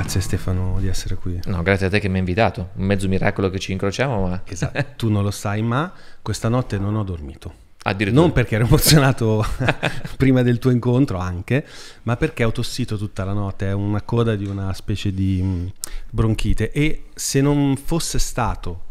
Grazie Stefano di essere qui. No, grazie a te che mi hai invitato. Un mezzo miracolo che ci incrociamo, ma... Esatto, tu non lo sai, ma questa notte non ho dormito. Non perché ero emozionato prima del tuo incontro, anche, ma perché ho tossito tutta la notte. È una coda di una specie di mm, bronchite. E se non fosse stato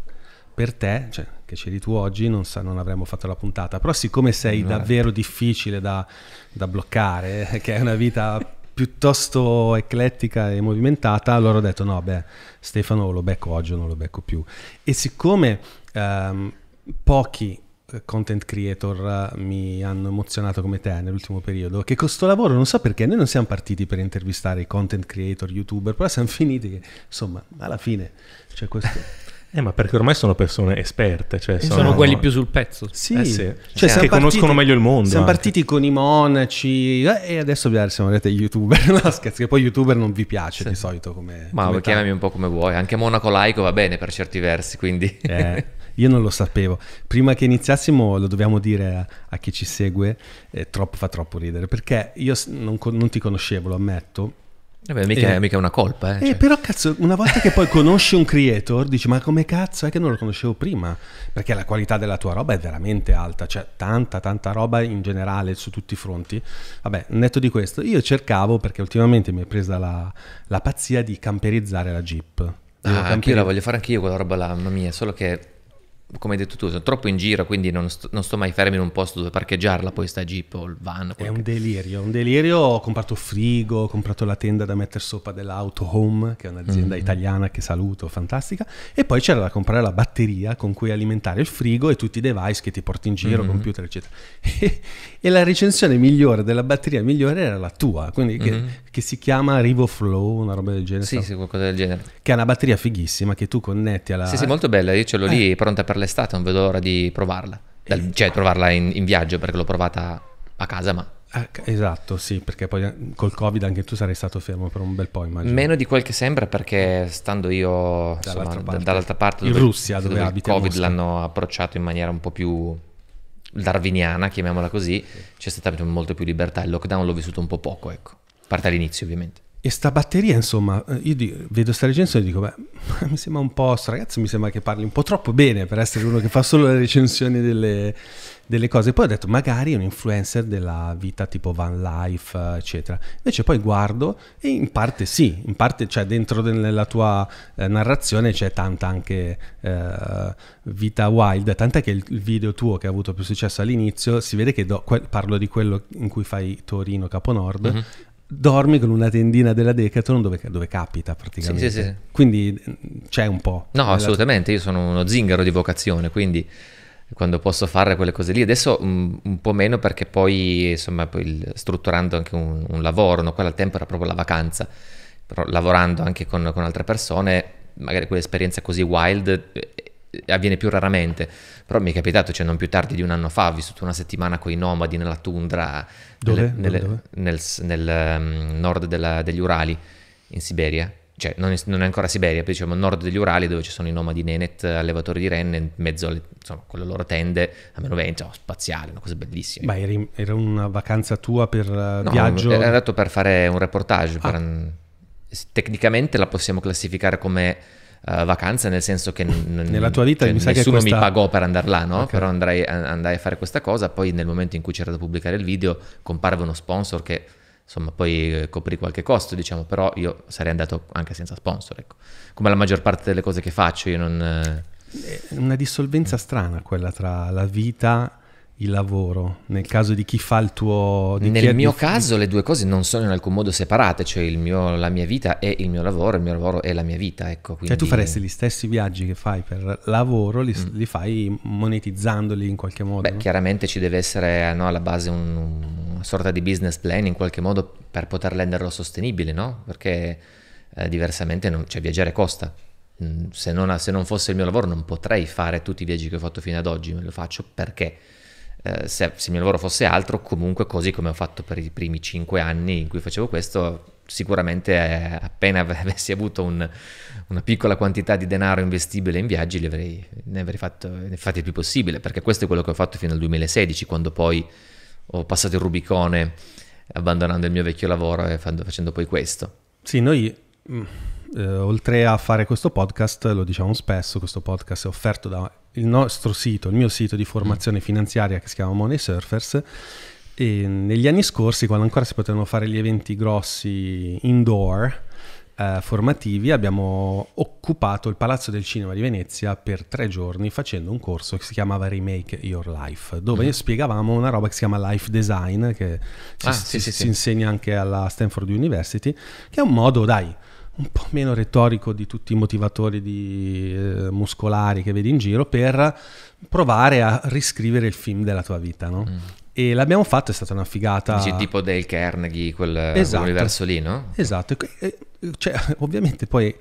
per te, cioè che c'eri tu oggi, non, sa, non avremmo fatto la puntata. Però, siccome sei eh, davvero difficile da, da bloccare, eh, che è una vita piuttosto eclettica e movimentata, allora ho detto no, beh, Stefano lo becco oggi o non lo becco più. E siccome ehm, pochi eh, content creator eh, mi hanno emozionato come te nell'ultimo periodo, che con sto lavoro non so perché, noi non siamo partiti per intervistare i content creator, youtuber, però siamo finiti che, insomma, alla fine c'è cioè questo... Eh, ma perché ormai sono persone esperte, cioè sono... sono... quelli più sul pezzo. Sì, eh sì. Cioè, cioè, che partiti, conoscono meglio il mondo. Siamo anche. partiti con i monaci eh, e adesso siamo andati ai youtuber. No, scherzo, che poi youtuber non vi piace sì. di solito come... Ma come chiamami un po' come vuoi, anche monaco laico va bene per certi versi, quindi... Eh, io non lo sapevo. Prima che iniziassimo lo dobbiamo dire a, a chi ci segue, troppo, fa troppo ridere, perché io non, non ti conoscevo, lo ammetto, Vabbè, eh mica, e... Eh. mica è una colpa. Eh, eh cioè. Però cazzo, una volta che poi conosci un creator, dici ma come cazzo è che non lo conoscevo prima? Perché la qualità della tua roba è veramente alta, cioè tanta, tanta roba in generale su tutti i fronti. Vabbè, netto di questo, io cercavo, perché ultimamente mi è presa la, la pazzia di camperizzare la Jeep. Ah, anche io la voglio fare anch'io quella roba là, mamma mia, solo che come hai detto tu, sono troppo in giro, quindi non sto, non sto mai fermo in un posto dove parcheggiarla poi sta jeep o il van. È un delirio, un delirio. Ho comprato frigo, ho comprato la tenda da mettere sopra dell'auto Home, che è un'azienda mm-hmm. italiana che saluto, fantastica. E poi c'era da comprare la batteria con cui alimentare il frigo e tutti i device che ti porti in giro, mm-hmm. computer, eccetera. E, e la recensione migliore della batteria migliore era la tua, quindi che, mm-hmm. che si chiama Rivo Flow, una roba del genere. Sì, sì, qualcosa del genere. Che è una batteria fighissima che tu connetti alla... Sì, sì, molto bella, io ce l'ho eh. lì pronta per l'estate, non vedo l'ora di provarla. Dal, eh. cioè provarla in, in viaggio perché l'ho provata a casa, ma ah, Esatto, sì, perché poi eh, col Covid anche tu sarei stato fermo per un bel po', immagino. Meno di quel che sembra perché stando io dall'altra, parte. dall'altra parte, dove, in Russia dove, dove il Covid l'hanno approcciato in maniera un po' più darwiniana, chiamiamola così, c'è stata molto più libertà. Il lockdown l'ho vissuto un po' poco, ecco. A parte all'inizio, ovviamente. E sta batteria, insomma, eh, io dico, vedo sta recensione e dico, beh, mi sembra un po', sto ragazzo, mi sembra che parli un po' troppo bene per essere uno che fa solo le recensioni delle, delle cose. Poi ho detto, magari è un influencer della vita tipo van life, eccetera. Invece poi guardo e in parte sì, in parte, cioè dentro nella tua eh, narrazione c'è tanta anche eh, vita wild, tant'è che il, il video tuo che ha avuto più successo all'inizio, si vede che do, que- parlo di quello in cui fai Torino Caponord, mm-hmm dormi con una tendina della Decathlon dove, dove capita praticamente. Sì, sì, sì. Quindi mm, c'è un po'. No, assolutamente, io sono uno zingaro di vocazione, quindi quando posso fare quelle cose lì. Adesso un, mm, un po' meno perché poi, insomma, poi il, strutturando anche un, un lavoro, no? quella al tempo era proprio la vacanza, però lavorando anche con, con altre persone, magari quell'esperienza così wild eh, eh, avviene più raramente, però mi è capitato, cioè non più tardi di un anno fa, ho vissuto una settimana con i nomadi nella tundra dove? nelle, nel, nel, nel um, mm, nord della, degli Urali, in Siberia cioè non è, non è, ancora Siberia, diciamo nord degli Urali dove ci sono i nomadi Nenet, allevatori di renne, in mezzo alle, insomma, con le loro tende a meno 20, oh, spaziale, una cosa bellissima. Ma eri, era una vacanza tua per eh, no, viaggio? Era andato per fare un reportage, ah. per, tecnicamente la possiamo classificare come uh, vacanza nel senso che n- nella tua vita cioè, mi sa nessuno questa... mi pagò per andare là no? Okay. però andrai, andai a fare questa cosa poi nel momento in cui c'era da pubblicare il video comparve uno sponsor che insomma poi eh, coprì qualche costo diciamo però io sarei andato anche senza sponsor ecco. come la maggior parte delle cose che faccio io non eh, eh, una dissolvenza strana quella tra la vita il lavoro nel caso di chi fa il tuo di nel mio di... caso le due cose non sono in alcun modo separate cioè mio, la mia vita è il mio lavoro il mio lavoro è la mia vita ecco quindi... cioè tu faresti gli stessi viaggi che fai per lavoro li, mm. li fai monetizzandoli in qualche modo beh no? chiaramente ci deve essere no, alla base un, una sorta di business plan in qualche modo per poter renderlo sostenibile no? perché eh, diversamente non, cioè, viaggiare costa mm, se non, se non fosse il mio lavoro non potrei fare tutti i viaggi che ho fatto fino ad oggi lo faccio perché eh, se, se, il mio lavoro fosse altro, comunque così come ho fatto per i primi cinque anni in cui facevo questo, sicuramente eh, appena avessi avuto un, una piccola quantità di denaro investibile in viaggi, avrei, ne avrei fatto, ne fatti il più possibile, perché questo è quello che ho fatto fino al 2016, quando poi ho passato il Rubicone abbandonando il mio vecchio lavoro e facendo poi questo. Sì, noi... Mm, eh, oltre a fare questo podcast, lo diciamo spesso, questo podcast è offerto da il nostro sito, il mio sito di formazione mm. finanziaria che si chiama Money Surfers, e negli anni scorsi, quando ancora si potevano fare gli eventi grossi indoor, eh, formativi, abbiamo occupato il Palazzo del Cinema di Venezia per tre giorni facendo un corso che si chiamava Remake Your Life, dove mm. spiegavamo una roba che si chiama Life Design, che ah, si, sì, si, sì, si sì. insegna anche alla Stanford University, che è un modo, dai, un po' meno retorico di tutti i motivatori di, eh, muscolari che vedi in giro per provare a riscrivere il film della tua vita, no? Mm. E l'abbiamo fatto, è stata una figata. Dici tipo Dale Carnegie, quel, eh, esatto. quell'universo lì, no? Esatto, e, eh, cioè, ovviamente poi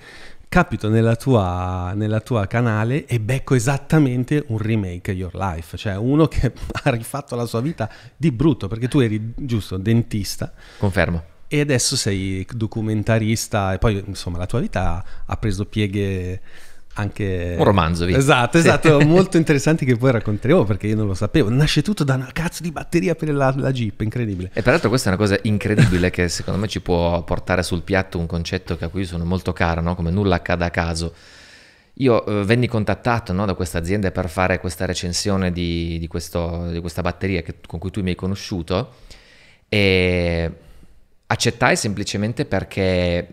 capito nella tua, nella tua, canale e becco esattamente un remake Your Life, cioè uno che ha rifatto la sua vita di brutto, perché tu eri giusto dentista. Confermo e adesso sei documentarista e poi insomma la tua vita ha preso pieghe anche... Un romanzo, via. Esatto, esatto, sì. Esatto, molto interessanti che poi racconteremo perché io non lo sapevo. Nasce tutto da una cazzo di batteria per la, la Jeep, incredibile. E peraltro questa è una cosa incredibile che secondo me ci può portare sul piatto un concetto che a cui sono molto caro, no? come nulla accada a caso. Io eh, venni contattato no, da questa azienda per fare questa recensione di, di, questo, di questa batteria che, con cui tu mi hai conosciuto e accettai semplicemente perché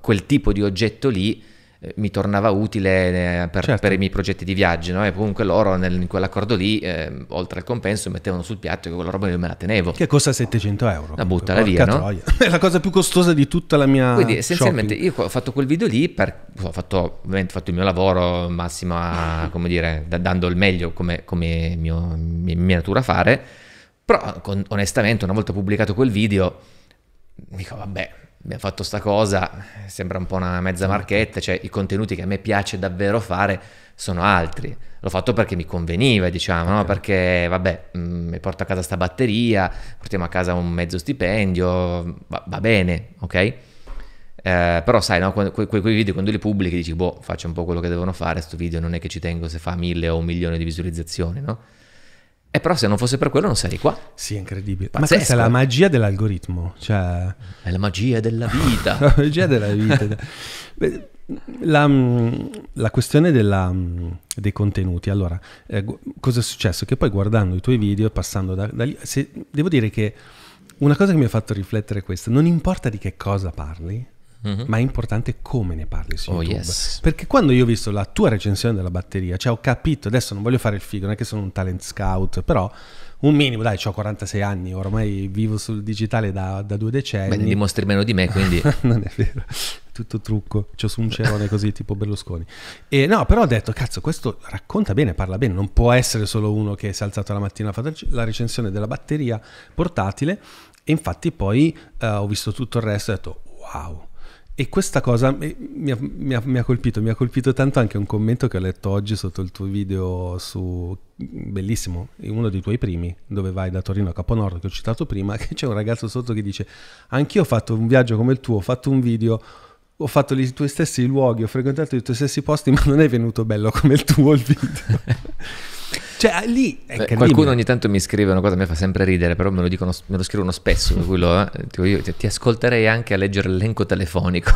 quel tipo di oggetto lì eh, mi tornava utile eh, per, certo. per, i miei progetti di viaggio no? e comunque loro nel, in quell'accordo lì eh, oltre al compenso mettevano sul piatto che quella roba io me la tenevo che costa 700 euro la buttala via no? è la cosa più costosa di tutta la mia quindi essenzialmente shopping. io ho fatto quel video lì per, ho fatto, ovviamente ho fatto il mio lavoro massima come dire da, dando il meglio come, come mio, mia, mia natura fare però con, onestamente una volta pubblicato quel video dico vabbè, abbiamo fatto sta cosa, sembra un po' una mezza marchetta, cioè i contenuti che a me piace davvero fare sono altri. L'ho fatto perché mi conveniva, diciamo, okay. no? perché vabbè, mm, mi porto a casa sta batteria, portiamo a casa un mezzo stipendio, va, va bene, ok? Eh, però sai, no? quei, que- video quando li pubblichi dici, boh, faccio un po' quello che devono fare, sto video non è che ci tengo se fa mille o un milione di visualizzazioni, no? E eh, però se non fosse per quello non sarei qua. Sì, incredibile. Pazzesco. Ma questa è la magia dell'algoritmo. Cioè... È la magia della vita. la magia della vita. la, mm, la, questione della, mm, dei contenuti, allora, eh, cosa è successo? Che poi guardando i tuoi video e passando da, da lì, se, devo dire che una cosa che mi ha fatto riflettere è questa, non importa di che cosa parli, Mm-hmm. ma è importante come ne parli su oh, Yes. Perché quando io ho visto la tua recensione della batteria, cioè ho capito, adesso non voglio fare il figo, non è che sono un talent scout, però un minimo, dai, ho 46 anni, ormai vivo sul digitale da, da due decenni. Beh, ne dimostri meno di me, quindi... non è vero, tutto trucco, c'ho su un cerone così tipo Berlusconi. E no, però ho detto, cazzo, questo racconta bene, parla bene, non può essere solo uno che si è alzato la mattina a fare la recensione della batteria portatile. E infatti poi eh, ho visto tutto il resto e ho detto, wow, e questa cosa mi ha, mi, mi ha, colpito, mi ha colpito tanto anche un commento che ho letto oggi sotto il tuo video su bellissimo, uno dei tuoi primi, dove vai da Torino a Caponord che ho citato prima, che c'è un ragazzo sotto che dice "Anch'io ho fatto un viaggio come il tuo, ho fatto un video ho fatto i tuoi stessi luoghi, ho frequentato i tuoi stessi posti, ma non è venuto bello come il tuo il video". Cioè, ah, lì Beh, ecco, qualcuno ogni tanto mi scrive una cosa che mi fa sempre ridere, però me lo, dicono, me lo scrivono spesso. Per eh, io ti, ti, ascolterei anche a leggere l'elenco telefonico.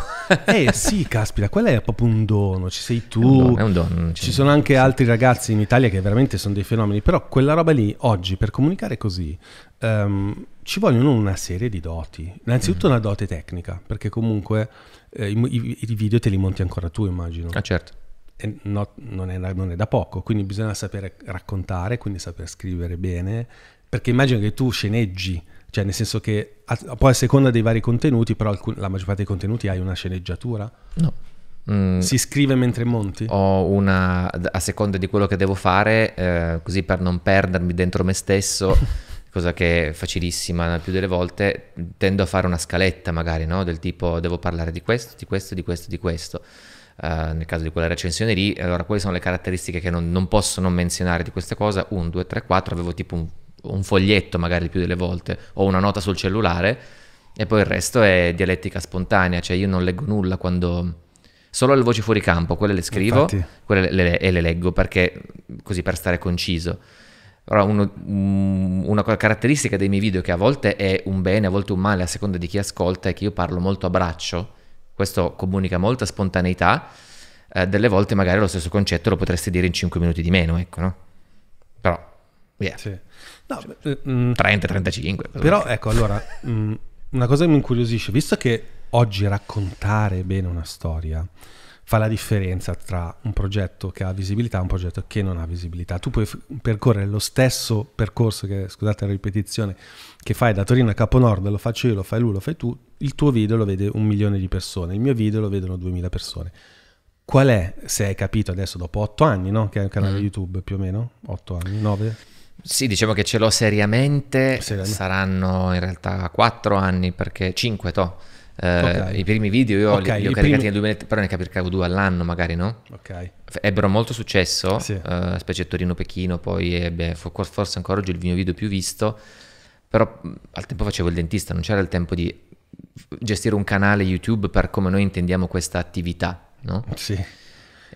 eh sì, caspita, quello è proprio un dono. Ci sei tu. È un dono. È un dono ci sono anche altri ragazzi in Italia che veramente sono dei fenomeni. Però quella roba lì oggi per comunicare così. Um, ci vogliono una serie di doti. Innanzitutto mm. una dote tecnica, perché comunque eh, i, i, i video te li monti ancora tu, immagino. Ah, certo no, non, è, non, è, da poco, quindi bisogna sapere raccontare, quindi saper scrivere bene, perché immagino che tu sceneggi, cioè nel senso che a, poi a seconda dei vari contenuti, però alcun, la maggior parte dei contenuti hai una sceneggiatura? No. Mm. Si scrive mentre monti? Ho una, a seconda di quello che devo fare, eh, così per non perdermi dentro me stesso, cosa che è facilissima più delle volte, tendo a fare una scaletta magari, no? del tipo devo parlare di questo, di questo, di questo, di questo eh, nel caso di quella recensione lì, allora quali sono le caratteristiche che non, non posso non menzionare di questa cosa? 1, 2, 3, 4, avevo tipo un, un foglietto magari più delle volte o una nota sul cellulare e poi il resto è dialettica spontanea, cioè io non leggo nulla quando solo le voci fuori campo, quelle le scrivo quelle le, le, e le leggo perché così per stare conciso. Allora, uno, mm, una caratteristica dei miei video che a volte è un bene, a volte un male, a seconda di chi ascolta, è che io parlo molto a braccio questo comunica molta spontaneità. Eh, delle volte magari lo stesso concetto lo potresti dire in 5 minuti di meno, ecco, no? Però, yeah. Sì. No, cioè, 30-35. Mm, mm. Però, ecco, allora, mh, mm, una cosa che mi incuriosisce, visto che oggi raccontare bene una storia fa la differenza tra un progetto che ha visibilità e un progetto che non ha visibilità. Tu puoi f- percorrere lo stesso percorso, che, scusate la ripetizione, che fai da Torino a Caponord, lo faccio io, lo fai lui, lo fai tu, il tuo video lo vede un milione di persone, il mio video lo vedono duemila persone. Qual è, se hai capito adesso dopo otto anni, no? che è un canale mm. YouTube più o meno, otto anni, nove? Sì, diciamo che ce l'ho seriamente, seriamente. saranno in realtà quattro anni perché cinque, to'. Uh, I primi video io okay, li, ho caricati primi... nel 2000, però ne caricavo due all'anno magari, no? Okay. Ebbero molto successo, sì. uh, specie Torino-Pechino, poi ebbe, forse ancora oggi il mio video più visto, però mm, al tempo facevo il dentista, non c'era il tempo di gestire un canale YouTube per come noi intendiamo questa attività, no? Sì.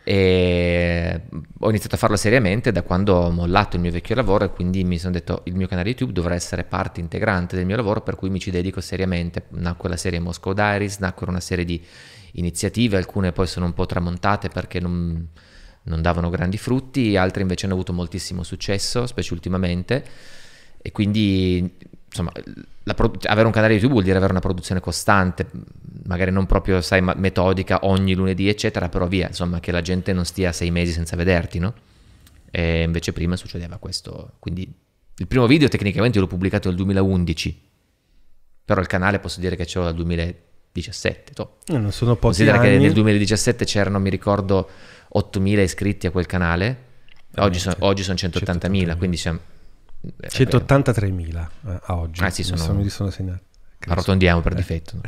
E mm, ho iniziato a farlo seriamente da quando ho mollato il mio vecchio lavoro e quindi mi sono detto il mio canale YouTube dovrà essere parte integrante del mio lavoro per cui mi ci dedico seriamente. Nacque la serie Moscow Diaries, nacquero una serie di iniziative, alcune poi sono un po' tramontate perché non, non davano grandi frutti, altre invece hanno avuto moltissimo successo, specie ultimamente e quindi insomma, pro- cioè, avere un canale YouTube vuol dire avere una produzione costante, magari non proprio, sai, ma- metodica ogni lunedì, eccetera, però via, insomma, che la gente non stia sei mesi senza vederti, no? E invece prima succedeva questo. Quindi il primo video tecnicamente l'ho pubblicato nel 2011, però il canale posso dire che ce l'ho dal 2017. To. Eh, non sono pochi Considera anni. che nel 2017 c'erano, mi ricordo, 8.000 iscritti a quel canale, ah, oggi, so- cioè, oggi sono 180.000, 180.000. quindi siamo 183.000 eh, eh, a oggi. Ah, sì, sono, sono, mi sono segnati. Arrotondiamo per eh. difetto.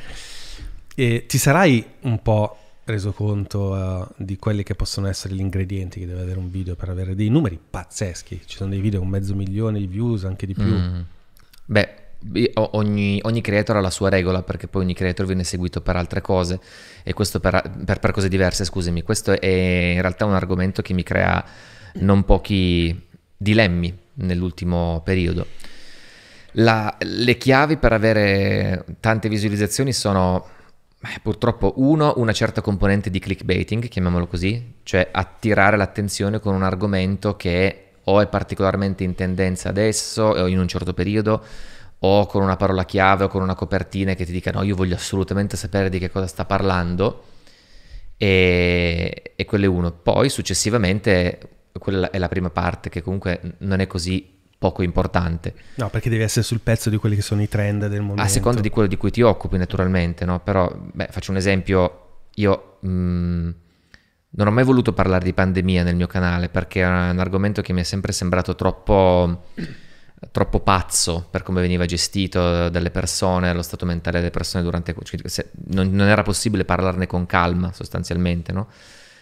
E ti sarai un po' reso conto uh, di quelli che possono essere gli ingredienti che deve avere un video per avere dei numeri pazzeschi. Ci sono dei video con mezzo milione di views, anche di più. Mm. Beh, ogni, ogni creator ha la sua regola perché poi ogni creator viene seguito per altre cose e questo per, per, per cose diverse, scusami. Questo è in realtà un argomento che mi crea non pochi dilemmi nell'ultimo periodo. La, le chiavi per avere tante visualizzazioni sono eh, purtroppo uno, una certa componente di clickbaiting, chiamiamolo così, cioè attirare l'attenzione con un argomento che o è particolarmente in tendenza adesso o in un certo periodo o con una parola chiave o con una copertina che ti dica no, io voglio assolutamente sapere di che cosa sta parlando e, e quello è uno. Poi successivamente quella è la prima parte che comunque non è così poco importante. No, perché devi essere sul pezzo di quelli che sono i trend del momento. A seconda di quello di cui ti occupi naturalmente, no? Però, beh, faccio un esempio, io mh, mm, non ho mai voluto parlare di pandemia nel mio canale perché è un argomento che mi è sempre sembrato troppo, troppo pazzo per come veniva gestito dalle persone, lo stato mentale delle persone durante... Cioè, non, non, era possibile parlarne con calma sostanzialmente, no?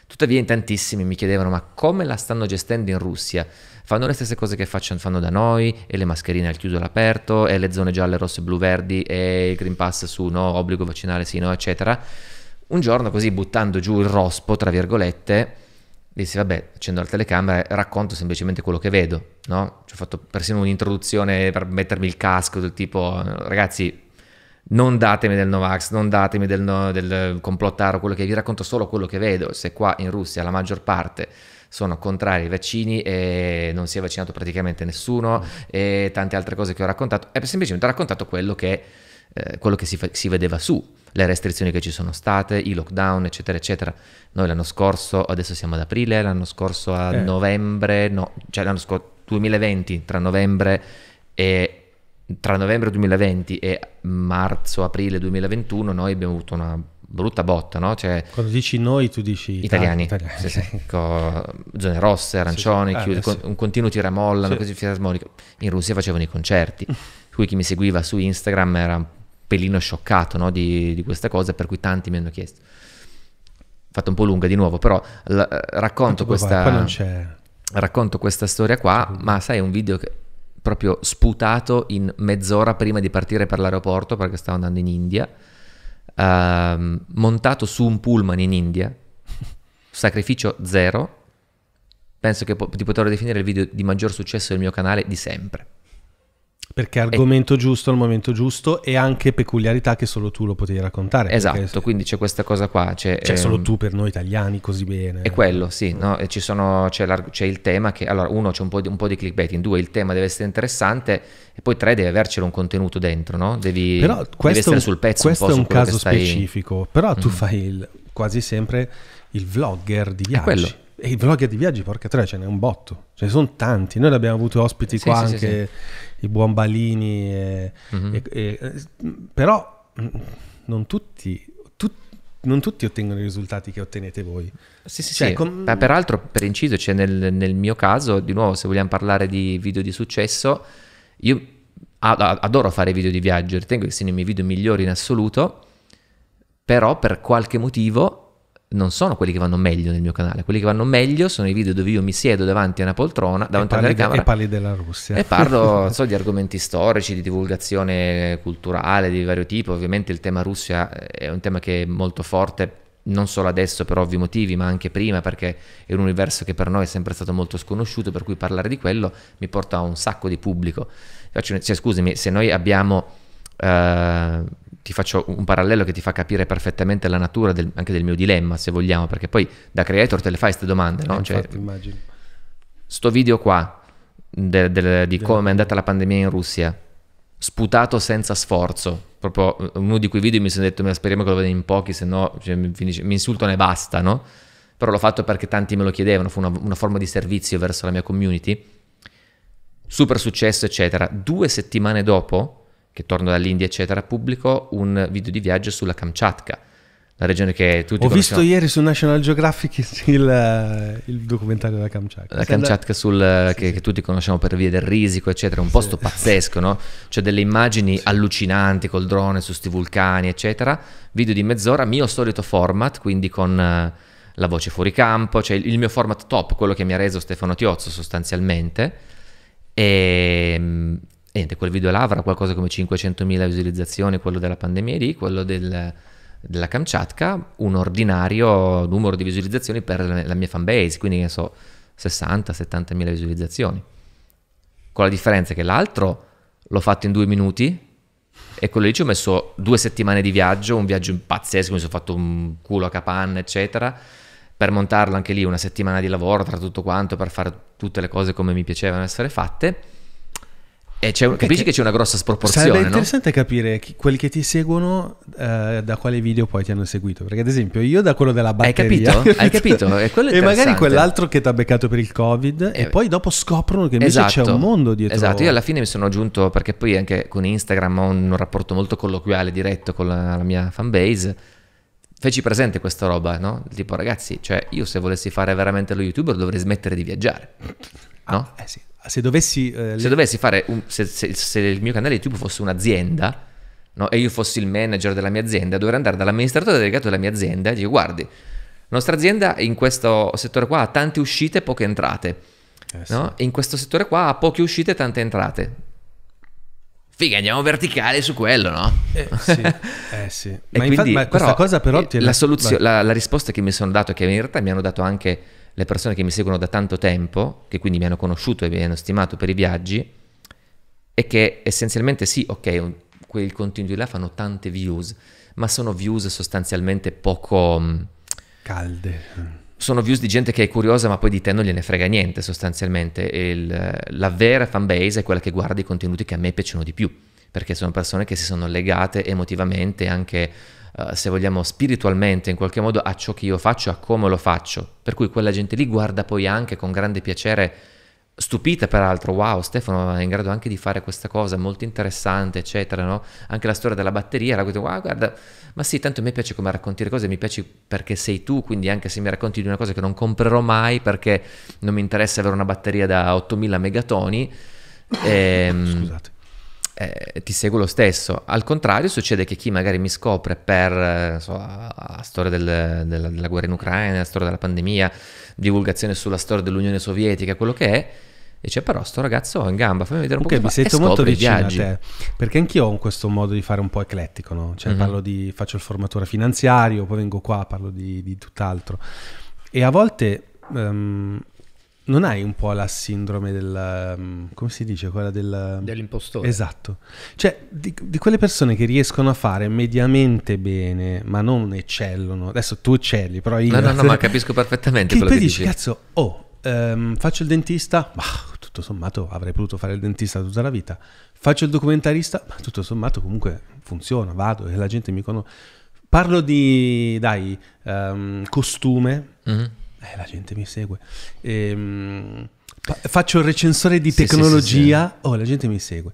Tuttavia in tantissimi mi chiedevano ma come la stanno gestendo in Russia? Fanno le stesse cose che facciano, fanno da noi, e le mascherine al chiuso e all'aperto, e le zone gialle, rosse, blu, verdi, e il Green Pass su no, obbligo vaccinale sì, no, eccetera. Un giorno così buttando giù il rospo, tra virgolette, dissi vabbè, accendo la telecamera racconto semplicemente quello che vedo, no? Ci ho fatto persino un'introduzione per mettermi il casco del tipo ragazzi non datemi del Novax, non datemi del, no, del complottaro, quello che vi racconto solo quello che vedo, se qua in Russia la maggior parte sono contrari ai vaccini e non si è vaccinato praticamente nessuno e tante altre cose che ho raccontato, è semplicemente raccontato quello che, eh, quello che si, fa, si vedeva su, le restrizioni che ci sono state, i lockdown, eccetera, eccetera. Noi l'anno scorso, adesso siamo ad aprile, l'anno scorso a eh. novembre, no, cioè l'anno scorso 2020, tra novembre e tra novembre 2020 e marzo-aprile 2021 noi abbiamo avuto una brutta botta, no? Cioè, Quando dici noi tu dici italiani, italiani. Sì, sì. Co- zone rosse, arancioni, sì, eh, chiude, eh, con- un continuo tiramolla, sì. fisarmonica. In Russia facevano i concerti, Qui mm. chi mi seguiva su Instagram era un pelino scioccato no? di, di questa cosa, per cui tanti mi hanno chiesto. Fatto un po' lunga di nuovo, però l- racconto, questa, qua non c'è. racconto questa storia qua, ma sai, un video che proprio sputato in mezz'ora prima di partire per l'aeroporto perché stavo andando in India, uh, montato su un pullman in India, sacrificio zero, penso che po- di poter definire il video di maggior successo del mio canale di sempre. Perché argomento e... giusto al momento giusto e anche peculiarità che solo tu lo potevi raccontare. Esatto, perché... quindi c'è questa cosa qua. C'è, cioè, ehm... solo tu per noi italiani così bene. È quello, sì. No? Sono, c'è, il tema che, allora, uno c'è un po, di, un po' di clickbaiting, due il tema deve essere interessante e poi tre deve avercelo un contenuto dentro, no? Devi, però devi essere sul pezzo. Questo un è un caso stai... specifico, però tu mm. fai il, quasi sempre il vlogger di viaggi. È quello. E i vlogger di viaggi, porca tre, ce n'è un botto, ce ne sono tanti. Noi abbiamo avuto ospiti sì, qua sì, anche... Sì, i buon Balini. E, mm-hmm. e, e, però mm, non tutti, tu, non tutti, ottengono i risultati che ottenete voi. Sì, sì, cioè, sì. Com- peraltro, per inciso, cioè nel, nel, mio caso, di nuovo, se vogliamo parlare di video di successo, io adoro fare video di viaggio, ritengo che siano i miei video migliori in assoluto, però per qualche motivo non sono quelli che vanno meglio nel mio canale. Quelli che vanno meglio sono i video dove io mi siedo davanti a una poltrona, davanti a una telecamera. E parli della Russia. E parlo so, di argomenti storici, di divulgazione culturale di vario tipo. Ovviamente il tema Russia eh, è un tema che è molto forte. Non solo adesso per ovvi motivi, ma anche prima, perché è un universo che per noi è sempre stato molto sconosciuto, per cui parlare di quello mi porta a un sacco di pubblico. cioè, scusami, se noi abbiamo Uh, ti faccio un parallelo che ti fa capire perfettamente la natura del, anche del mio dilemma, se vogliamo, perché poi da creator te le fai queste domande, no? Eh, cioè, immagino. Sto video qua de, de, di come è andata la pandemia in Russia, sputato senza sforzo, proprio uno di quei video mi sono detto, ma speriamo che lo vedano in pochi, se no cioè, mi, mi insultano e basta, no? Però l'ho fatto perché tanti me lo chiedevano, fu una, una forma di servizio verso la mia community. Super successo, eccetera. Due settimane dopo che torno dall'India, eccetera, pubblico un video di viaggio sulla Kamchatka, la regione che tutti Ho visto ieri su National Geographic il, il eh, documentario della Kamchatka. La Kamchatka sul, eh, sì, che, sì. che, tutti conosciamo per via del risico, eccetera, un sì. posto pazzesco, no? Cioè delle immagini allucinanti col drone su sti vulcani, eccetera. Video di mezz'ora, mio solito format, quindi con eh, la voce fuori campo, cioè il mio format top, quello che mi ha reso Stefano Tiozzo sostanzialmente. E, ehm, e niente, quel video là avrà qualcosa come 500.000 visualizzazioni, quello della pandemia lì, quello del, della Kamchatka, un ordinario numero di visualizzazioni per la mia fanbase, quindi ne so, 60-70.000 visualizzazioni. Con la differenza che l'altro l'ho fatto in due minuti e quello lì ci ho messo due settimane di viaggio, un viaggio pazzesco, mi sono fatto un culo a capanna, eccetera, per montarlo anche lì una settimana di lavoro tra tutto quanto, per fare tutte le cose come mi piacevano essere fatte e eh, c'è, un, capisci che, che c'è una grossa sproporzione. Sarebbe interessante no? capire chi, quelli che ti seguono eh, da quale video poi ti hanno seguito. Perché, ad esempio, io da quello della batteria. Hai capito? Hai capito? E, e magari quell'altro che ti ha beccato per il COVID. Eh, e poi dopo scoprono che invece esatto, c'è un mondo dietro. Esatto, io alla fine mi sono aggiunto perché poi anche con Instagram ho un, un rapporto molto colloquiale, diretto con la, la mia fanbase. Feci presente questa roba, no? Tipo, ragazzi, cioè, io se volessi fare veramente lo youtuber dovrei smettere di viaggiare. Ah, no? Ah, eh sì se dovessi... Eh, le... Se dovessi fare... Un, se, se, se, il mio canale YouTube fosse un'azienda, no, e io fossi il manager della mia azienda, dovrei andare dall'amministratore delegato della mia azienda e dire guardi, la nostra azienda in questo settore qua ha tante uscite e poche entrate. Eh, sì. In questo settore qua ha poche uscite e tante entrate. Figa, andiamo verticali su quello, no? Eh sì, eh sì. ma, quindi, infatti, ma questa però, cosa però... Eh, la, soluzio- la, la risposta che mi sono dato, che in realtà mi hanno dato anche le persone che mi seguono da tanto tempo, che quindi mi hanno conosciuto e mi hanno stimato per i viaggi, è che essenzialmente sì, ok, un, quei contenuti là fanno tante views, ma sono views sostanzialmente poco... Mm, Calde. Sono views di gente che è curiosa ma poi di te non gliene frega niente sostanzialmente. Il, la vera fanbase è quella che guarda i contenuti che a me piacciono di più, perché sono persone che si sono legate emotivamente anche eh, se vogliamo, spiritualmente in qualche modo a ciò che io faccio, a come lo faccio. Per cui quella gente lì guarda poi anche con grande piacere, stupita peraltro, wow Stefano è in grado anche di fare questa cosa, molto interessante, eccetera, no? Anche la storia della batteria, la cosa, wow guarda, ma sì, tanto a me piace come racconti le cose, mi piace perché sei tu, quindi anche se mi racconti di una cosa che non comprerò mai perché non mi interessa avere una batteria da 8000 megatoni, ehm, scusate eh, ti seguo lo stesso. Al contrario, succede che chi magari mi scopre per eh, so, la, storia del, della, della, guerra in Ucraina, la storia della pandemia, divulgazione sulla storia dell'Unione Sovietica, quello che è. Dice però sto ragazzo è in gamba, fammi vedere un okay, po' che mi sento molto vicino a te, perché anch'io ho questo modo di fare un po' eclettico, no? Cioè mm-hmm. parlo di, faccio il formatore finanziario, poi vengo qua, parlo di, di tutt'altro. E a volte um, non hai un po' la sindrome del... Mm, come si dice? Quella del... dell'impostore. Esatto. Cioè, di, di, quelle persone che riescono a fare mediamente bene, ma non eccellono. Adesso tu eccelli, però io... No, no, no, ma capisco perfettamente che quello che dici. Cazzo, oh, ehm, faccio il dentista, ma tutto sommato avrei potuto fare il dentista tutta la vita. Faccio il documentarista, ma tutto sommato comunque funziona, vado e la gente mi conosce. Parlo di, dai, um, costume. Mm-hmm eh, la gente mi segue. Ehm, faccio il recensore di sì, tecnologia. Sì, sì, oh, la gente mi segue.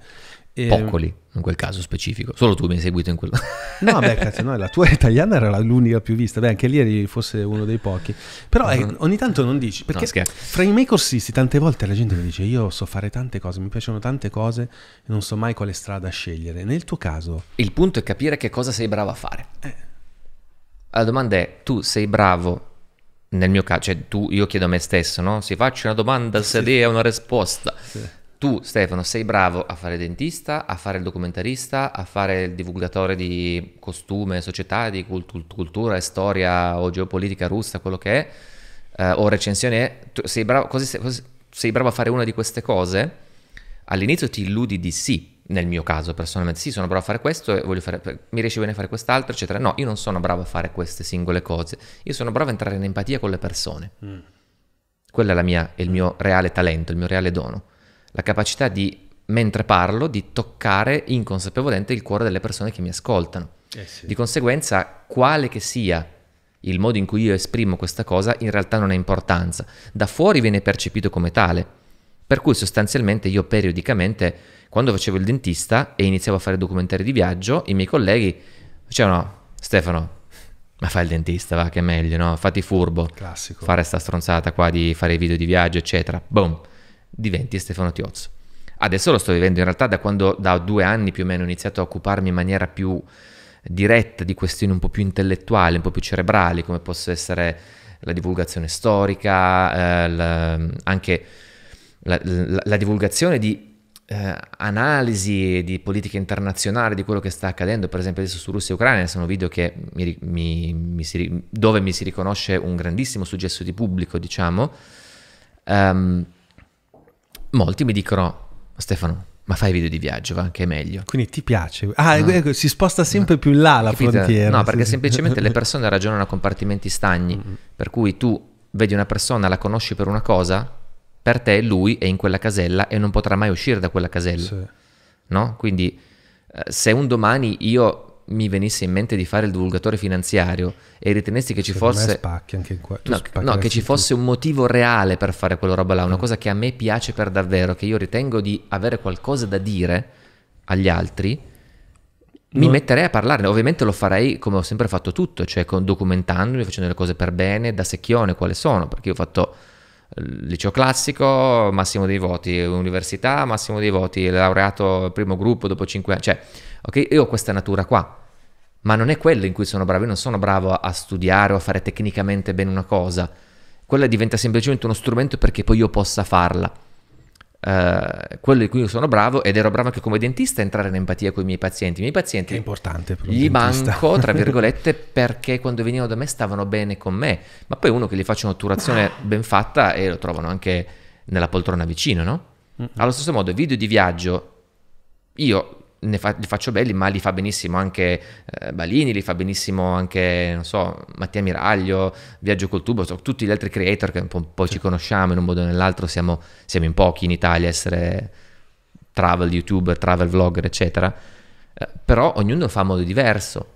Ehm, Poccoli, in quel caso specifico. Solo tu mi hai seguito in quello. no, beh, cazzo, no, la tua italiana era l'unica più vista. Beh, anche lì eri forse uno dei pochi. Però eh, uh-huh. eh, ogni tanto non dici. Perché no, fra i miei corsisti tante volte la gente mi dice io so fare tante cose, mi piacciono tante cose e non so mai quale strada scegliere. Nel tuo caso... Il punto è capire che cosa sei bravo a fare. Eh. La domanda è, tu sei bravo nel mio caso, cioè tu, io chiedo a me stesso, no? Se faccio una domanda, se sì. è una risposta. Sì. Tu, Stefano, sei bravo a fare dentista, a fare il documentarista, a fare il divulgatore di costume, società, di cult- cultura, storia o geopolitica russa, quello che è, eh, o recensione. Tu sei bravo, sei, sei bravo a fare una di queste cose? All'inizio ti illudi di sì, nel mio caso personalmente, sì sono bravo a fare questo, fare, mi riesce bene a fare quest'altro, eccetera. No, io non sono bravo a fare queste singole cose, io sono bravo a entrare in empatia con le persone. Mm. Quello è, mia, è il mio reale talento, il mio reale dono. La capacità di, mentre parlo, di toccare inconsapevolmente il cuore delle persone che mi ascoltano. Eh sì. Di conseguenza, quale che sia il modo in cui io esprimo questa cosa, in realtà non ha importanza. Da fuori viene percepito come tale. Per cui sostanzialmente io periodicamente quando facevo il dentista e iniziavo a fare documentari di viaggio, i miei colleghi dicevano, Stefano, ma fai il dentista, va che è meglio, no? Fatti furbo. Classico. Fare sta stronzata qua di fare video di viaggio, eccetera. Boom. Diventi Stefano Tiozzo. Adesso lo sto vivendo in realtà da quando da due anni più o meno ho iniziato a occuparmi in maniera più diretta di questioni un po' più intellettuali, un po' più cerebrali, come possa essere la divulgazione storica, eh, la, anche la, la, la divulgazione di eh, analisi di politica internazionale di quello che sta accadendo, per esempio adesso su Russia e Ucraina, sono video mi, mi, mi si, dove mi si riconosce un grandissimo successo di pubblico, diciamo, um, molti mi dicono, Stefano, ma fai video di viaggio, va, anche meglio. Quindi ti piace. Ah, no. Ecco, si sposta sempre no. più in là la Capito? frontiera. No, perché sì. semplicemente le persone ragionano a compartimenti stagni, mm-hmm. per cui tu vedi una persona, la conosci per una cosa, per te lui è in quella casella e non potrà mai uscire da quella casella. Sì. No? Quindi eh, se un domani io mi venisse in mente di fare il divulgatore finanziario e ritenessi che ci Secondo fosse qua, no, no, che ci fosse un motivo reale per fare quella roba là, una mm. cosa che a me piace per davvero, che io ritengo di avere qualcosa da dire agli altri, mi metterei a parlarne. Ovviamente lo farei come ho sempre fatto tutto, cioè con, documentandomi, facendo le cose per bene, da secchione quale sono, perché io ho fatto liceo classico, massimo dei voti, università, massimo dei voti, laureato primo gruppo dopo 5 anni, cioè, ok, io ho questa natura qua, ma non è quello in cui sono bravo, io non sono bravo a studiare o a fare tecnicamente bene una cosa, quella diventa semplicemente uno strumento perché poi io possa farla. Eh, quello di cui sono bravo ed ero bravo anche come dentista a entrare in empatia con i miei pazienti. I miei pazienti è importante per gli dentista. manco, tra virgolette, perché quando venivano da me stavano bene con me, ma poi uno che gli faccia un'otturazione ben fatta e lo trovano anche nella poltrona vicino, no? Allo stesso modo, video di viaggio, io fa, li faccio belli, ma li fa benissimo anche eh, Balini, li fa benissimo anche, non so, Mattia Miraglio, Viaggio col tubo, so, tutti gli altri creator che po', poi sì. ci certo. conosciamo in un modo o nell'altro, siamo, siamo in pochi in Italia a essere travel youtuber, travel vlogger, eccetera. Eh, però ognuno fa in modo diverso.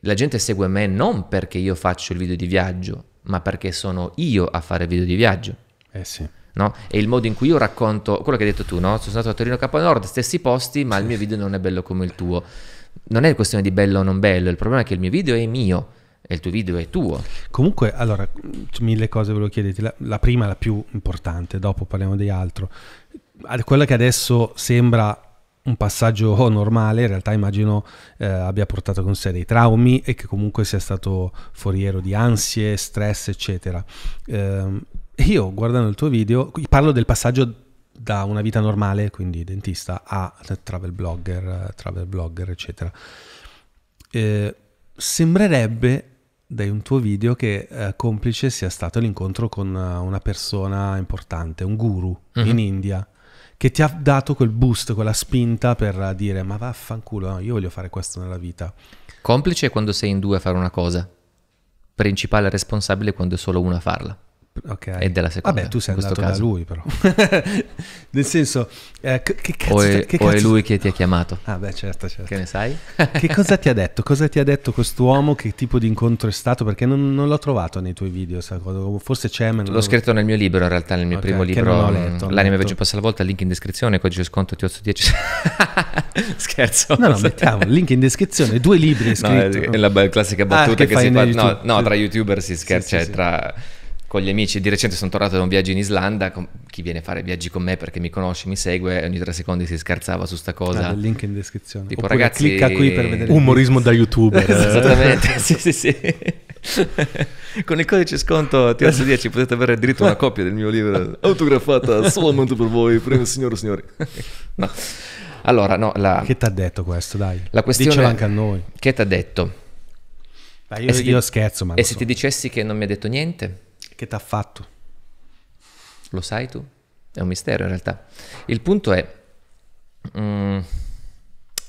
La gente segue me non perché io faccio il video di viaggio, ma perché sono io a fare video di viaggio. Eh sì. No? E il modo in cui io racconto quello che hai detto tu, no? sono stato a Torino Capo Nord, stessi posti, ma il mio video non è bello come il tuo. Non è questione di bello o non bello, il problema è che il mio video è mio e il tuo video è tuo. Comunque, allora, mille cose ve lo chiedete. La, la prima, la più importante, dopo parliamo di altro. Quella che adesso sembra un passaggio normale, in realtà immagino eh, abbia portato con sé dei traumi e che comunque sia stato foriero di ansie, stress, eccetera. Eh, io guardando il tuo video, parlo del passaggio da una vita normale, quindi dentista, a travel blogger, travel blogger, eccetera. Eh, sembrerebbe dai un tuo video che eh, complice sia stato l'incontro con eh, una persona importante, un guru uh-huh. in India, che ti ha dato quel boost, quella spinta per dire ma vaffanculo, no, io voglio fare questo nella vita. Complice è quando sei in due a fare una cosa, principale responsabile quando è solo uno a farla. Okay. E della seconda. Vabbè, tu sei andato caso. da lui, però. Nel senso, eh, che cazzo, o, è, che cazzo... o è lui che ti ha chiamato. Ah, beh, certo, certo. Che ne sai? che cosa ti ha detto? Cosa ti ha detto quest'uomo? Che tipo di incontro è stato? Perché non, non l'ho trovato nei tuoi video, forse c'è, ma non L'ho scritto nel mio libro, in realtà, nel mio okay, primo libro. Letto, L'anime veggio passa la volta, link in descrizione, codice sconto ti 10. Scherzo. No, no, mettiamo, link in descrizione, due libri è No, è la classica ah, battuta ah, che, che si fa... No, no, tra youtuber si scherza, sì, sì, tra... Sì con gli amici. Di recente sono tornato da un viaggio in Islanda. chi viene a fare viaggi con me perché mi conosce, mi segue, ogni tre secondi si scherzava su sta cosa. Ah, il link in descrizione. Tipo, Oppure ragazzi, clicca qui per vedere. Umorismo da youtuber. Esattamente, sì, sì, sì. con il codice sconto TS10 potete avere addirittura una copia del mio libro autografata solamente per voi, premio signore o signori. no. Allora, no, la... Che ti ha detto questo, dai? La questione... anche a noi. Che ti ha detto? Dai, io, io scherzo, ma... E se so. ti dicessi che non mi ha detto niente? Che t'ha fatto? Lo sai tu? È un mistero in realtà. Il punto è... Mm,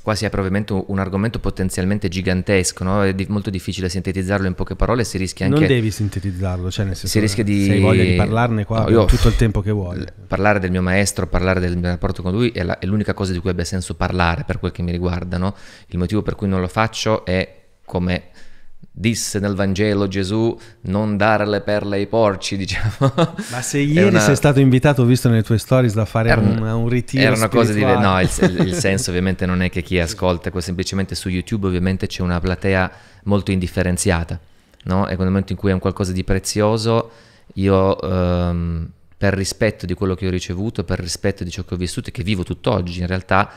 qua si apre ovviamente un argomento potenzialmente gigantesco, no? è di- molto difficile sintetizzarlo in poche parole, si rischia anche... Non devi sintetizzarlo, cioè nel senso si rischia di... se hai voglia di parlarne qua no, io, tutto il tempo che vuoi. Parlare del mio maestro, parlare del mio rapporto con lui è, la, è l'unica cosa di cui abbia senso parlare per quel che mi riguarda, no? il motivo per cui non lo faccio è come disse nel Vangelo Gesù non dare le perle ai porci, diciamo. Ma se ieri una... sei stato invitato, visto nelle tue stories, da fare era, un, un ritiro Era una cosa di... No, il, il, il senso ovviamente non è che chi ascolta, semplicemente su YouTube ovviamente c'è una platea molto indifferenziata, no? E nel momento in cui è un qualcosa di prezioso, io... Um, per rispetto di quello che ho ricevuto, per rispetto di ciò che ho vissuto e che vivo tutt'oggi, in realtà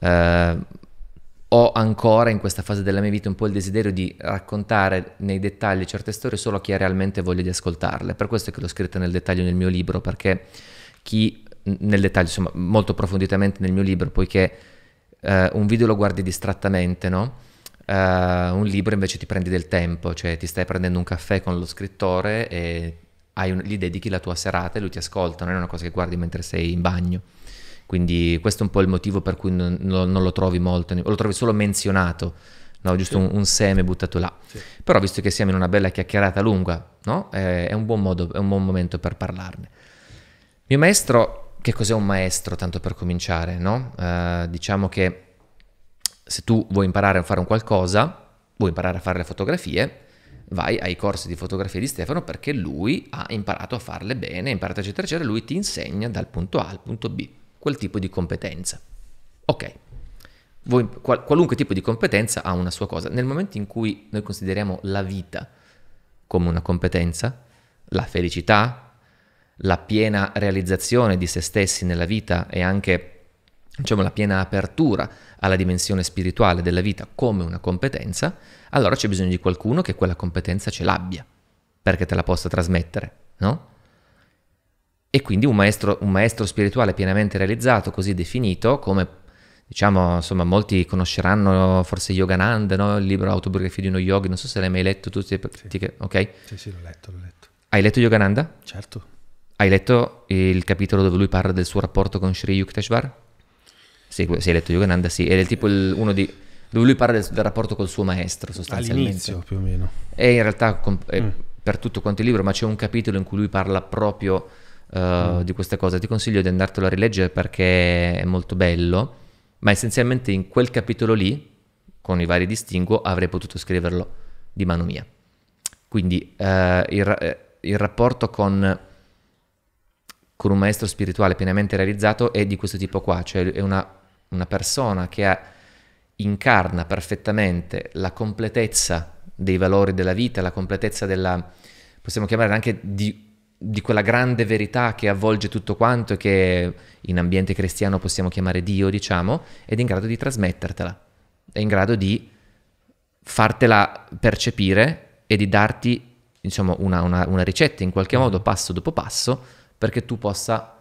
eh, ho ancora in questa fase della mia vita un po' il desiderio di raccontare nei dettagli certe storie solo a chi ha realmente voglia di ascoltarle. Per questo è che l'ho scritta nel dettaglio nel mio libro, perché chi nel dettaglio, insomma, molto approfonditamente nel mio libro, poiché eh, un video lo guardi distrattamente, no? Uh, un libro invece ti prendi del tempo, cioè ti stai prendendo un caffè con lo scrittore e un, gli dedichi la tua serata e lui ti ascolta, non è una cosa che guardi mentre sei in bagno. Quindi questo è un po' il motivo per cui non, non lo trovi molto, lo trovi solo menzionato, no? giusto sì. un, un, seme buttato là. Sì. Però visto che siamo in una bella chiacchierata lunga, no? è, è, un buon modo, è un buon momento per parlarne. Mio maestro, che cos'è un maestro tanto per cominciare? No? Uh, diciamo che se tu vuoi imparare a fare un qualcosa, vuoi imparare a fare le fotografie, vai ai corsi di fotografia di Stefano perché lui ha imparato a farle bene, ha imparato eccetera eccetera, lui ti insegna dal punto A al punto B quel tipo di competenza. Ok, Voi, qual, qualunque tipo di competenza ha una sua cosa. Nel momento in cui noi consideriamo la vita come una competenza, la felicità, la piena realizzazione di se stessi nella vita e anche diciamo, la piena apertura alla dimensione spirituale della vita come una competenza, allora c'è bisogno di qualcuno che quella competenza ce l'abbia perché te la possa trasmettere, no? E quindi un maestro, un maestro spirituale pienamente realizzato, così definito, come diciamo, insomma, molti conosceranno forse Yoganand, no? il libro Autobiografia di uno yogi, non so se l'hai mai letto tu, sì. ok? Sì, sì, l'ho letto, l'ho letto. Hai letto Yogananda? Certo. Hai letto il capitolo dove lui parla del suo rapporto con Sri Yukteswar? Sì, sì, hai letto Yogananda, sì, ed è tipo il, uno di... dove lui parla del, del, rapporto col suo maestro, sostanzialmente. All'inizio, più o meno. E in realtà com- eh, mm. per tutto quanto il libro, ma c'è un capitolo in cui lui parla proprio eh, di queste cose. Ti consiglio di andartelo a rileggere perché è molto bello, ma essenzialmente in quel capitolo lì, con i vari distinguo, avrei potuto scriverlo di mano mia. Quindi uh, il, eh, il, rapporto con, con, un maestro spirituale pienamente realizzato è di questo tipo qua, cioè è una, una persona che ha, incarna perfettamente la completezza dei valori della vita, la completezza della, possiamo chiamare anche di di quella grande verità che avvolge tutto quanto e che in ambiente cristiano possiamo chiamare Dio, diciamo, ed è in grado di trasmettertela, è in grado di fartela percepire e di darti insomma, una, una, una ricetta in qualche modo, passo dopo passo, perché tu possa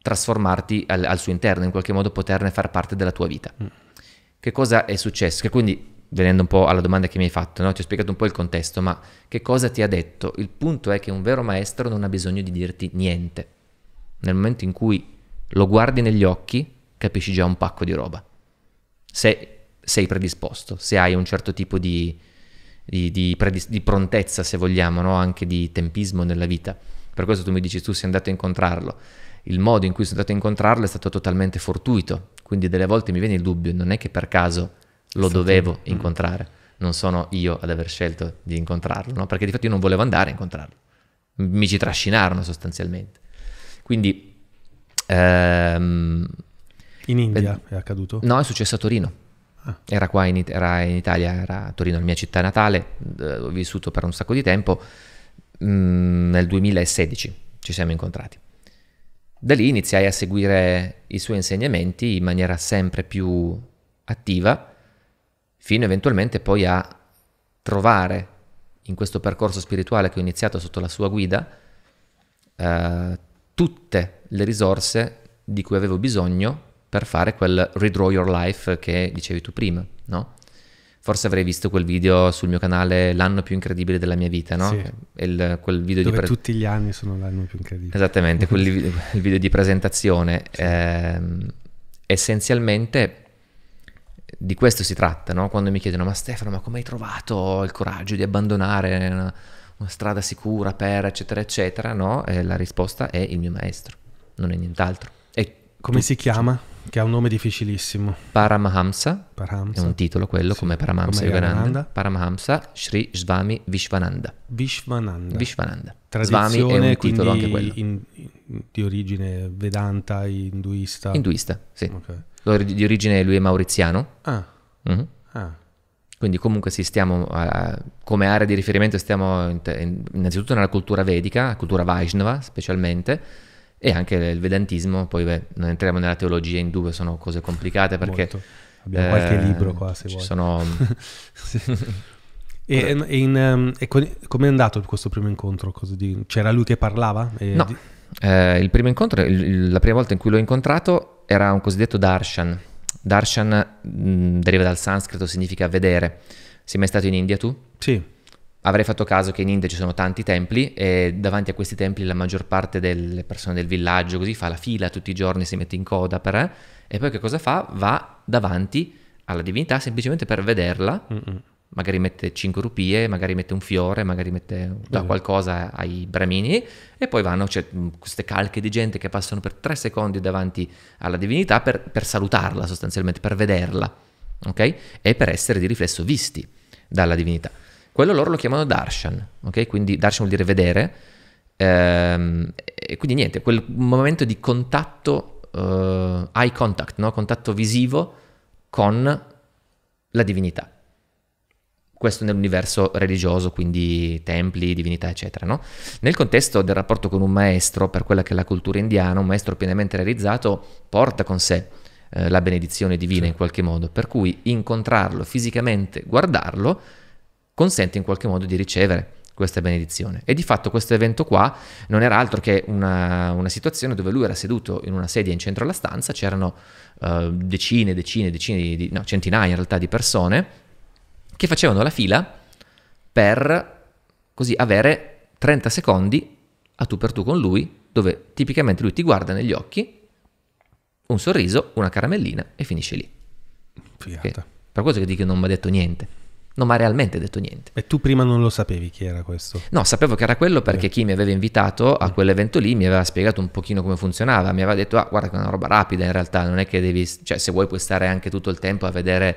trasformarti al, al, suo interno, in qualche modo poterne far parte della tua vita. Mm. Che cosa è successo? Che quindi venendo un po' alla domanda che mi hai fatto, no? ti ho spiegato un po' il contesto, ma che cosa ti ha detto? Il punto è che un vero maestro non ha bisogno di dirti niente. Nel momento in cui lo guardi negli occhi, capisci già un pacco di roba. Se sei predisposto, se hai un certo tipo di, di, di, predis- di prontezza, se vogliamo, no? anche di tempismo nella vita. Per questo tu mi dici, tu sei andato a incontrarlo. Il modo in cui sono andato a incontrarlo è stato totalmente fortuito, quindi delle volte mi viene il dubbio, non è che per caso lo esatto. dovevo mm. incontrare, non sono io ad aver scelto di incontrarlo, no? perché di fatto io non volevo andare a incontrarlo, mi ci trascinarono sostanzialmente. Quindi... Ehm, in India beh, è accaduto? No, è successo a Torino. Ah. Era qua in, era in, Italia, era Torino, la mia città natale, eh, ho vissuto per un sacco di tempo. Mm, nel 2016 ci siamo incontrati. Da lì iniziai a seguire i suoi insegnamenti in maniera sempre più attiva fino eventualmente poi a trovare in questo percorso spirituale che ho iniziato sotto la sua guida eh, tutte le risorse di cui avevo bisogno per fare quel redraw your life che dicevi tu prima, no? Forse avrei visto quel video sul mio canale L'anno più incredibile della mia vita, no? Sì. Il, quel video Dove di pre- tutti gli anni sono l'anno più incredibile. Esattamente, quel video di presentazione. Sì. Eh, essenzialmente di questo si tratta, no? Quando mi chiedono, ma Stefano, ma come hai trovato il coraggio di abbandonare una, una strada sicura per, eccetera, eccetera, no? E la risposta è il mio maestro, non è nient'altro. E come tu, si chiama? Cioè, che ha un nome difficilissimo. Paramahamsa, Paramahamsa. è un titolo quello, sì, come Paramahamsa Yogananda. Paramahamsa Sri Swami Vishvananda. Vishvananda. Vishvananda. Tradizione, Swami è un titolo anche quello. In, in, di origine vedanta, induista. Induista, sì. Ok di origine lui è mauriziano. Ah. Mm-hmm. ah. Quindi comunque sì, stiamo a, come area di riferimento stiamo in, in, innanzitutto nella cultura vedica, cultura Vaishnava specialmente, e anche il Vedantismo, poi beh, non entriamo nella teologia in due, sono cose complicate perché... Molto. Abbiamo eh, qualche libro qua se vuoi. Sono... e, ehm, ehm, e, in, e com'è andato questo primo incontro? Di, c'era lui che parlava? E no, di... eh, il primo incontro, il, la prima volta in cui l'ho incontrato era un cosiddetto darshan. Darshan mh, mm, deriva dal sanscrito, significa vedere. Sei mai stato in India tu? Sì. Avrei fatto caso che in India ci sono tanti templi e davanti a questi templi la maggior parte delle persone del villaggio così fa la fila tutti i giorni, si mette in coda per... Eh, e poi che cosa fa? Va davanti alla divinità semplicemente per vederla. Mm-mm magari mette 5 rupie, magari mette un fiore, magari mette da qualcosa ai bramini e poi vanno, c'è cioè, mm, queste calche di gente che passano per 3 secondi davanti alla divinità per, per salutarla sostanzialmente, per vederla, ok? E per essere di riflesso visti dalla divinità. Quello loro lo chiamano darshan, ok? Quindi darshan vuol dire vedere. Ehm, e quindi niente, quel momento di contatto, eh, eye contact, no? contatto visivo con la divinità questo nell'universo religioso, quindi templi, divinità, eccetera. No? Nel contesto del rapporto con un maestro, per quella che è la cultura indiana, un maestro pienamente realizzato porta con sé eh, la benedizione divina in qualche modo, per cui incontrarlo fisicamente, guardarlo, consente in qualche modo di ricevere questa benedizione. E di fatto questo evento qua non era altro che una, una, situazione dove lui era seduto in una sedia in centro alla stanza, c'erano uh, decine, decine, decine, di, no, centinaia in realtà di persone che facevano la fila per così avere 30 secondi a tu per tu con lui, dove tipicamente lui ti guarda negli occhi, un sorriso, una caramellina e finisce lì. Figata. per questo che dico non mi ha detto niente. Non mi ha realmente detto niente. E tu prima non lo sapevi chi era questo? No, sapevo che era quello perché chi mi aveva invitato a mm. quell'evento lì mi aveva spiegato un pochino come funzionava, mi aveva detto ah guarda che è una roba rapida in realtà, non è che devi, cioè se vuoi puoi stare anche tutto il tempo a vedere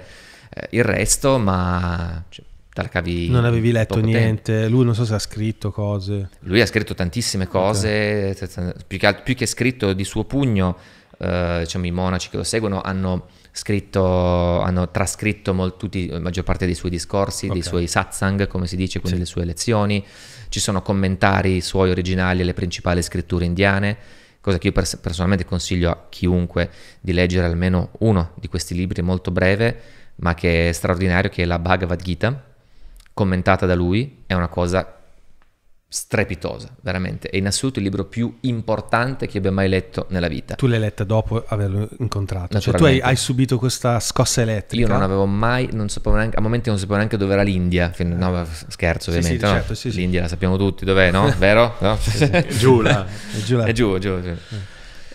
eh, il resto, ma cioè, te cavi. Non avevi letto niente, tempo. lui non so se ha scritto cose. Lui ha scritto tantissime cose, okay. più, che, più, che, scritto di suo pugno, eh, diciamo i monaci che lo seguono hanno scritto, hanno trascritto molt, tutti, la maggior parte dei suoi discorsi, okay. dei suoi satsang, come si dice, quindi sì. le sue lezioni. Ci sono commentari suoi originali alle principali scritture indiane, cosa che io pers- personalmente consiglio a chiunque di leggere almeno uno di questi libri molto breve ma che è straordinario, che è la Bhagavad Gita, commentata da lui, è una cosa strepitosa, veramente. È in assoluto il libro più importante che abbia mai letto nella vita. Tu l'hai letta dopo averlo incontrato, cioè tu hai, hai, subito questa scossa elettrica. Io non avevo mai, non sapevo neanche, a momenti non sapevo neanche dove era l'India, eh. no, scherzo ovviamente, sì, sì, no? certo, sì, l'India la sappiamo tutti, dov'è, no? Vero? No? giù là. È giù, giù. giù.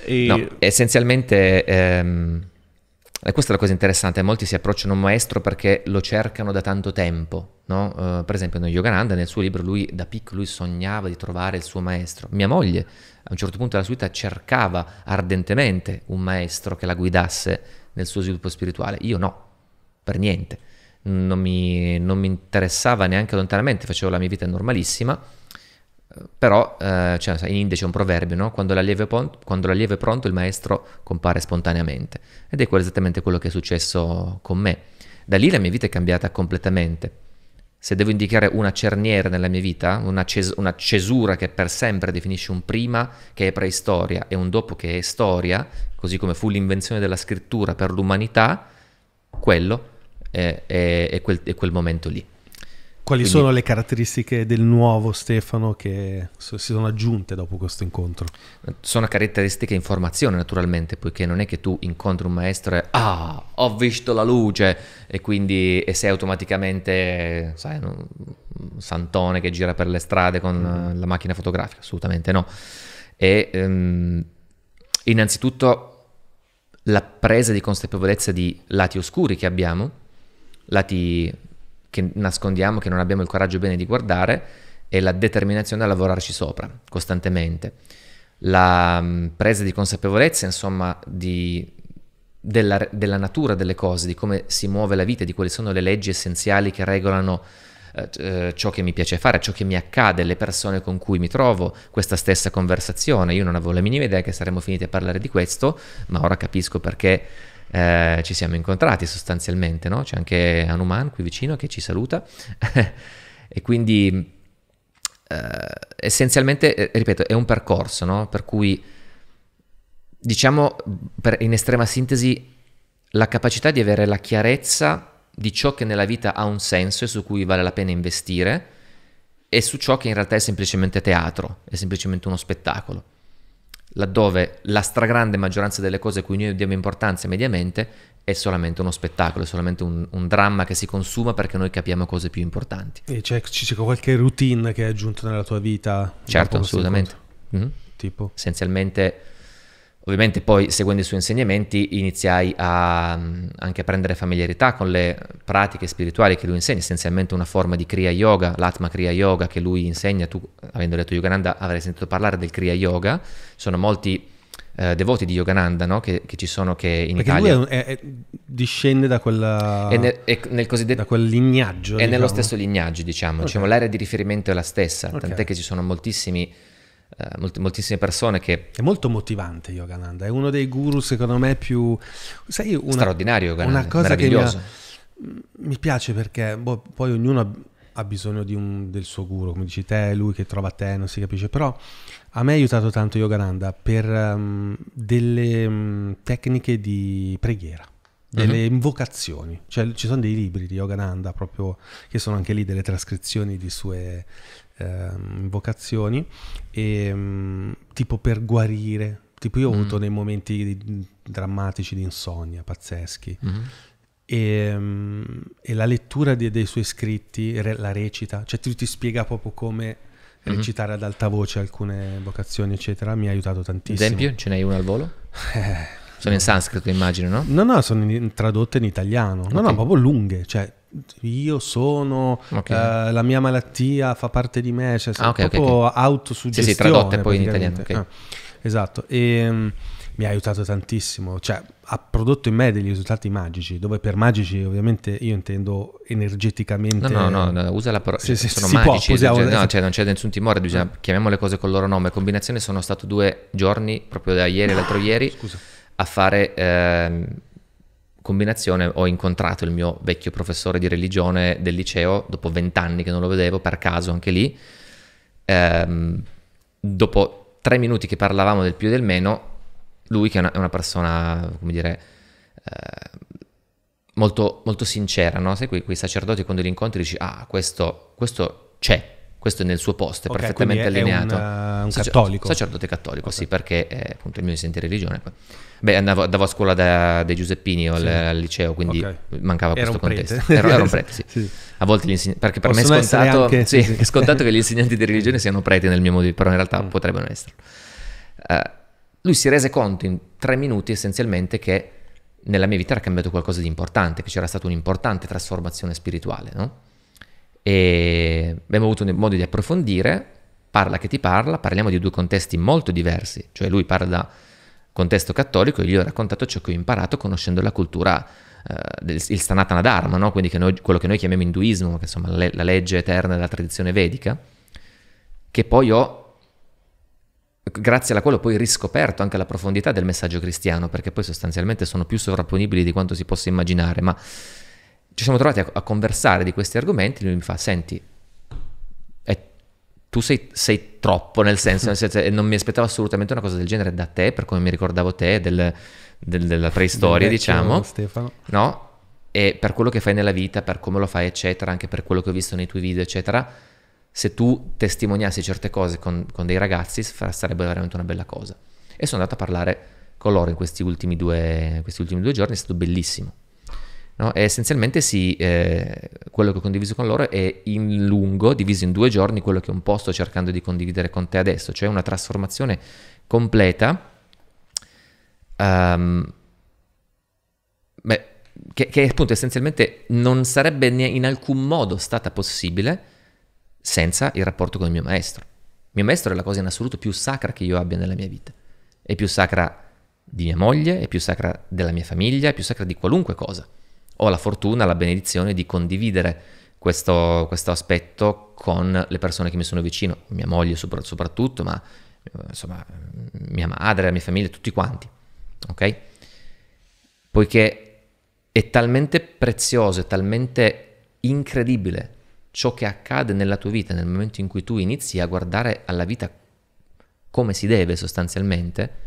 E... No, essenzialmente... Ehm, e questa è la cosa interessante, molti si approcciano a un maestro perché lo cercano da tanto tempo, no? uh, per esempio no, Yogananda nel suo libro, lui da piccolo lui sognava di trovare il suo maestro. Mia moglie a un certo punto della sua vita cercava ardentemente un maestro che la guidasse nel suo sviluppo spirituale, io no, per niente. Non mi, non mi interessava neanche lontanamente, facevo la mia vita normalissima, però eh, cioè, in India c'è un proverbio, no? quando, l'allievo pon- è pronto il maestro compare spontaneamente. Ed è esattamente quello che è successo con me. Da lì la mia vita è cambiata completamente. Se devo indicare una cerniera nella mia vita, una, ces- una cesura che per sempre definisce un prima che è preistoria e un dopo che è storia, così come fu l'invenzione della scrittura per l'umanità, quello è, è, è, quel, è quel momento lì. Quali Quindi, sono le caratteristiche del nuovo Stefano che si sono aggiunte dopo questo incontro? Sono caratteristiche in formazione naturalmente, poiché non è che tu incontri un maestro e ah, ho visto la luce e quindi e sei automaticamente, sai, un santone che gira per le strade con mm. la macchina fotografica, assolutamente no. E um, innanzitutto la presa di consapevolezza di lati oscuri che abbiamo, lati che nascondiamo, che non abbiamo il coraggio bene di guardare, e la determinazione a lavorarci sopra costantemente. La mm, presa di consapevolezza, insomma, di, della, della, natura delle cose, di come si muove la vita, di quali sono le leggi essenziali che regolano eh, eh, ciò che mi piace fare, ciò che mi accade, le persone con cui mi trovo, questa stessa conversazione. Io non avevo la minima idea che saremmo finiti a parlare di questo, ma ora capisco perché eh, ci siamo incontrati sostanzialmente, no? C'è anche Hanuman qui vicino che ci saluta e quindi eh, essenzialmente, eh, ripeto, è un percorso, no? Per cui diciamo per, in estrema sintesi la capacità di avere la chiarezza di ciò che nella vita ha un senso e su cui vale la pena investire e su ciò che in realtà è semplicemente teatro, è semplicemente uno spettacolo laddove la stragrande maggioranza delle cose a cui noi diamo importanza mediamente è solamente uno spettacolo, è solamente un, un dramma che si consuma perché noi capiamo cose più importanti. E c'è, c'è qualche routine che hai aggiunto nella tua vita? Certo, assolutamente. Mm-hmm. Tipo? Essenzialmente Ovviamente poi seguendo i suoi insegnamenti iniziai a, mm, anche a prendere familiarità con le pratiche spirituali che lui insegna, essenzialmente una forma di Kriya Yoga, l'Atma Kriya Yoga che lui insegna, tu avendo letto Yogananda avrai sentito parlare del Kriya Yoga, sono molti eh, devoti di Yogananda no? che, che, ci sono che in Perché Italia... Lui è, è, discende da, quella, è nel, è nel cosiddetto, da quel lignaggio. È diciamo. nello stesso lignaggio diciamo, okay. diciamo l'area di riferimento è la stessa, okay. tant'è che ci sono moltissimi Uh, moltissime persone che... È molto motivante Yogananda, è uno dei guru secondo me più... Sai, una, straordinario Yogananda, una cosa che mi, ha, mm, mi, piace perché boh, poi ognuno ha, ha bisogno un, del suo guru, come dici te, lui che trova te, non si capisce, però a me ha aiutato tanto Yogananda per um, delle um, tecniche di preghiera delle uh-huh. invocazioni, cioè ci sono dei libri di Yogananda proprio che sono anche lì delle trascrizioni di sue eh, vocazioni, e, mm, tipo per guarire. Tipo io ho avuto mm. dei momenti di, mm, drammatici di insonnia, pazzeschi. Mm-hmm. Mm. E, e, la lettura di, dei suoi scritti, re, la recita, cioè ti, ti spiega proprio come mm-hmm. recitare mm-hmm. ad alta voce alcune vocazioni, eccetera, mi ha aiutato tantissimo. Esempio, ce n'hai una al volo? Eh, sono no. in sanscrito, immagino, no? No, no, sono in, tradotte in italiano. Okay. No, no, proprio lunghe, cioè io sono, okay. uh, la mia malattia fa parte di me, cioè ah, okay, proprio okay, okay. autosuggestione. Sì, sì, tradotte poi in italiano. Okay. Ah, esatto, e um, mi ha aiutato tantissimo, cioè ha prodotto in me degli risultati magici, dove per magici ovviamente io intendo energeticamente... No, no, no, no usa la parola, se, se, sono magici, può, possiamo, cioè, no, cioè non c'è nessun timore, bisogna, ah. chiamiamo le cose col loro nome, combinazione sono stato due giorni, proprio da ieri e l'altro ah, ieri, Scusa. a fare... Eh, combinazione ho incontrato il mio vecchio professore di religione del liceo, dopo vent'anni che non lo vedevo, per caso anche lì, ehm, dopo tre minuti che parlavamo del più e del meno, lui che è una, è una persona, come dire, eh, molto, molto, sincera, no? Sai, quei, quei, sacerdoti quando li incontri dici, ah, questo, questo c'è, questo è nel suo posto, è okay, perfettamente allineato. un, uh, un cattolico. Sacerdote cattolico, okay. sì, perché è appunto il mio insegnante di religione. Beh, andavo, andavo a scuola da, dai Giuseppini o sì. al, liceo, quindi okay. mancava questo contesto. Era, era, un prete, sì. sì. A volte gli insegnanti, perché per Possono me è scontato, anche, sì, è scontato che gli insegnanti di religione siano preti nel mio modo di però in realtà mm. potrebbero esserlo. Uh, eh, lui si rese conto in tre minuti essenzialmente che nella mia vita era cambiato qualcosa di importante, che c'era stata un'importante trasformazione spirituale, no? e abbiamo avuto modo di approfondire, parla che ti parla, parliamo di due contesti molto diversi, cioè lui parla da contesto cattolico e io ho raccontato ciò che ho imparato conoscendo la cultura eh, del il Sanatana Dharma, no? quindi che noi, quello che noi chiamiamo induismo, che insomma le, la legge eterna della tradizione vedica, che poi ho grazie alla quale ho poi riscoperto anche la profondità del messaggio cristiano, perché poi sostanzialmente sono più sovrapponibili di quanto si possa immaginare, ma ci siamo trovati a, a, conversare di questi argomenti, lui mi fa, senti, eh, tu sei, sei, troppo, nel senso, nel senso non mi aspettavo assolutamente una cosa del genere da te, per come mi ricordavo te del, del, della preistoria, diciamo. Stefano. No? E per quello che fai nella vita, per come lo fai, eccetera, anche per quello che ho visto nei tuoi video, eccetera, se tu testimoniassi certe cose con, con dei ragazzi sarebbe veramente una bella cosa. E sono andato a parlare con loro in questi ultimi due, questi ultimi due giorni, è stato bellissimo. No? E essenzialmente sì, eh, quello che ho condiviso con loro è in lungo, diviso in due giorni, quello che un po' sto cercando di condividere con te adesso, cioè una trasformazione completa um, beh, che, che, appunto essenzialmente non sarebbe in alcun modo stata possibile senza il rapporto con il mio maestro. Il mio maestro è la cosa in assoluto più sacra che io abbia nella mia vita, è più sacra di mia moglie, è più sacra della mia famiglia, è più sacra di qualunque cosa ho la fortuna, la benedizione di condividere questo, questo aspetto con le persone che mi sono vicino, mia moglie soprattutto, ma eh, insomma mia madre, la mia famiglia, tutti quanti, ok? Poiché è talmente prezioso, è talmente incredibile ciò che accade nella tua vita nel momento in cui tu inizi a guardare alla vita come si deve sostanzialmente,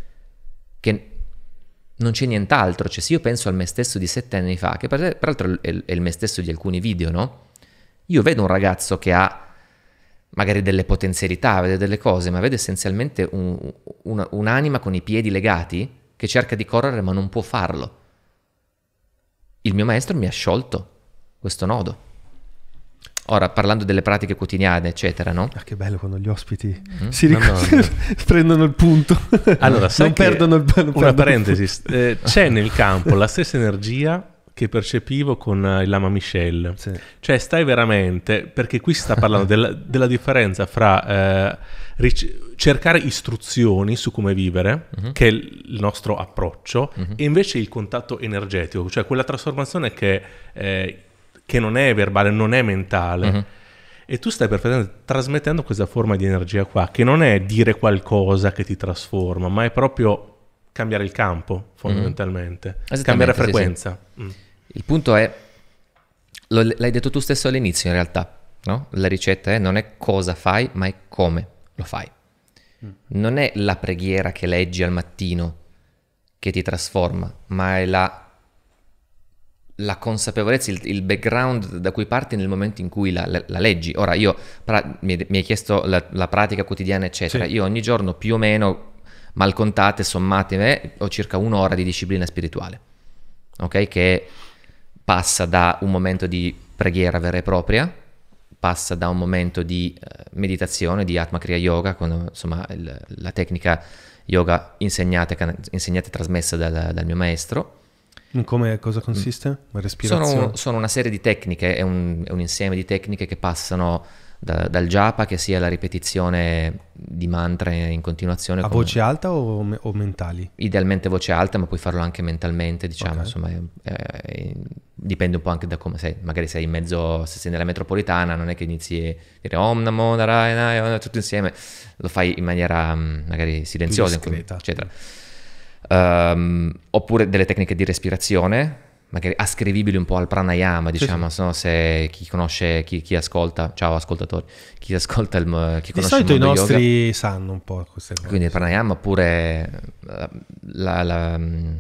che non c'è nient'altro. Cioè, se io penso al me stesso di sette anni fa, che peraltro è il me stesso di alcuni video, no? Io vedo un ragazzo che ha magari delle potenzialità, vede delle cose, ma vede essenzialmente un, un, un'anima con i piedi legati che cerca di correre ma non può farlo. Il mio maestro mi ha sciolto questo nodo. Ora, parlando delle pratiche quotidiane, eccetera, no? Ah, che bello quando gli ospiti mm? si ric- no, no, no. prendono il punto. Allora, non perdono il punto. Una parentesi, eh, c'è nel campo la stessa energia che percepivo con eh, il Lama Michel. Sì. Cioè, stai veramente, perché qui si sta parlando della, della, differenza fra eh, ric- cercare istruzioni su come vivere, mm-hmm. che è il nostro approccio, mm-hmm. e invece il contatto energetico, cioè quella trasformazione che... Eh, che non è verbale, non è mentale. Uh-huh. E tu stai perfettamente trasmettendo questa forma di energia qua, che non è dire qualcosa che ti trasforma, ma è proprio cambiare il campo, mhm. fondamentalmente. Mm. Cambiare sì, frequenza. Sì. Mm. Il punto è, lo, l'hai detto tu stesso all'inizio in realtà, no? La ricetta è, non è cosa fai, ma è come lo fai. Mm. Non è la preghiera che leggi al mattino che ti trasforma, ma è la la consapevolezza, il, il, background da cui parti nel momento in cui la, la, la leggi. Ora, io pra, mi, mi, hai chiesto la, la pratica quotidiana, eccetera. Sì. Io ogni giorno più o meno, mal contate, sommate, me, eh, ho circa un'ora di disciplina spirituale, ok? Che passa da un momento di preghiera vera e propria, passa da un momento di eh, meditazione, di Atma Kriya Yoga, quando, insomma il, la tecnica yoga insegnata, e trasmessa dal, dal mio maestro, in mm. come cosa mm. consiste? Sono, sono, una serie di tecniche, è un, è un insieme di tecniche che passano da, dal japa, che sia la ripetizione di mantra in continuazione. A come... voce alta o, o, mentali? Idealmente voce alta, ma puoi farlo anche mentalmente, diciamo, okay. insomma, è, è, dipende un po' anche da come sei, magari sei in mezzo, se sei nella metropolitana, non è che inizi a dire Om Namo Narayana, tutto insieme, lo fai in maniera mm, magari silenziosa, eccetera. Um, oppure delle tecniche di respirazione, magari ascrivibili un po' al pranayama, diciamo, sì, sì. No? se chi conosce, chi, chi, ascolta, ciao ascoltatori, chi ascolta il chi Di solito il i nostri yoga, sanno un po' queste cose. Quindi il pranayama oppure eh, la, la, mm,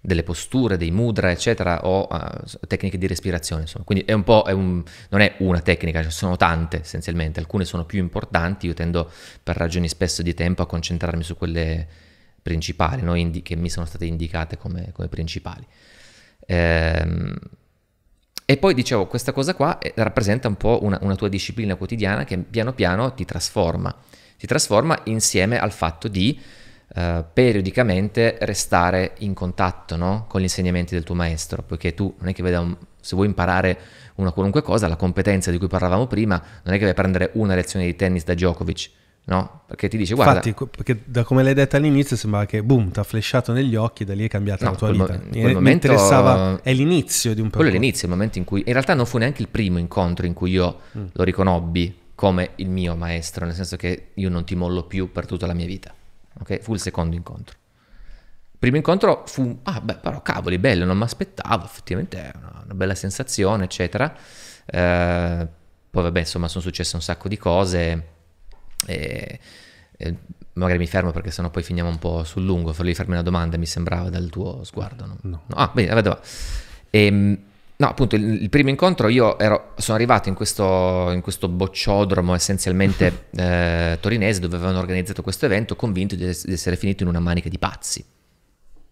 delle posture, dei mudra, eccetera, o uh, tecniche di respirazione, insomma. Quindi è un po', è un, non è una tecnica, ci cioè sono tante essenzialmente, alcune sono più importanti, io tendo per ragioni spesso di tempo a concentrarmi su quelle principali, no? Indi- che mi sono state indicate come, come principali. Ehm, e poi dicevo, questa cosa qua eh, rappresenta un po' una, una, tua disciplina quotidiana che piano piano ti trasforma, ti trasforma insieme al fatto di eh, periodicamente restare in contatto no? con gli insegnamenti del tuo maestro, poiché tu non è che veda un, se vuoi imparare una qualunque cosa, la competenza di cui parlavamo prima, non è che vai a prendere una lezione di tennis da Djokovic, no? Perché ti dice guarda... Infatti, perché da come l'hai detta all'inizio sembrava che boom, ti ha flashato negli occhi e da lì è cambiata no, la tua vita. Mo- mi momento, interessava, è l'inizio di un percorso. Quello è l'inizio, il momento in cui... In realtà non fu neanche il primo incontro in cui io mm. lo riconobbi come il mio maestro, nel senso che io non ti mollo più per tutta la mia vita, ok? Fu il secondo incontro. Il primo incontro fu, ah beh, però cavoli, bello, non mi aspettavo, effettivamente è una, una, bella sensazione, eccetera. Eh, poi vabbè, insomma, sono successe un sacco di cose e, e magari mi fermo perché sennò poi finiamo un po' sul lungo. Volevi farmi una domanda, mi sembrava dal tuo sguardo. No, no. no. ah, bene, vado. Ehm, No, appunto, il, il, primo incontro io ero, sono arrivato in questo, in questo bocciodromo essenzialmente eh, torinese dove avevano organizzato questo evento convinto di, di essere finito in una manica di pazzi.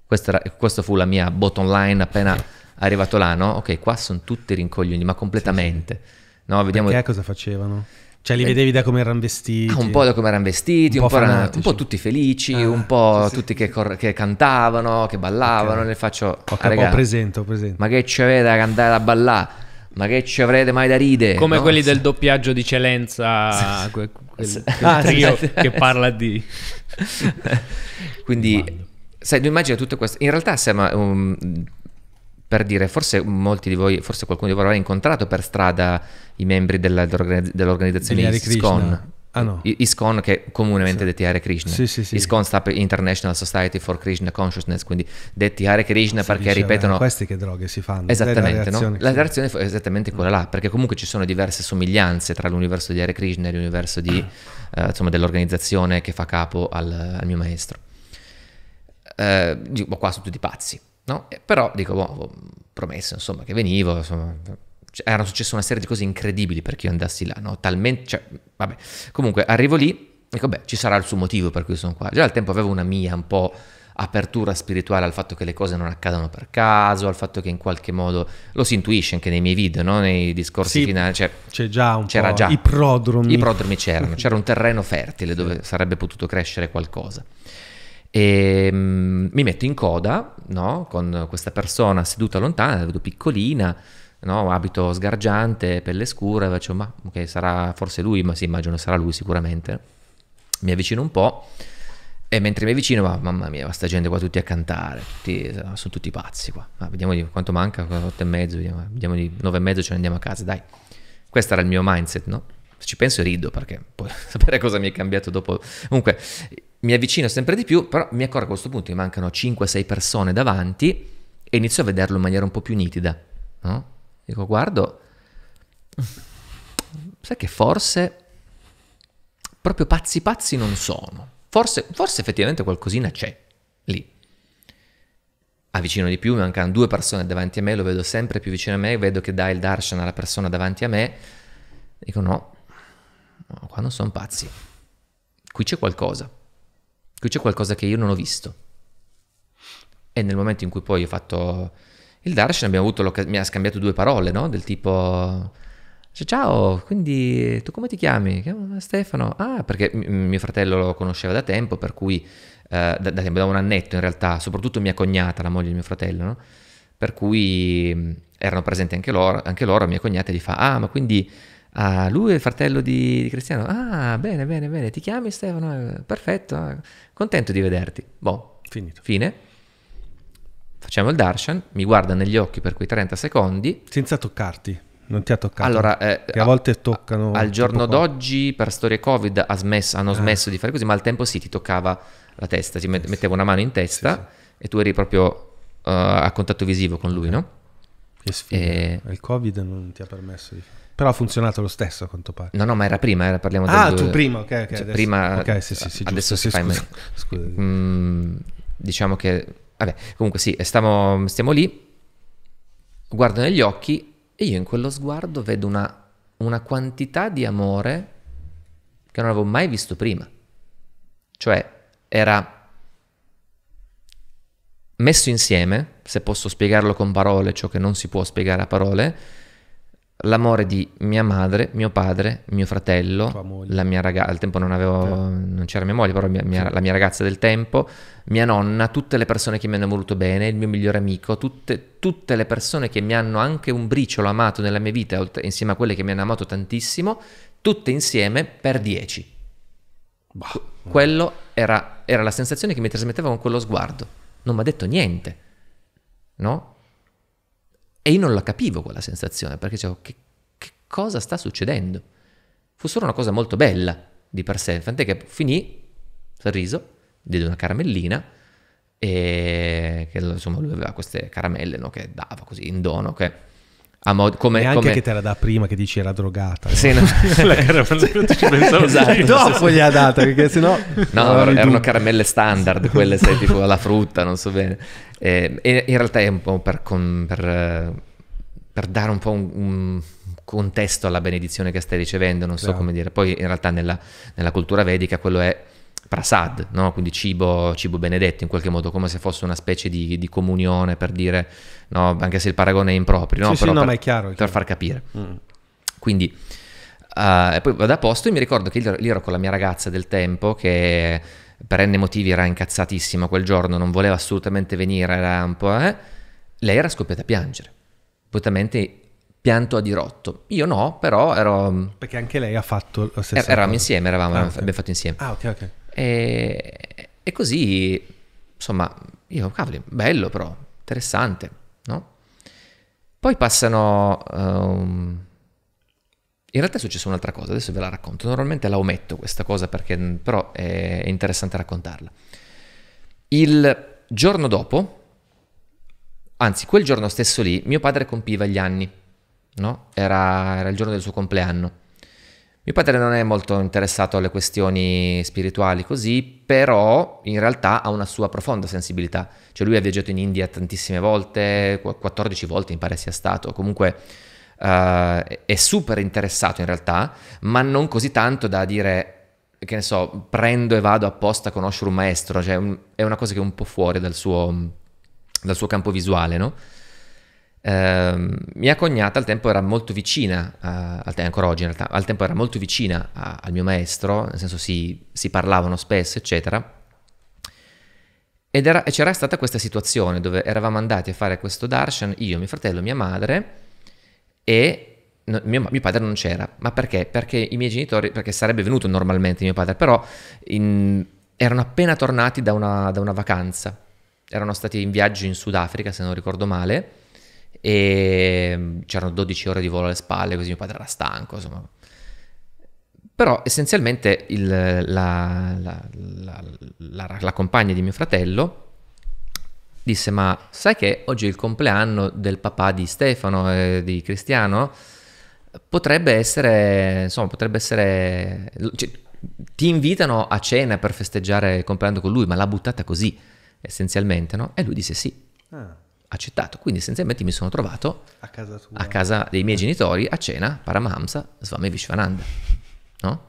Questa, era, questa fu la mia bottom line appena arrivato là, no? Ok, qua sono tutti rincoglioni, ma completamente. Sì, sì. No, vediamo... Perché cosa facevano? Cioè li eh, vedevi da come erano vestiti? Ah, un po' da come erano vestiti, un, un, po, erano, un po', tutti felici, ah, un po' sì, tutti sì. Che, cor- che, cantavano, che ballavano, okay. le faccio... Okay, ah, ho presento, ho Ma che ci avete da cantare a ballare? Ma che ci avrete mai da ridere? Come no? quelli sì. del doppiaggio di Celenza, quel, quel, quel trio ah, che parla di... Quindi, sai, tu immagina tutto questo... In realtà sembra... Um, per dire, forse molti di voi, forse qualcuno di voi avrà incontrato per strada i membri della, dell'organizzazione ISCON. Ah, no. ISCON che è comunemente sì. detti Hare Krishna. Sì, sì, sì. ISCON sta per International Society for Krishna Consciousness, quindi detti Hare Krishna si perché dice, ripetono... Beh, questi che droghe si fanno. Esattamente, la, no? la reazione è esattamente quella là, perché comunque ci sono diverse somiglianze tra l'universo di Hare Krishna e l'universo di, ah. eh, insomma, dell'organizzazione che fa capo al, al mio maestro. Eh, qua sono tutti pazzi No? Eh, però dico, boh, boh promesso insomma che venivo, insomma, erano successe una serie di cose incredibili perché io andassi là, no? Talmente, cioè, vabbè. Comunque arrivo lì, dico, beh, ci sarà il suo motivo per cui sono qua. Già al tempo avevo una mia un po' apertura spirituale al fatto che le cose non accadano per caso, al fatto che in qualche modo lo si intuisce anche nei miei video, no? nei discorsi sì, finali. Cioè, c'è già un c'era po' già, i prodromi. I prodromi c'erano, c'era un terreno fertile dove sarebbe potuto crescere qualcosa. E um, mi metto in coda, no? Con questa persona seduta lontana, la vedo piccolina, no? Abito sgargiante, pelle scura, faccio, ma ok, sarà forse lui, ma sì, immagino sarà lui sicuramente. Mi avvicino un po'. E mentre mi avvicino, ma, mamma mia, ma sta gente qua tutti a cantare, tutti, sono tutti pazzi qua. Ma vediamo di quanto manca, 8 e mezzo, vediamo, vediamo di 9 e mezzo ce ne andiamo a casa, dai. Questo era il mio mindset, no? Ci penso e rido perché poi sapere cosa mi è cambiato dopo. Comunque, mi avvicino sempre di più, però mi accorgo a questo punto che mancano 5-6 persone davanti e inizio a vederlo in maniera un po' più nitida. No? Dico, guardo, sai che forse proprio pazzi pazzi non sono. Forse, forse effettivamente qualcosina c'è lì. Avvicino di più, mi mancano due persone davanti a me, lo vedo sempre più vicino a me, vedo che dà il darshan alla persona davanti a me. Dico no, no qua non sono pazzi, qui c'è qualcosa qui c'è qualcosa che io non ho visto. E nel momento in cui poi ho fatto il darshan abbiamo avuto mi ha scambiato due parole, no? Del tipo ciao, quindi tu come ti chiami? Ah, Stefano. Ah, perché m- mio fratello lo conosceva da tempo, per cui eh, da, da, da un annetto in realtà, soprattutto mia cognata, la moglie di mio fratello, no? Per cui erano presenti anche loro, anche loro mia cognata gli fa: "Ah, ma quindi Ah, lui è il fratello di, di, Cristiano. Ah, bene, bene, bene. Ti chiami Stefano? Eh, perfetto, ah, contento di vederti. Boh, finito. Fine. Facciamo il darshan, mi guarda negli occhi per quei 30 secondi. Senza toccarti. Non ti ha toccato? Allora, eh, che a, a volte toccano. Al giorno d'oggi, per storie Covid, ha smesso, hanno eh. smesso di fare così, ma al tempo sì, ti toccava la testa, ti met- metteva una mano in testa sì, sì. e tu eri proprio uh, a contatto visivo con lui, okay. no? Che sfida. E... Il Covid non ti ha permesso di fare. Però ha funzionato lo stesso a quanto pare. No, no, ma era prima, era, eh, parliamo ah, del... Ah, tu prima, ok, ok. Cioè, prima, Ok, sì, sì, sì, adesso giusto, si fa in scusa, scusa. Mm, diciamo che... Vabbè, comunque sì, stiamo, stiamo, lì, guardo negli occhi e io in quello sguardo vedo una, una quantità di amore che non avevo mai visto prima. Cioè, era messo insieme, se posso spiegarlo con parole, ciò che non si può spiegare a parole, l'amore di mia madre, mio padre, mio fratello, la mia ragazza, al tempo non, avevo, non c'era mia moglie, però mia, mia, la mia ragazza del tempo, mia nonna, tutte le persone che mi hanno voluto bene, il mio migliore amico, tutte, tutte le persone che mi hanno anche un briciolo amato nella mia vita, oltre, insieme a quelle che mi hanno amato tantissimo, tutte insieme per dieci. Bah. Quello era, era la sensazione che mi trasmetteva con quello sguardo. Non mi ha detto niente, no? E io non la capivo quella sensazione, perché dicevo, che, che cosa sta succedendo? Fu solo una cosa molto bella di per sé, tant'è che finì, sorriso, diede una caramellina, e che insomma lui aveva queste caramelle no, che dava così in dono, che Mod- come, e anche come... che te la dà prima che dici era drogata. Sì, no. la caramella cioè, ci pensavo esatto. dopo gli ha data, perché sennò... No, erano caramelle standard, quelle sei tipo alla frutta, non so bene. Eh, e in realtà è un po' per, per, per dare un po' un, un, contesto alla benedizione che stai ricevendo, non so Bravo. come dire. Poi in realtà nella, nella cultura vedica quello è prasad, no? quindi cibo, cibo, benedetto in qualche modo, come se fosse una specie di, di comunione per dire, no? anche se il paragone è improprio, no? Sì, Però sì, per, è chiaro, è chiaro. per, far capire. Mm. Quindi, uh, e poi vado a posto e mi ricordo che lì ero con la mia ragazza del tempo che per n motivi era incazzatissima quel giorno, non voleva assolutamente venire, era un po'... Eh? Lei era scoppiata a piangere, completamente pianto a dirotto. Io no, però ero... Mm, Perché anche lei ha fatto lo stesso... Eravamo cosa. insieme, eravamo, ah, okay. abbiamo fatto insieme. Ah, ok, ok. E, e così, insomma, io, cavoli, bello però, interessante, no? Poi passano... Um, in realtà è successa un'altra cosa, adesso ve la racconto. Normalmente la ometto questa cosa perché però è interessante raccontarla. Il giorno dopo, anzi quel giorno stesso lì, mio padre compiva gli anni, no? era, era il giorno del suo compleanno. Mio padre non è molto interessato alle questioni spirituali così, però in realtà ha una sua profonda sensibilità. Cioè lui ha viaggiato in India tantissime volte, 14 volte mi pare sia stato, comunque uh, è super interessato in realtà, ma non così tanto da dire che ne so, prendo e vado apposta a conoscere un maestro, cioè un, è una cosa che è un po' fuori dal suo, dal suo campo visuale, no? Ehm, mia cognata al tempo era molto vicina, a, eh, al te- ancora oggi in realtà, al tempo era molto vicina a, al mio maestro, nel senso si, si parlavano spesso, eccetera. Ed era, c'era stata questa situazione dove eravamo andati a fare questo darshan, io, mio fratello, mia madre, e no, mio, mio, padre non c'era. Ma perché? Perché i miei genitori, perché sarebbe venuto normalmente mio padre, però in, erano appena tornati da una, da una vacanza. Erano stati in viaggio in Sudafrica, se non ricordo male, e mm, c'erano 12 ore di volo alle spalle, così mio padre era stanco, insomma. Però essenzialmente il, la, la, la, la, compagna di mio fratello disse, ma sai che oggi è il compleanno del papà di Stefano e di Cristiano? Potrebbe essere, insomma, potrebbe essere... Cioè, ti invitano a cena per festeggiare il compleanno con lui, ma l'ha buttata così, essenzialmente, no? E lui disse sì. Ah accettato. Quindi essenzialmente mi sono trovato a casa, a casa dei miei eh. genitori a cena, Paramahamsa, Swami Vishwananda. No?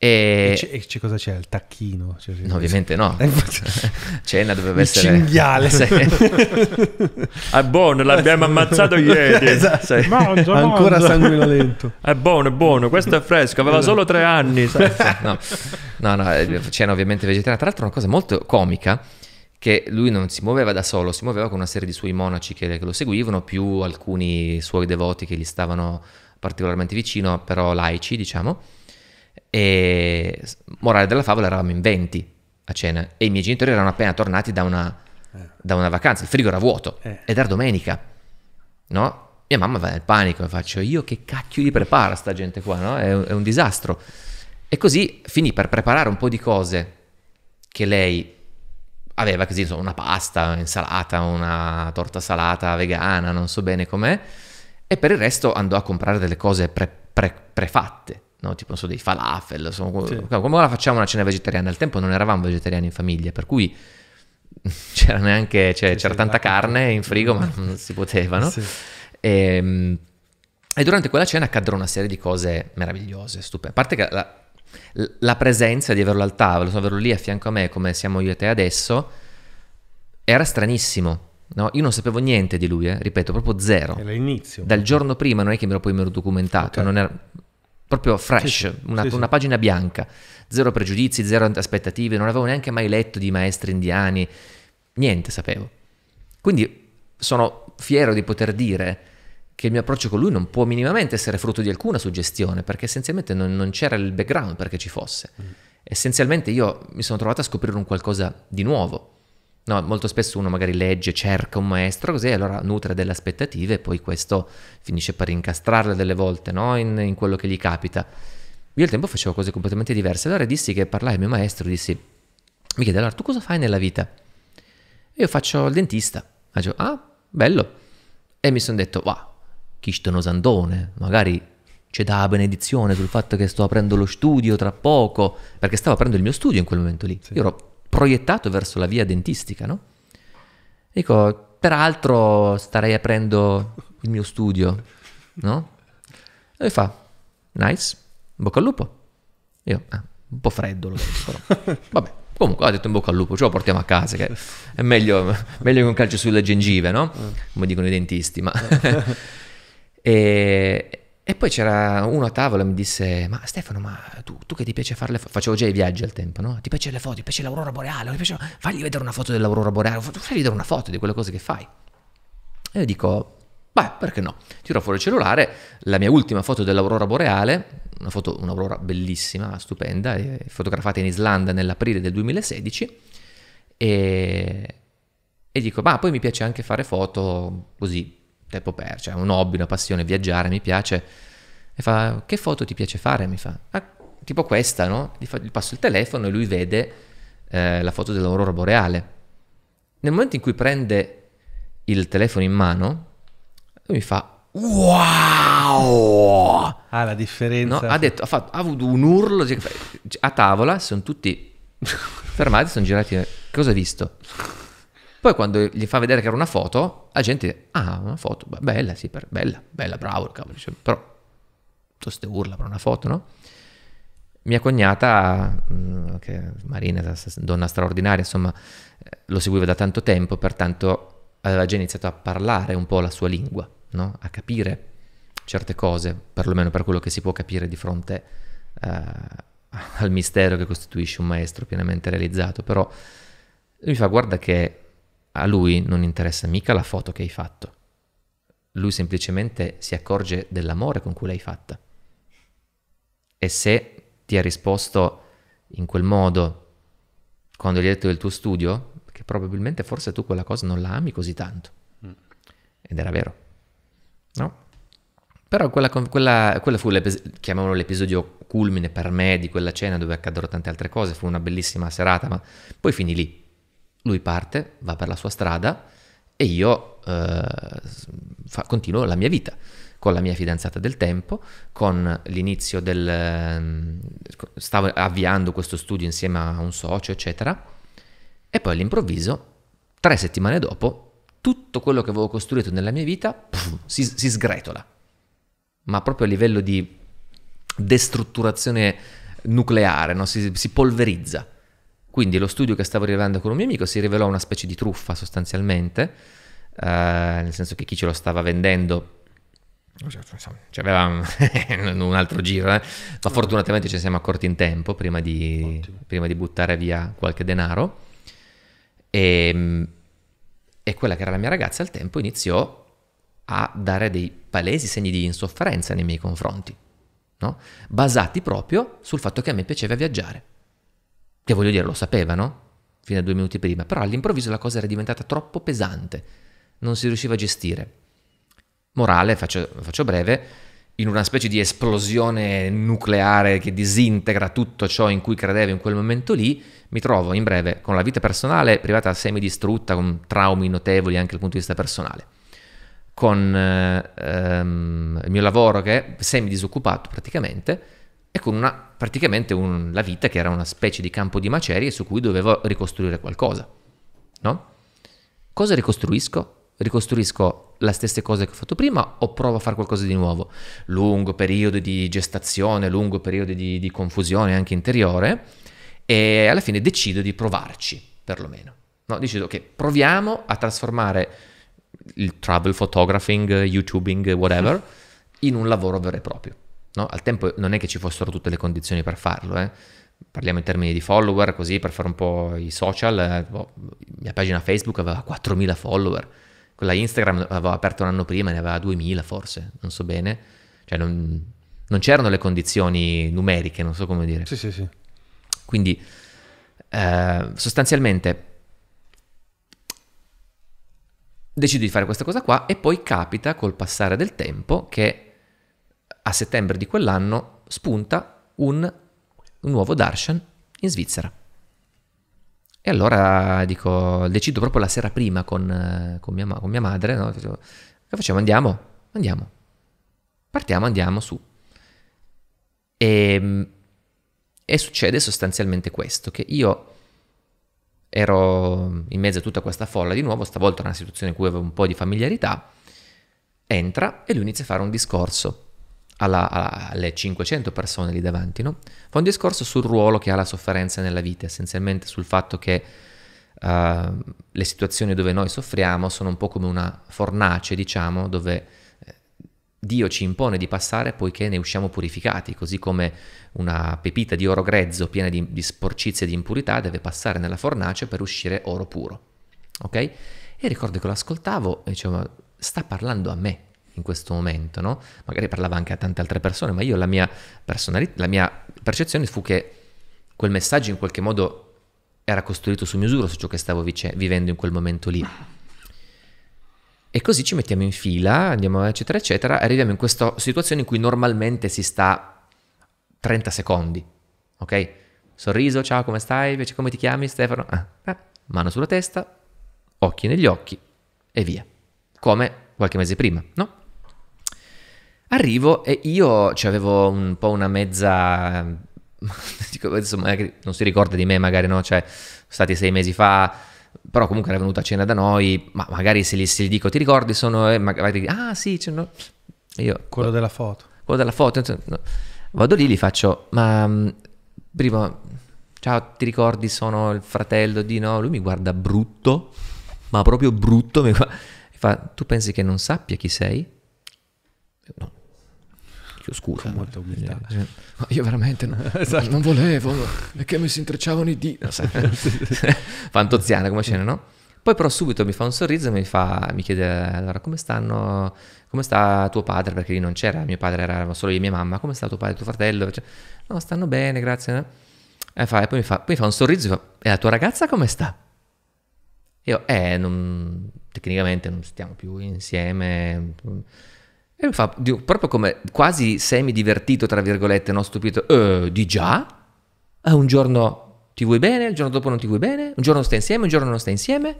E, e, c'è, e c'è cosa c'è? Il tacchino? Cioè, no, ovviamente no. Eh, cena doveva essere... Il cinghiale. è buono, l'abbiamo eh, ammazzato ieri. Esatto. Mangia, Ancora mangia. sanguinolento. È buono, è buono. Questo è fresco, aveva esatto. solo tre anni. No. no, no, cena ovviamente vegetariana. Tra l'altro una cosa molto comica che lui non si muoveva da solo, si muoveva con una serie di suoi monaci che, che lo seguivano, più alcuni suoi devoti che gli stavano particolarmente vicino, però laici, diciamo. E morale della favola eravamo in 20 a cena e i miei genitori erano appena tornati da una, eh. da una vacanza, il frigo era vuoto eh. ed era domenica, no? Mia mamma va nel panico e faccio io che cacchio gli prepara sta gente qua, no? È un, è un disastro. E così finì per preparare un po' di cose che lei aveva così insomma, una pasta, un'insalata, una torta salata vegana, non so bene com'è, e per il resto andò a comprare delle cose pre, pre, prefatte, no? tipo so, dei falafel, sono... sì. come la facciamo una cena vegetariana? Al tempo non eravamo vegetariani in famiglia, per cui c'era neanche, cioè, sì, c'era sì, tanta carne in frigo, ma non si poteva, no? E, ehm, e, durante quella cena accaddero una serie di cose meravigliose, stupende. A parte che la, la presenza di averlo al tavolo, averlo lì a fianco a me come siamo io e te adesso, era stranissimo. No? Io non sapevo niente di lui, eh? ripeto, proprio zero. Era l'inizio. Dal giorno prima non è che mi ero poi meno documentato, okay. non era proprio fresh, sì, una, sì, una pagina bianca, zero pregiudizi, zero aspettative, non avevo neanche mai letto di maestri indiani, niente sapevo. Quindi sono fiero di poter dire che il mio approccio con lui non può minimamente essere frutto di alcuna suggestione, perché essenzialmente non, non c'era il background perché ci fosse. Mm. Essenzialmente io mi sono trovato a scoprire un qualcosa di nuovo. No, molto spesso uno magari legge, cerca un maestro, così allora nutre delle aspettative e poi questo finisce per incastrarle delle volte no? in, in, quello che gli capita. Io al tempo facevo cose completamente diverse, allora dissi che parlai al mio maestro, dissi, mi chiede allora tu cosa fai nella vita? Io faccio il dentista. ah, bello. E mi sono detto, wow, chi stanno sandone, magari c'è da benedizione sul fatto che sto aprendo lo studio tra poco, perché stavo aprendo il mio studio in quel momento lì. Sì. Io ero proiettato verso la via dentistica, no? Dico, peraltro starei aprendo il mio studio, no? E fa, nice, bocca al lupo. Io, ah, un po' freddo lo so, però. Vabbè, comunque ha detto in bocca al lupo, ce lo portiamo a casa, che è meglio, meglio che un calcio sulle gengive, no? Eh. Come dicono i dentisti, ma... E, e poi c'era uno a tavola e mi disse: Ma Stefano, ma tu, tu che ti piace fare le foto? Facevo già i viaggi al tempo, no? Ti piace le foto, ti piace l'aurora boreale, ti piace... fagli vedere una foto dell'aurora boreale, fagli vedere una foto di quelle cose che fai. E io dico: Beh, perché no? Tiro fuori il cellulare, la mia ultima foto dell'aurora boreale, una foto, un'aurora bellissima, stupenda, eh, fotografata in Islanda nell'aprile del 2016, e, e dico, ma poi mi piace anche fare foto così, tempo perso, è cioè, un hobby, una passione, viaggiare, mi piace. E fa, che foto ti piace fare? Mi fa, ah, tipo questa, no? Gli, fa, gli, passo il telefono e lui vede eh, la foto dell'aurora boreale. Nel momento in cui prende il telefono in mano, lui mi fa, wow! Ah, la differenza. No? Ha, detto, ha, fatto, ha avuto un urlo, a tavola sono tutti fermati, sono girati, eh, cosa hai visto? Poi quando gli fa vedere che era una foto, la gente, dice, ah, una foto, bella, sì, bella, bella, bravo, cavolo, cioè, però, queste urla per una foto, no? Mia cognata, mm, che Marina, donna straordinaria, insomma, eh, lo seguiva da tanto tempo, pertanto aveva già iniziato a parlare un po' la sua lingua, no? A capire certe cose, perlomeno per quello che si può capire di fronte eh, al mistero che costituisce un maestro pienamente realizzato, però mi fa guarda che a lui non interessa mica la foto che hai fatto. Lui semplicemente si accorge dell'amore con cui l'hai fatta. E se ti ha risposto in quel modo quando gli hai detto del tuo studio, che probabilmente forse tu quella cosa non la ami così tanto. Mm. Ed era vero. No? Però quella, quella, quella fu chiamavano l'episodio culmine per me di quella cena dove accaddero tante altre cose, fu una bellissima serata, ma poi finì lì lui parte, va per la sua strada e io eh, fa, continuo la mia vita con la mia fidanzata del tempo, con l'inizio del... Ehm, stavo avviando questo studio insieme a un socio, eccetera, e poi all'improvviso, tre settimane dopo, tutto quello che avevo costruito nella mia vita puff, si, si sgretola, ma proprio a livello di destrutturazione nucleare, no? si, si polverizza. Quindi lo studio che stavo rivelando con un mio amico si rivelò una specie di truffa sostanzialmente, eh, nel senso che chi ce lo stava vendendo c'aveva cioè, cioè, un, altro giro, eh? ma fortunatamente ci siamo accorti in tempo prima di, prima di buttare via qualche denaro. E, ehm, e, quella che era la mia ragazza al tempo iniziò a dare dei palesi segni di insofferenza nei miei confronti, no? basati proprio sul fatto che a me piaceva viaggiare. Che voglio dire, lo sapevano fino a due minuti prima, però all'improvviso la cosa era diventata troppo pesante, non si riusciva a gestire. Morale, faccio, faccio breve, in una specie di esplosione nucleare che disintegra tutto ciò in cui credevo in quel momento lì, mi trovo in breve con la vita personale privata semidistrutta, con traumi notevoli anche dal punto di vista personale, con eh, ehm, il mio lavoro che è semi disoccupato praticamente, e con una, praticamente un, la vita che era una specie di campo di macerie su cui dovevo ricostruire qualcosa. No? Cosa ricostruisco? Ricostruisco la stessa cosa che ho fatto prima o provo a fare qualcosa di nuovo? Lungo periodo di gestazione, lungo periodo di, di confusione anche interiore e alla fine decido di provarci, perlomeno. No? Decido che proviamo a trasformare il travel photographing, youtubing, whatever, in un lavoro vero e proprio. No? Al tempo non è che ci fossero tutte le condizioni per farlo, eh? parliamo in termini di follower, così per fare un po' i social, eh, boh, mia pagina Facebook aveva 4.000 follower, quella Instagram aveva aperto un anno prima, ne aveva 2.000 forse, non so bene, cioè non, non c'erano le condizioni numeriche, non so come dire. Sì, sì, sì. Quindi eh, sostanzialmente decido di fare questa cosa qua e poi capita col passare del tempo che a settembre di quell'anno spunta un, un nuovo Darshan in Svizzera. E allora dico, decido proprio la sera prima con, eh, con, mia, con mia, madre, no? che facciamo? Andiamo, andiamo. Partiamo, andiamo su. E, ehm, e succede sostanzialmente questo, che io ero in mezzo a tutta questa folla di nuovo, stavolta una situazione in cui avevo un po' di familiarità, entra e lui inizia a fare un discorso alla, alle 500 persone lì davanti, no? fa un discorso sul ruolo che ha la sofferenza nella vita, essenzialmente sul fatto che uh, le situazioni dove noi soffriamo sono un po' come una fornace, diciamo, dove eh, Dio ci impone di passare poiché ne usciamo purificati, così come una pepita di oro grezzo piena di, di sporcizie e di impurità deve passare nella fornace per uscire oro puro. Ok? E ricordo che lo ascoltavo e dicevo, sta parlando a me, in questo momento, no? Magari parlava anche a tante altre persone, ma io la mia, personali- la mia percezione fu che quel messaggio in qualche modo era costruito su misura su ciò che stavo vice- vivendo in quel momento lì. E così ci mettiamo in fila, andiamo eccetera eccetera, arriviamo in questa situazione in cui normalmente si sta 30 secondi, ok? Sorriso, ciao, come stai? Invece come ti chiami Stefano? Ah, ah. Mano sulla testa, occhi negli occhi e via. Come qualche mese prima, no? Arrivo e io cioè, avevo un po' una mezza... Dico, insomma, non si ricorda di me magari, no? Cioè, sono stati sei mesi fa, però comunque era venuta a cena da noi, ma magari se gli, se gli dico ti ricordi sono... Eh, magari, ah sì, cioè, no. io, quello della foto. Quello della foto. No. Vado lì, gli faccio, ma mm, prima, ciao, ti ricordi sono il fratello di no? Lui mi guarda brutto, ma proprio brutto, mi guarda, fa, tu pensi che non sappia chi sei? No, occhio, scusa. molta umiltà. Cioè, io veramente non, esatto. non volevo, perché mi si intrecciavano i dita. Fantoziana come scena, no? Poi però subito mi fa un sorriso e mi, fa, mi chiede allora come stanno, come sta tuo padre? Perché lì non c'era, mio padre era solo io e mia mamma, come sta tuo padre, e tuo fratello? Cioè, no, stanno bene, grazie. E, fa, e poi, mi fa, poi mi fa un sorriso e fa, e la tua ragazza come sta? Io, eh, non, tecnicamente non stiamo più insieme. E mi fa proprio come quasi semi divertito, tra virgolette, no? Stupito, eh, di già? Eh, un giorno ti vuoi bene, il giorno dopo non ti vuoi bene, un giorno stai insieme, un giorno non stai insieme.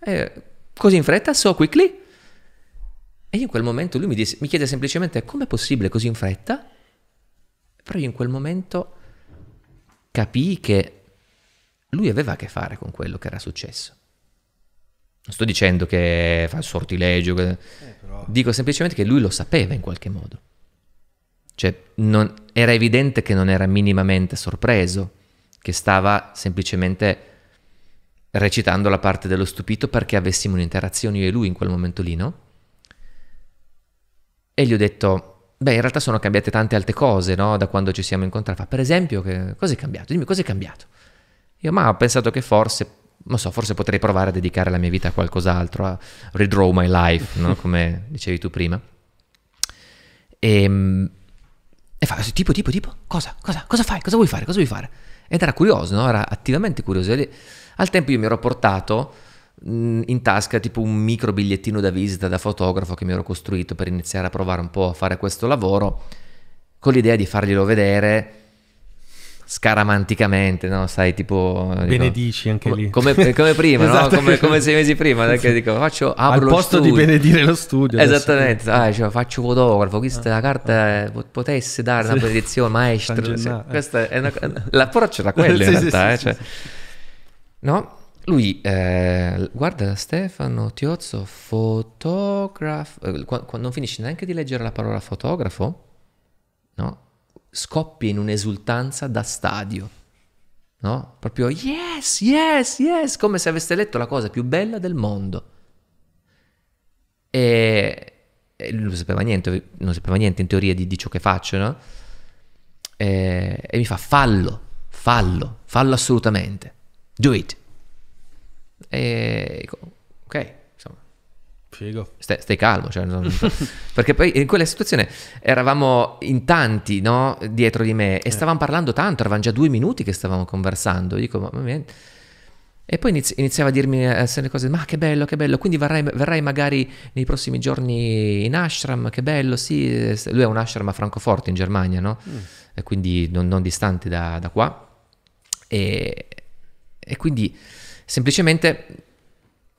Eh, così in fretta, so quickly. E io in quel momento lui mi, dice, mi chiede semplicemente com'è possibile così in fretta? Però io in quel momento capii che lui aveva a che fare con quello che era successo. Non sto dicendo che fa il sortilegio, eh, però... dico semplicemente che lui lo sapeva in qualche modo. Cioè, non... era evidente che non era minimamente sorpreso, che stava semplicemente recitando la parte dello stupito perché avessimo un'interazione io e lui in quel momento lì, no? E gli ho detto, beh, in realtà sono cambiate tante altre cose, no? Da quando ci siamo incontrati. Per esempio, cosa è cambiato? Dimmi, cosa è cambiato? Io, ma ho pensato che forse non so, forse potrei provare a dedicare la mia vita a qualcos'altro, a redraw my life, no? come dicevi tu prima. E, ehm, e fa, tipo, tipo, tipo, cosa, cosa, cosa fai, cosa vuoi fare, cosa vuoi fare? Ed era curioso, no? era attivamente curioso. E al tempo io mi ero portato mh, in tasca tipo un micro bigliettino da visita da fotografo che mi ero costruito per iniziare a provare un po' a fare questo lavoro, con l'idea di farglielo vedere scaramanticamente, no? Sai, tipo... Benedici dico, anche lì. Come, come prima, esatto. no? Come, come, sei mesi prima, perché dico, faccio, apro Al posto studio. di benedire lo studio. Esattamente, ah, cioè, faccio fotografo, questa ah, carta ah. potesse dare sì. una benedizione, maestro. Sì. Cioè, questa è una, l'approccio era quello in sì, realtà, eh, cioè. No? Lui, eh, guarda Stefano Tiozzo, fotografo... Eh, quando non finisce neanche di leggere la parola fotografo, no? scoppia in un'esultanza da stadio. No? Proprio yes, yes, yes, come se aveste letto la cosa più bella del mondo. E, e lui non sapeva niente, non sapeva niente in teoria di, di ciò che faccio, no? E, e mi fa fallo, fallo, fallo assolutamente. Do it. E Figo. Stai, stai calmo. Cioè, non, perché poi in quella situazione eravamo in tanti no, dietro di me e eh. stavamo parlando tanto, eravamo già due minuti che stavamo conversando. Dico, ma, e poi inizi, iniziava a dirmi eh, le cose, ma che bello, che bello, quindi verrai, verrai, magari nei prossimi giorni in ashram, che bello, sì, eh, lui è un ashram a Francoforte in Germania, no? Mm. Quindi non, non distante da, da qua. E, e quindi semplicemente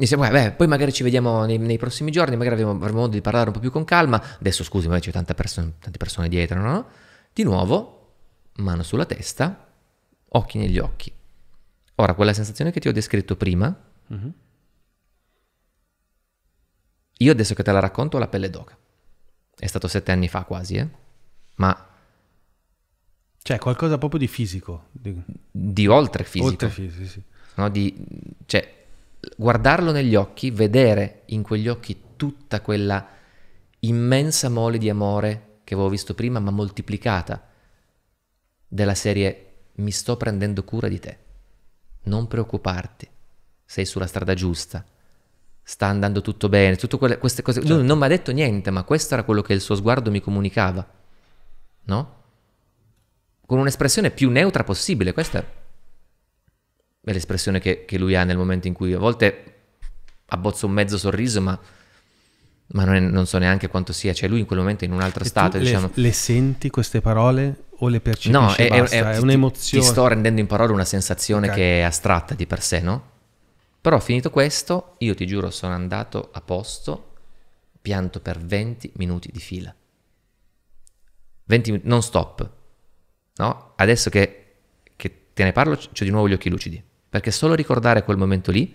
beh, poi magari ci vediamo nei, nei prossimi giorni, magari avremo, avremo, modo di parlare un po' più con calma. Adesso scusi, ma c'è tante persone, tante persone dietro, no? Di nuovo, mano sulla testa, occhi negli occhi. Ora, quella sensazione che ti ho descritto prima, mm-hmm. io adesso che te la racconto ho la pelle d'oca. È stato sette anni fa quasi, eh? Ma... Cioè, qualcosa proprio di fisico. Di, di oltre fisico. Oltre fisico, sì. No, di... Cioè, guardarlo negli occhi, vedere in quegli occhi tutta quella immensa mole di amore che avevo visto prima, ma moltiplicata, della serie mi sto prendendo cura di te, non preoccuparti, sei sulla strada giusta, sta andando tutto bene, tutte quelle, queste cose. Lui certo. non mi ha detto niente, ma questo era quello che il suo sguardo mi comunicava, no? Con un'espressione più neutra possibile, questa è l'espressione che, che, lui ha nel momento in cui a volte abbozzo un mezzo sorriso, ma, ma non, è, non, so neanche quanto sia. Cioè, lui in quel momento è in un altro stato. Diciamo. Le, le, senti queste parole o le percepisci? No, è, è, è un'emozione. Ti, ti, sto rendendo in parole una sensazione okay. che è astratta di per sé, no? Però finito questo, io ti giuro, sono andato a posto, pianto per 20 minuti di fila. 20 minuti, non stop. No? Adesso che, che te ne parlo, ho di nuovo gli occhi lucidi perché solo ricordare quel momento lì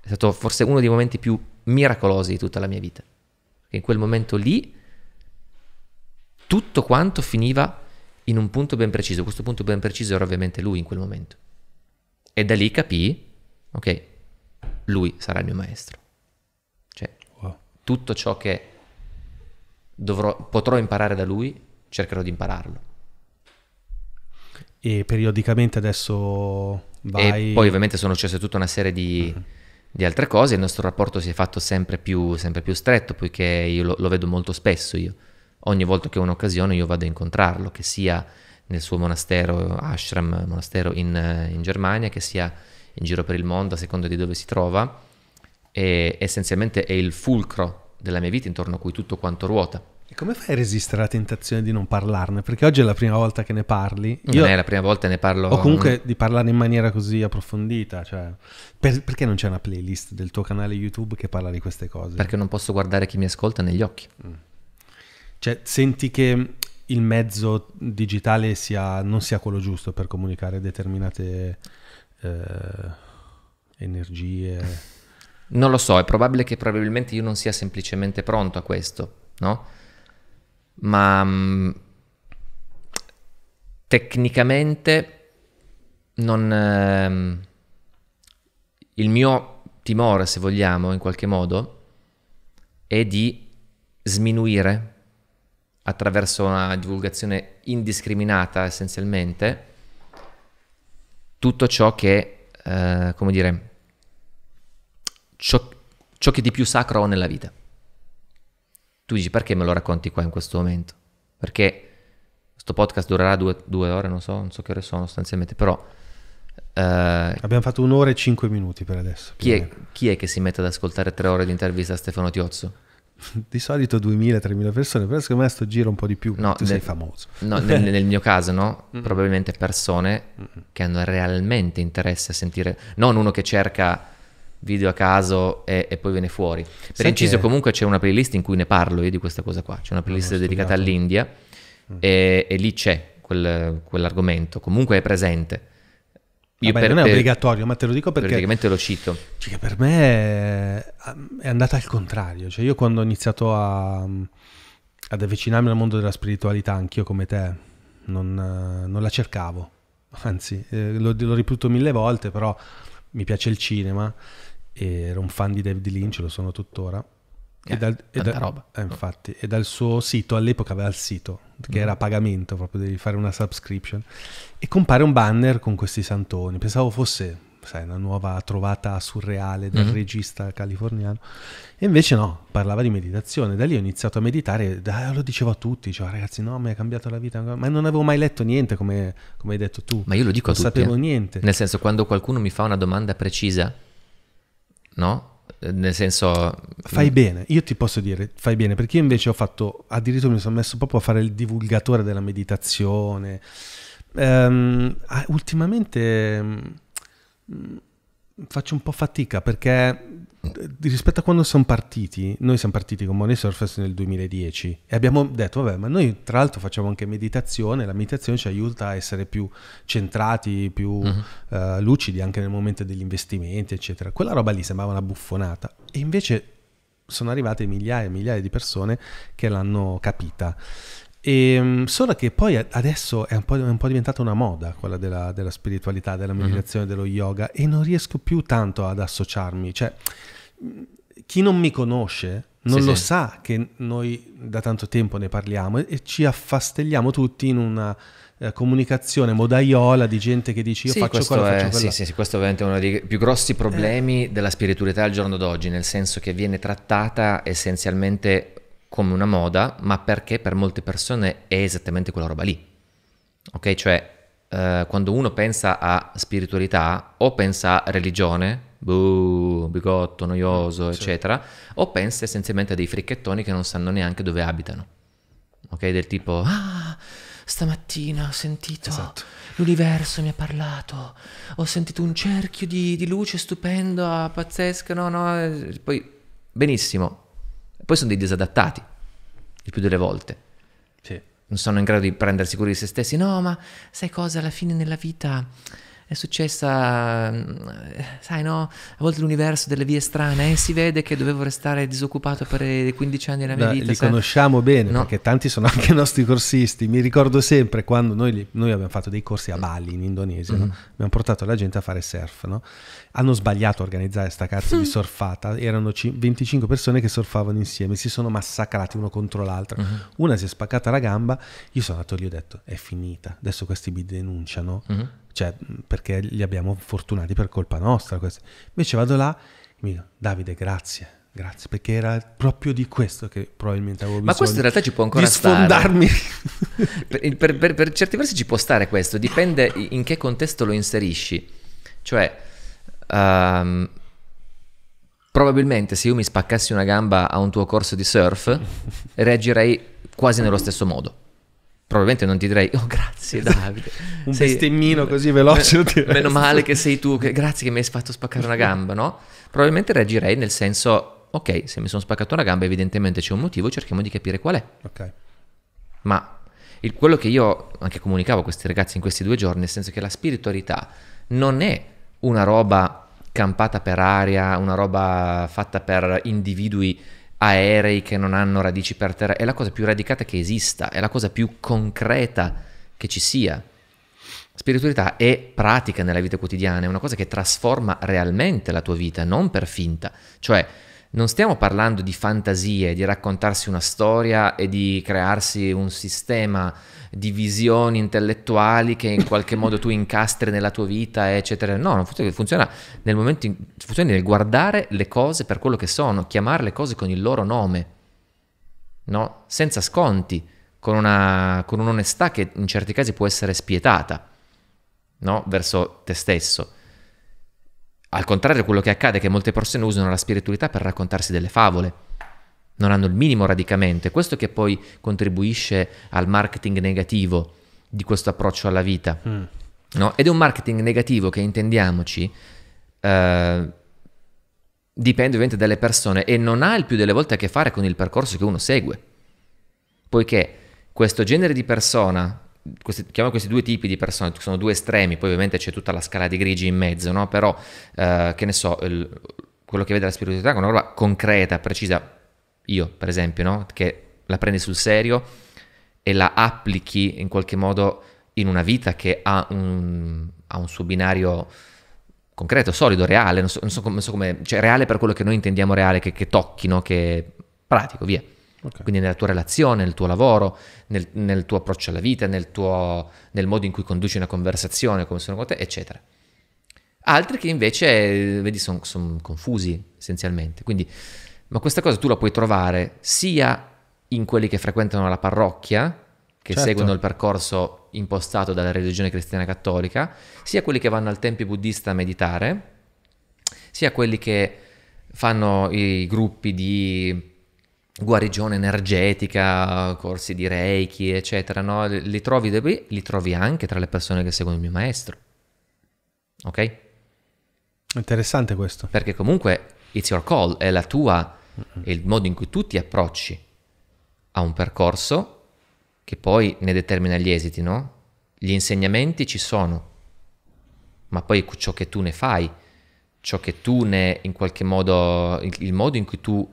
è stato forse uno dei momenti più miracolosi di tutta la mia vita. Perché in quel momento lì tutto quanto finiva in un punto ben preciso, questo punto ben preciso era ovviamente lui in quel momento. E da lì capii, ok, lui sarà il mio maestro. Cioè, wow. tutto ciò che dovrò, potrò imparare da lui, cercherò di impararlo e periodicamente adesso vai... E poi ovviamente sono successe tutta una serie di, mm-hmm. di, altre cose, il nostro rapporto si è fatto sempre più, sempre più stretto, poiché io lo, lo, vedo molto spesso io. Ogni volta che ho un'occasione io vado a incontrarlo, che sia nel suo monastero, ashram, monastero in, eh, in Germania, che sia in giro per il mondo, a seconda di dove si trova, e essenzialmente è il fulcro della mia vita intorno a cui tutto quanto ruota. E come fai a resistere alla tentazione di non parlarne? Perché oggi è la prima volta che ne parli. Io non è la prima volta che ne parlo. O comunque di parlare in maniera così approfondita. Cioè, per, perché non c'è una playlist del tuo canale YouTube che parla di queste cose? Perché non posso guardare chi mi ascolta negli occhi. Mm. Cioè, senti che il mezzo digitale sia, non sia quello giusto per comunicare determinate eh, energie? Non lo so, è probabile che probabilmente io non sia semplicemente pronto a questo, no? ma mm, tecnicamente non... Ehm, il mio timore, se vogliamo, in qualche modo, è di sminuire attraverso una divulgazione indiscriminata essenzialmente tutto ciò che, eh, come dire, ciò, ciò che di più sacro ho nella vita. Tu dici perché me lo racconti qua in questo momento? Perché questo podcast durerà due, due ore, non so, non so che ore sono sostanzialmente, però... Uh, Abbiamo fatto un'ora e cinque minuti per adesso. Chi è, chi è, che si mette ad ascoltare tre ore di intervista a Stefano Tiozzo? di solito 2.000-3.000 persone, però secondo me sto giro un po' di più. No, tu nel, sei famoso. No, nel, nel, mio caso, no? Mm-hmm. Probabilmente persone mm-hmm. che hanno realmente interesse a sentire, non uno che cerca video a caso e, e poi viene fuori. Per Sai inciso comunque c'è una playlist in cui ne parlo io di questa cosa qua, c'è una ah, playlist dedicata all'India mm. e, e, lì c'è quel, quell'argomento, comunque è presente. Io Vabbè, per, non è obbligatorio, ma te lo dico perché... Praticamente lo cito. Cioè, per me è, è andata al contrario. Cioè, io quando ho iniziato a, ad avvicinarmi al mondo della spiritualità, anch'io come te, non, non la cercavo. Anzi, eh, l'ho, l'ho ripetuto mille volte, però mi piace il cinema era un fan di David Lynch, lo sono tuttora. Eh, e dal, e da, roba. Eh, infatti, e dal suo sito, all'epoca aveva il sito, che mm. era a pagamento, proprio devi fare una subscription, e compare un banner con questi santoni. Pensavo fosse, sai, una nuova trovata surreale del mm. regista californiano, e invece no, parlava di meditazione. Da lì ho iniziato a meditare, da, lo dicevo a tutti, dicevo ragazzi no, mi ha cambiato la vita, ma non avevo mai letto niente come, come hai detto tu. Ma io lo dico non a tutti. Non sapevo eh. niente. Nel senso, quando qualcuno mi fa una domanda precisa no? Eh, nel senso... Fai mm. bene, io ti posso dire, fai bene, perché io invece ho fatto, addirittura mi sono messo proprio a fare il divulgatore della meditazione. Um, ultimamente um, faccio un po' fatica perché eh, rispetto a quando siamo partiti, noi siamo partiti con Money Surface nel 2010 e abbiamo detto, vabbè, ma noi tra l'altro facciamo anche meditazione, la meditazione ci aiuta a essere più centrati, più uh-huh. uh, lucidi anche nel momento degli investimenti, eccetera. Quella roba lì sembrava una buffonata e invece sono arrivate migliaia e migliaia di persone che l'hanno capita. E, ehm, solo che poi adesso è un, è un po', diventata una moda quella della, della spiritualità, della mhm. meditazione, uh-huh. dello yoga e non riesco più tanto ad associarmi. Cioè, chi non mi conosce non sì, lo sì. sa che noi da tanto tempo ne parliamo e, ci affastelliamo tutti in una eh, comunicazione modaiola di gente che dice io sì, faccio quello, è, faccio quello. Sì, sì, questo è veramente uno dei più grossi problemi eh. della spiritualità al giorno d'oggi, nel senso che viene trattata essenzialmente come una moda, ma perché per molte persone è esattamente quella roba lì. Ok, cioè eh, quando uno pensa a spiritualità o pensa a religione, buh, bigotto, noioso, sì. eccetera, o pensa essenzialmente a dei fricchettoni che non sanno neanche dove abitano. Ok? Del tipo, ah, stamattina ho sentito esatto. l'universo mi ha parlato, ho sentito un cerchio di, di luce stupendo, ah, pazzesco, no, no, eh, poi benissimo. Poi sono dei disadattati, il più delle volte. Sì. Non sono in grado di prendersi cura di se stessi. No, ma sai cosa? Alla fine nella vita è successa, mm, sai no, a volte l'universo delle vie strane eh, si vede che dovevo restare disoccupato per 15 eh, anni della mia no, vita. Li sai? conosciamo bene no. perché tanti sono anche i nostri corsisti. Mi ricordo sempre quando noi, noi abbiamo fatto dei corsi a Bali in Indonesia, mm-hmm. no? abbiamo portato la gente a fare surf hanno sbagliato a organizzare sta cazzo di mm. surfata, erano c- 25 persone che surfavano insieme, si sono massacrati uno contro l'altro, uh-huh. una si è spaccata la gamba, io sono andato lì e ho detto è finita, adesso questi mi denunciano, uh-huh. cioè mm, perché li abbiamo fortunati per colpa nostra. Questi. Invece vado là e mi dico Davide grazie. Grazie, perché era proprio di questo che probabilmente avevo bisogno. Ma questo in realtà ci può ancora sfondarmi. per, per, per, per certi versi ci può stare questo, dipende in che contesto lo inserisci. Cioè, Um, probabilmente se io mi spaccassi una gamba a un tuo corso di surf, reagirei quasi nello stesso modo. Probabilmente non ti direi, oh grazie Davide. un sei... bestemmino così veloce. Men- meno male che sei tu, che... grazie che mi hai fatto spaccare una gamba, no? Probabilmente reagirei nel senso, ok, se mi sono spaccato una gamba evidentemente c'è un motivo, cerchiamo di capire qual è. Ok. Ma il, quello che io anche comunicavo a questi ragazzi in questi due giorni, nel senso che la spiritualità non è una roba campata per aria, una roba fatta per individui aerei che non hanno radici per terra, è la cosa più radicata che esista, è la cosa più concreta che ci sia. Spiritualità è pratica nella vita quotidiana, è una cosa che trasforma realmente la tua vita, non per finta. Cioè, non stiamo parlando di fantasie, di raccontarsi una storia e di crearsi un sistema divisioni intellettuali che in qualche modo tu incastri nella tua vita, eccetera. No, non funziona, funziona nel momento in, funziona nel guardare le cose per quello che sono, chiamare le cose con il loro nome, no? senza sconti, con, una, con un'onestà che in certi casi può essere spietata no? verso te stesso. Al contrario, quello che accade è che molte persone usano la spiritualità per raccontarsi delle favole non hanno il minimo radicamento. È questo che poi contribuisce al marketing negativo di questo approccio alla vita. Mm. No? Ed è un marketing negativo che intendiamoci. Eh, dipende ovviamente dalle persone e non ha il più delle volte a che fare con il percorso che uno segue. Poiché questo genere di persona, questi, chiamo questi due tipi di persone, sono due estremi, poi ovviamente c'è tutta la scala di grigi in mezzo, no? però eh, che ne so, il, quello che vede la spiritualità è una roba concreta, precisa, io per esempio, no? che la prendi sul serio e la applichi in qualche modo in una vita che ha un, ha un suo binario concreto, solido, reale, non so, non so, come, non so come, cioè reale per quello che noi intendiamo reale, che, che tocchi, no? che pratico, via. Okay. Quindi nella tua relazione, nel tuo lavoro, nel, nel tuo approccio alla vita, nel, tuo, nel, modo in cui conduci una conversazione, come sono con te, eccetera. Altri che invece, vedi, sono son confusi essenzialmente. Quindi ma questa cosa tu la puoi trovare sia in quelli che frequentano la parrocchia, che certo. seguono il percorso impostato dalla religione cristiana cattolica, sia quelli che vanno al tempio buddista a meditare, sia quelli che fanno i gruppi di guarigione energetica, corsi di reiki, eccetera, no? li, trovi, li trovi anche tra le persone che seguono il mio maestro. Ok? Interessante questo. Perché comunque it's your call, è la tua mm-hmm. e il modo in cui tu ti approcci a un percorso che poi ne determina gli esiti, no? Gli insegnamenti ci sono, ma poi ciò che tu ne fai, ciò che tu ne in qualche modo, il modo in cui tu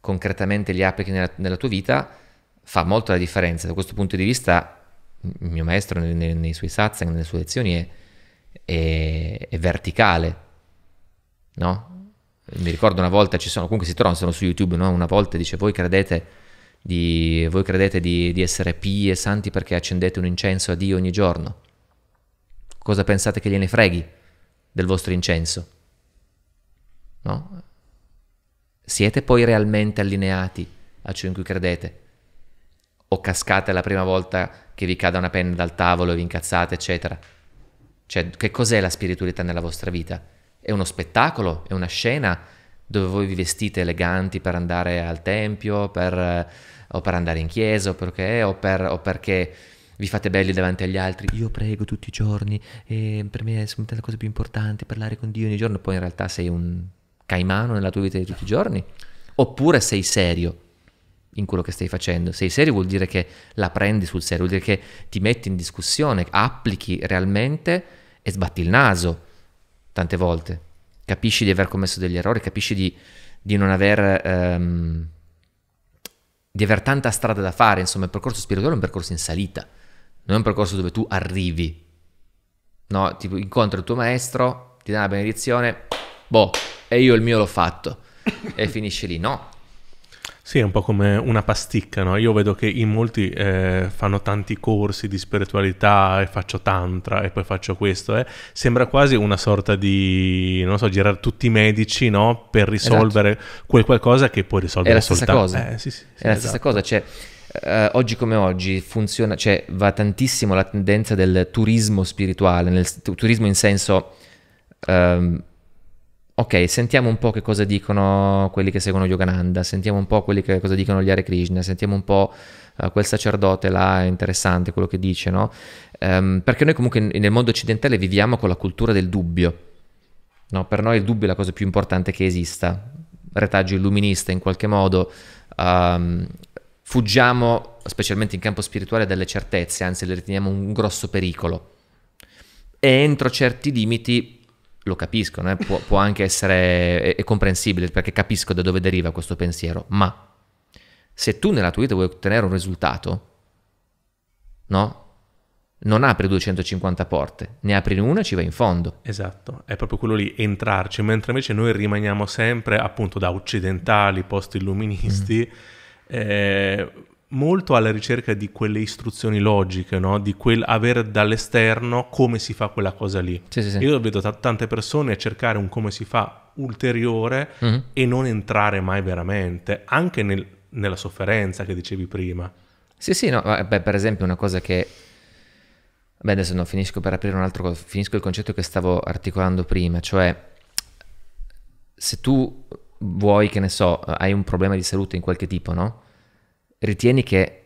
concretamente li applichi nella, nella tua vita fa molto la differenza. Da questo punto di vista, il mio maestro nei, nei, nei suoi satsang, nelle sue lezioni è, è, è verticale, no? mi ricordo una volta ci sono, comunque si trovano, sono su YouTube, no? una volta dice voi credete, di, voi credete di, di essere pi e santi perché accendete un incenso a Dio ogni giorno? Cosa pensate che gliene freghi del vostro incenso? No? Siete poi realmente allineati a ciò in cui credete? O cascate la prima volta che vi cada una penna dal tavolo e vi incazzate, eccetera? Cioè, che cos'è la spiritualità nella vostra vita? è uno spettacolo, è una scena dove voi vi vestite eleganti per andare al tempio, per, eh, o per andare in chiesa, o perché, o, per, o perché vi fate belli davanti agli altri, io prego tutti i giorni, e per me è la cosa più importante, parlare con Dio ogni giorno, poi in realtà sei un caimano nella tua vita di tutti i giorni, oppure sei serio in quello che stai facendo. Sei serio vuol dire che la prendi sul serio, vuol dire che ti metti in discussione, applichi realmente e sbatti il naso tante volte. Capisci di aver commesso degli errori, capisci di, di non aver... Um, di aver tanta strada da fare, insomma il percorso spirituale è un percorso in salita, non è un percorso dove tu arrivi, no? Tipo incontri il tuo maestro, ti dà una benedizione, boh, e io il mio l'ho fatto, e finisce lì, no, sì, è un po' come una pasticca, no? Io vedo che in molti eh, fanno tanti corsi di spiritualità e faccio tantra e poi faccio questo, eh. Sembra quasi una sorta di, non so, girare tutti i medici, no? Per risolvere esatto. quel qualcosa che puoi risolvere è soltanto. Eh, sì, sì, sì, è la stessa esatto. cosa, cioè... Uh, oggi come oggi funziona, cioè va tantissimo la tendenza del turismo spirituale, nel turismo in senso um, Ok, sentiamo un po' che cosa dicono quelli che seguono Yogananda, sentiamo un po' che, cosa dicono gli Hare Krishna, sentiamo un po' uh, quel sacerdote là, è interessante quello che dice, no? Um, perché noi comunque nel mondo occidentale viviamo con la cultura del dubbio, no? Per noi il dubbio è la cosa più importante che esista, retaggio illuminista in qualche modo, um, fuggiamo, specialmente in campo spirituale, dalle certezze, anzi le riteniamo un grosso pericolo. E entro certi limiti lo capiscono, eh? può, può, anche essere è, è comprensibile perché capisco da dove deriva questo pensiero, ma se tu nella tua vita vuoi ottenere un risultato, no? Non apri 250 porte, ne apri una e ci vai in fondo. Esatto, è proprio quello lì, entrarci, mentre invece noi rimaniamo sempre appunto da occidentali, post-illuministi, mm. eh, molto alla ricerca di quelle istruzioni logiche, no? di quel avere dall'esterno come si fa quella cosa lì. Sì, sì, sì. Io vedo t- tante persone cercare un come si fa ulteriore mm-hmm. e non entrare mai veramente, anche nel, nella sofferenza che dicevi prima. Sì, sì, no, beh, per esempio una cosa che... Beh, adesso non finisco per aprire un altro, finisco il concetto che stavo articolando prima, cioè se tu vuoi, che ne so, hai un problema di salute in qualche tipo, no? ritieni che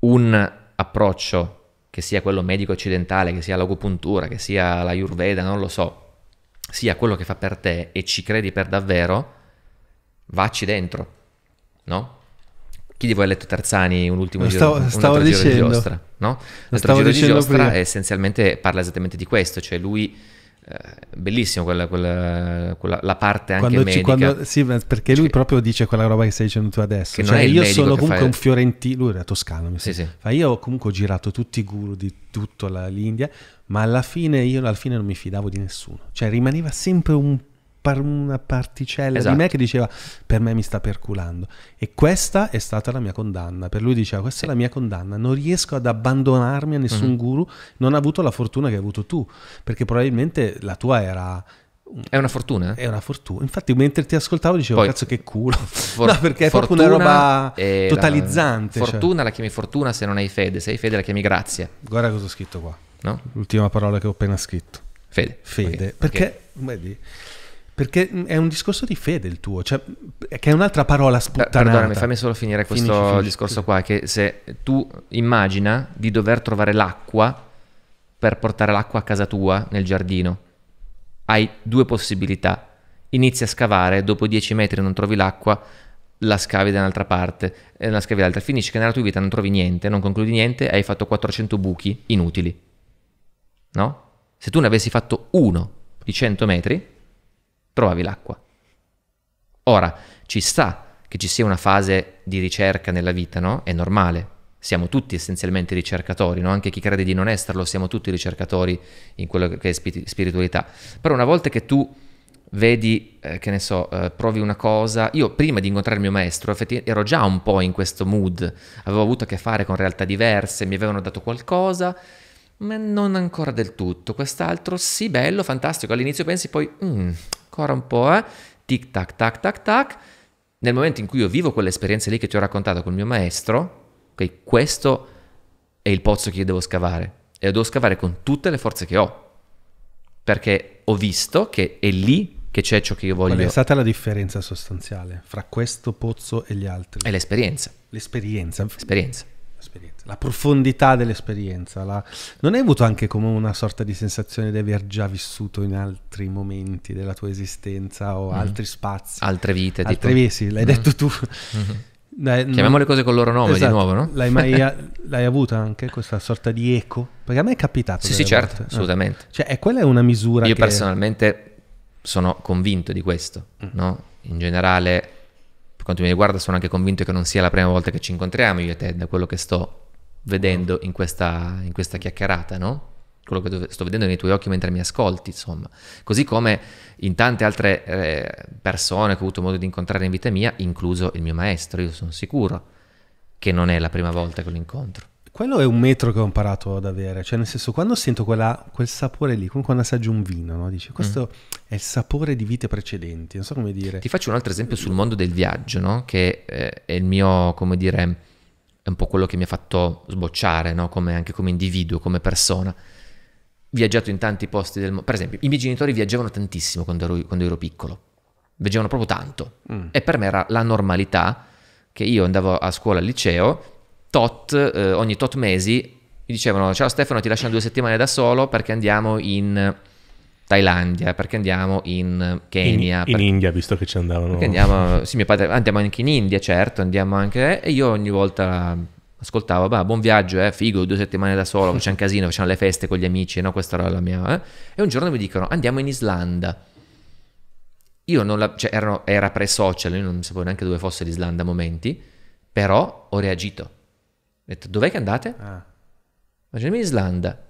un approccio, che sia quello medico occidentale, che sia l'agopuntura, che sia la Yurveda, non lo so, sia quello che fa per te e ci credi per davvero, vacci dentro, no? Chi di voi ha letto Terzani un ultimo giro, stavo dicendo, giro di giostra? No? L'altro giro di giostra essenzialmente parla esattamente di questo, cioè lui eh, bellissimo quella, quella, quella, la parte anche quando medica. Ci, quando, sì, perché lui cioè, proprio dice quella roba che stai dicendo tu adesso. cioè, io sono comunque fa... un fiorentino, lui era toscano, mi sì, sì. Fa, io comunque ho girato tutti i guru di tutta l'India, ma alla fine io alla fine non mi fidavo di nessuno. Cioè rimaneva sempre un par- una particella esatto. di me che diceva per me mi sta perculando. E questa è stata la mia condanna. Per lui diceva questa sì. è la mia condanna, non riesco ad abbandonarmi a nessun mm-hmm. guru, non ha avuto la fortuna che hai avuto tu, perché probabilmente la tua era... È una fortuna? È una fortuna. Infatti, mentre ti ascoltavo, dicevo: Poi, Cazzo, che culo! For- no, perché è proprio una roba totalizzante. La, cioè. fortuna cioè. la chiami fortuna se non hai fede, se hai fede la chiami grazia. Guarda cosa ho scritto qua. No? L'ultima parola che ho appena scritto: Fede. Fede. Okay. Perché, okay. vedi, perché mm, è un discorso di fede il tuo, cioè, che è un'altra parola eh, sputtanata. Perdonami, fammi solo finire questo finisci, finisci, discorso qua, che se tu immagina di dover trovare l'acqua per portare l'acqua a casa tua nel giardino, hai due possibilità. Inizi a scavare, dopo dieci metri non trovi l'acqua, la scavi da un'altra parte, e eh, la scavi dall'altra. Finisci che nella tua vita non trovi niente, non concludi niente, hai fatto 400 buchi inutili. No? Se tu ne avessi fatto uno di 100 metri, trovavi l'acqua. Ora, ci sta che ci sia una fase di ricerca nella vita, no? È normale. Siamo tutti essenzialmente ricercatori, no? anche chi crede di non esserlo, siamo tutti ricercatori in quello che è spiritualità. Però una volta che tu vedi, eh, che ne so, eh, provi una cosa. Io prima di incontrare il mio maestro ero già un po' in questo mood, avevo avuto a che fare con realtà diverse, mi avevano dato qualcosa, ma non ancora del tutto. Quest'altro sì, bello, fantastico. All'inizio pensi poi, mm, ancora un po', eh? Tic tac tac tac tac. Nel momento in cui io vivo quell'esperienza lì che ti ho raccontato col mio maestro, okay, questo è il pozzo che io devo scavare e lo devo scavare con tutte le forze che ho. Perché ho visto che è lì che c'è ciò che io voglio. Qual è stata la differenza sostanziale fra questo pozzo e gli altri? È l'esperienza. L'esperienza. L'esperienza la profondità dell'esperienza. La... Non hai avuto anche come una sorta di sensazione di aver già vissuto in altri momenti della tua esistenza o mm. altri spazi? Altre vite. Altre tipo. vite, sì, l'hai mm. detto tu. Mm-hmm. Dai, Chiamiamo non... le cose con il loro nome esatto. di nuovo, no? L'hai mai a... l'hai avuta anche questa sorta di eco? Perché a me è capitato. Sì, sì, certo, volte. certo, assolutamente. Cioè, e quella è una misura Io che... personalmente sono convinto di questo, mm. no? In generale per quanto mi riguarda sono anche convinto che non sia la prima volta che ci incontriamo io e te, da quello che sto vedendo in questa, in questa chiacchierata, no? quello che sto vedendo nei tuoi occhi mentre mi ascolti, insomma. Così come in tante altre eh, persone che ho avuto modo di incontrare in vita mia, incluso il mio maestro, io sono sicuro che non è la prima volta che lo incontro. Quello è un metro che ho imparato ad avere, cioè nel senso quando sento quella, quel sapore lì, come quando assaggio un vino, no? dici questo mm. è il sapore di vite precedenti, non so come dire. Ti faccio un altro esempio sul mondo del viaggio, no? che eh, è il mio, come dire, è un po' quello che mi ha fatto sbocciare, no? come, anche come individuo, come persona. Viaggiato in tanti posti del mondo, per esempio i miei genitori viaggiavano tantissimo quando ero, quando ero piccolo, viaggiavano proprio tanto mm. e per me era la normalità che io andavo a scuola al liceo tot, eh, ogni tot mesi mi dicevano ciao Stefano ti lasciano due settimane da solo perché andiamo in Thailandia, perché andiamo in Kenya. In, in per... India, visto che ci andavano. Perché andiamo, sì, mio padre, andiamo anche in India, certo, andiamo anche... E io ogni volta ascoltavo, bah, buon viaggio, eh, figo, due settimane da solo, c'è un casino, facciamo le feste con gli amici, no? Questa era la mia... Eh? E un giorno mi dicono, andiamo in Islanda. Io non la... Cioè, erano, era pre-social, io non sapevo neanche dove fosse l'Islanda a momenti, però ho reagito ho detto, dov'è che andate? Ah. Facciamo in Islanda.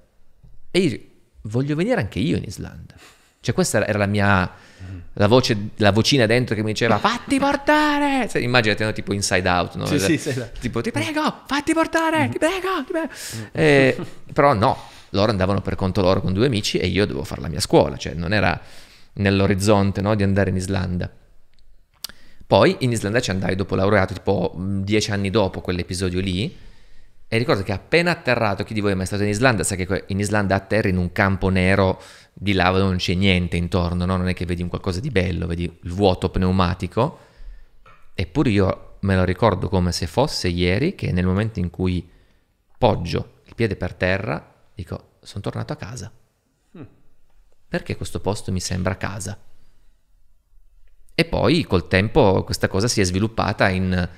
E io voglio venire anche io in Islanda. Cioè questa era la mia, mm. la voce, la vocina dentro che mi diceva fatti portare! Cioè, immaginate, no, tipo inside out, no? Sì, sì, sì, tipo ti prego, fatti portare, mm. ti prego, ti prego. Mm. Eh, però no, loro andavano per conto loro con due amici e io dovevo fare la mia scuola, cioè non era nell'orizzonte no, di andare in Islanda. Poi in Islanda ci andai dopo laureato, tipo mm, dieci anni dopo quell'episodio lì, e ricordo che appena atterrato, chi di voi è mai stato in Islanda sa che in Islanda atterri in un campo nero di lava dove non c'è niente intorno, no? non è che vedi un qualcosa di bello, vedi il vuoto pneumatico. Eppure io me lo ricordo come se fosse ieri che nel momento in cui poggio il piede per terra dico sono tornato a casa. Hm. Perché questo posto mi sembra casa? E poi col tempo questa cosa si è sviluppata in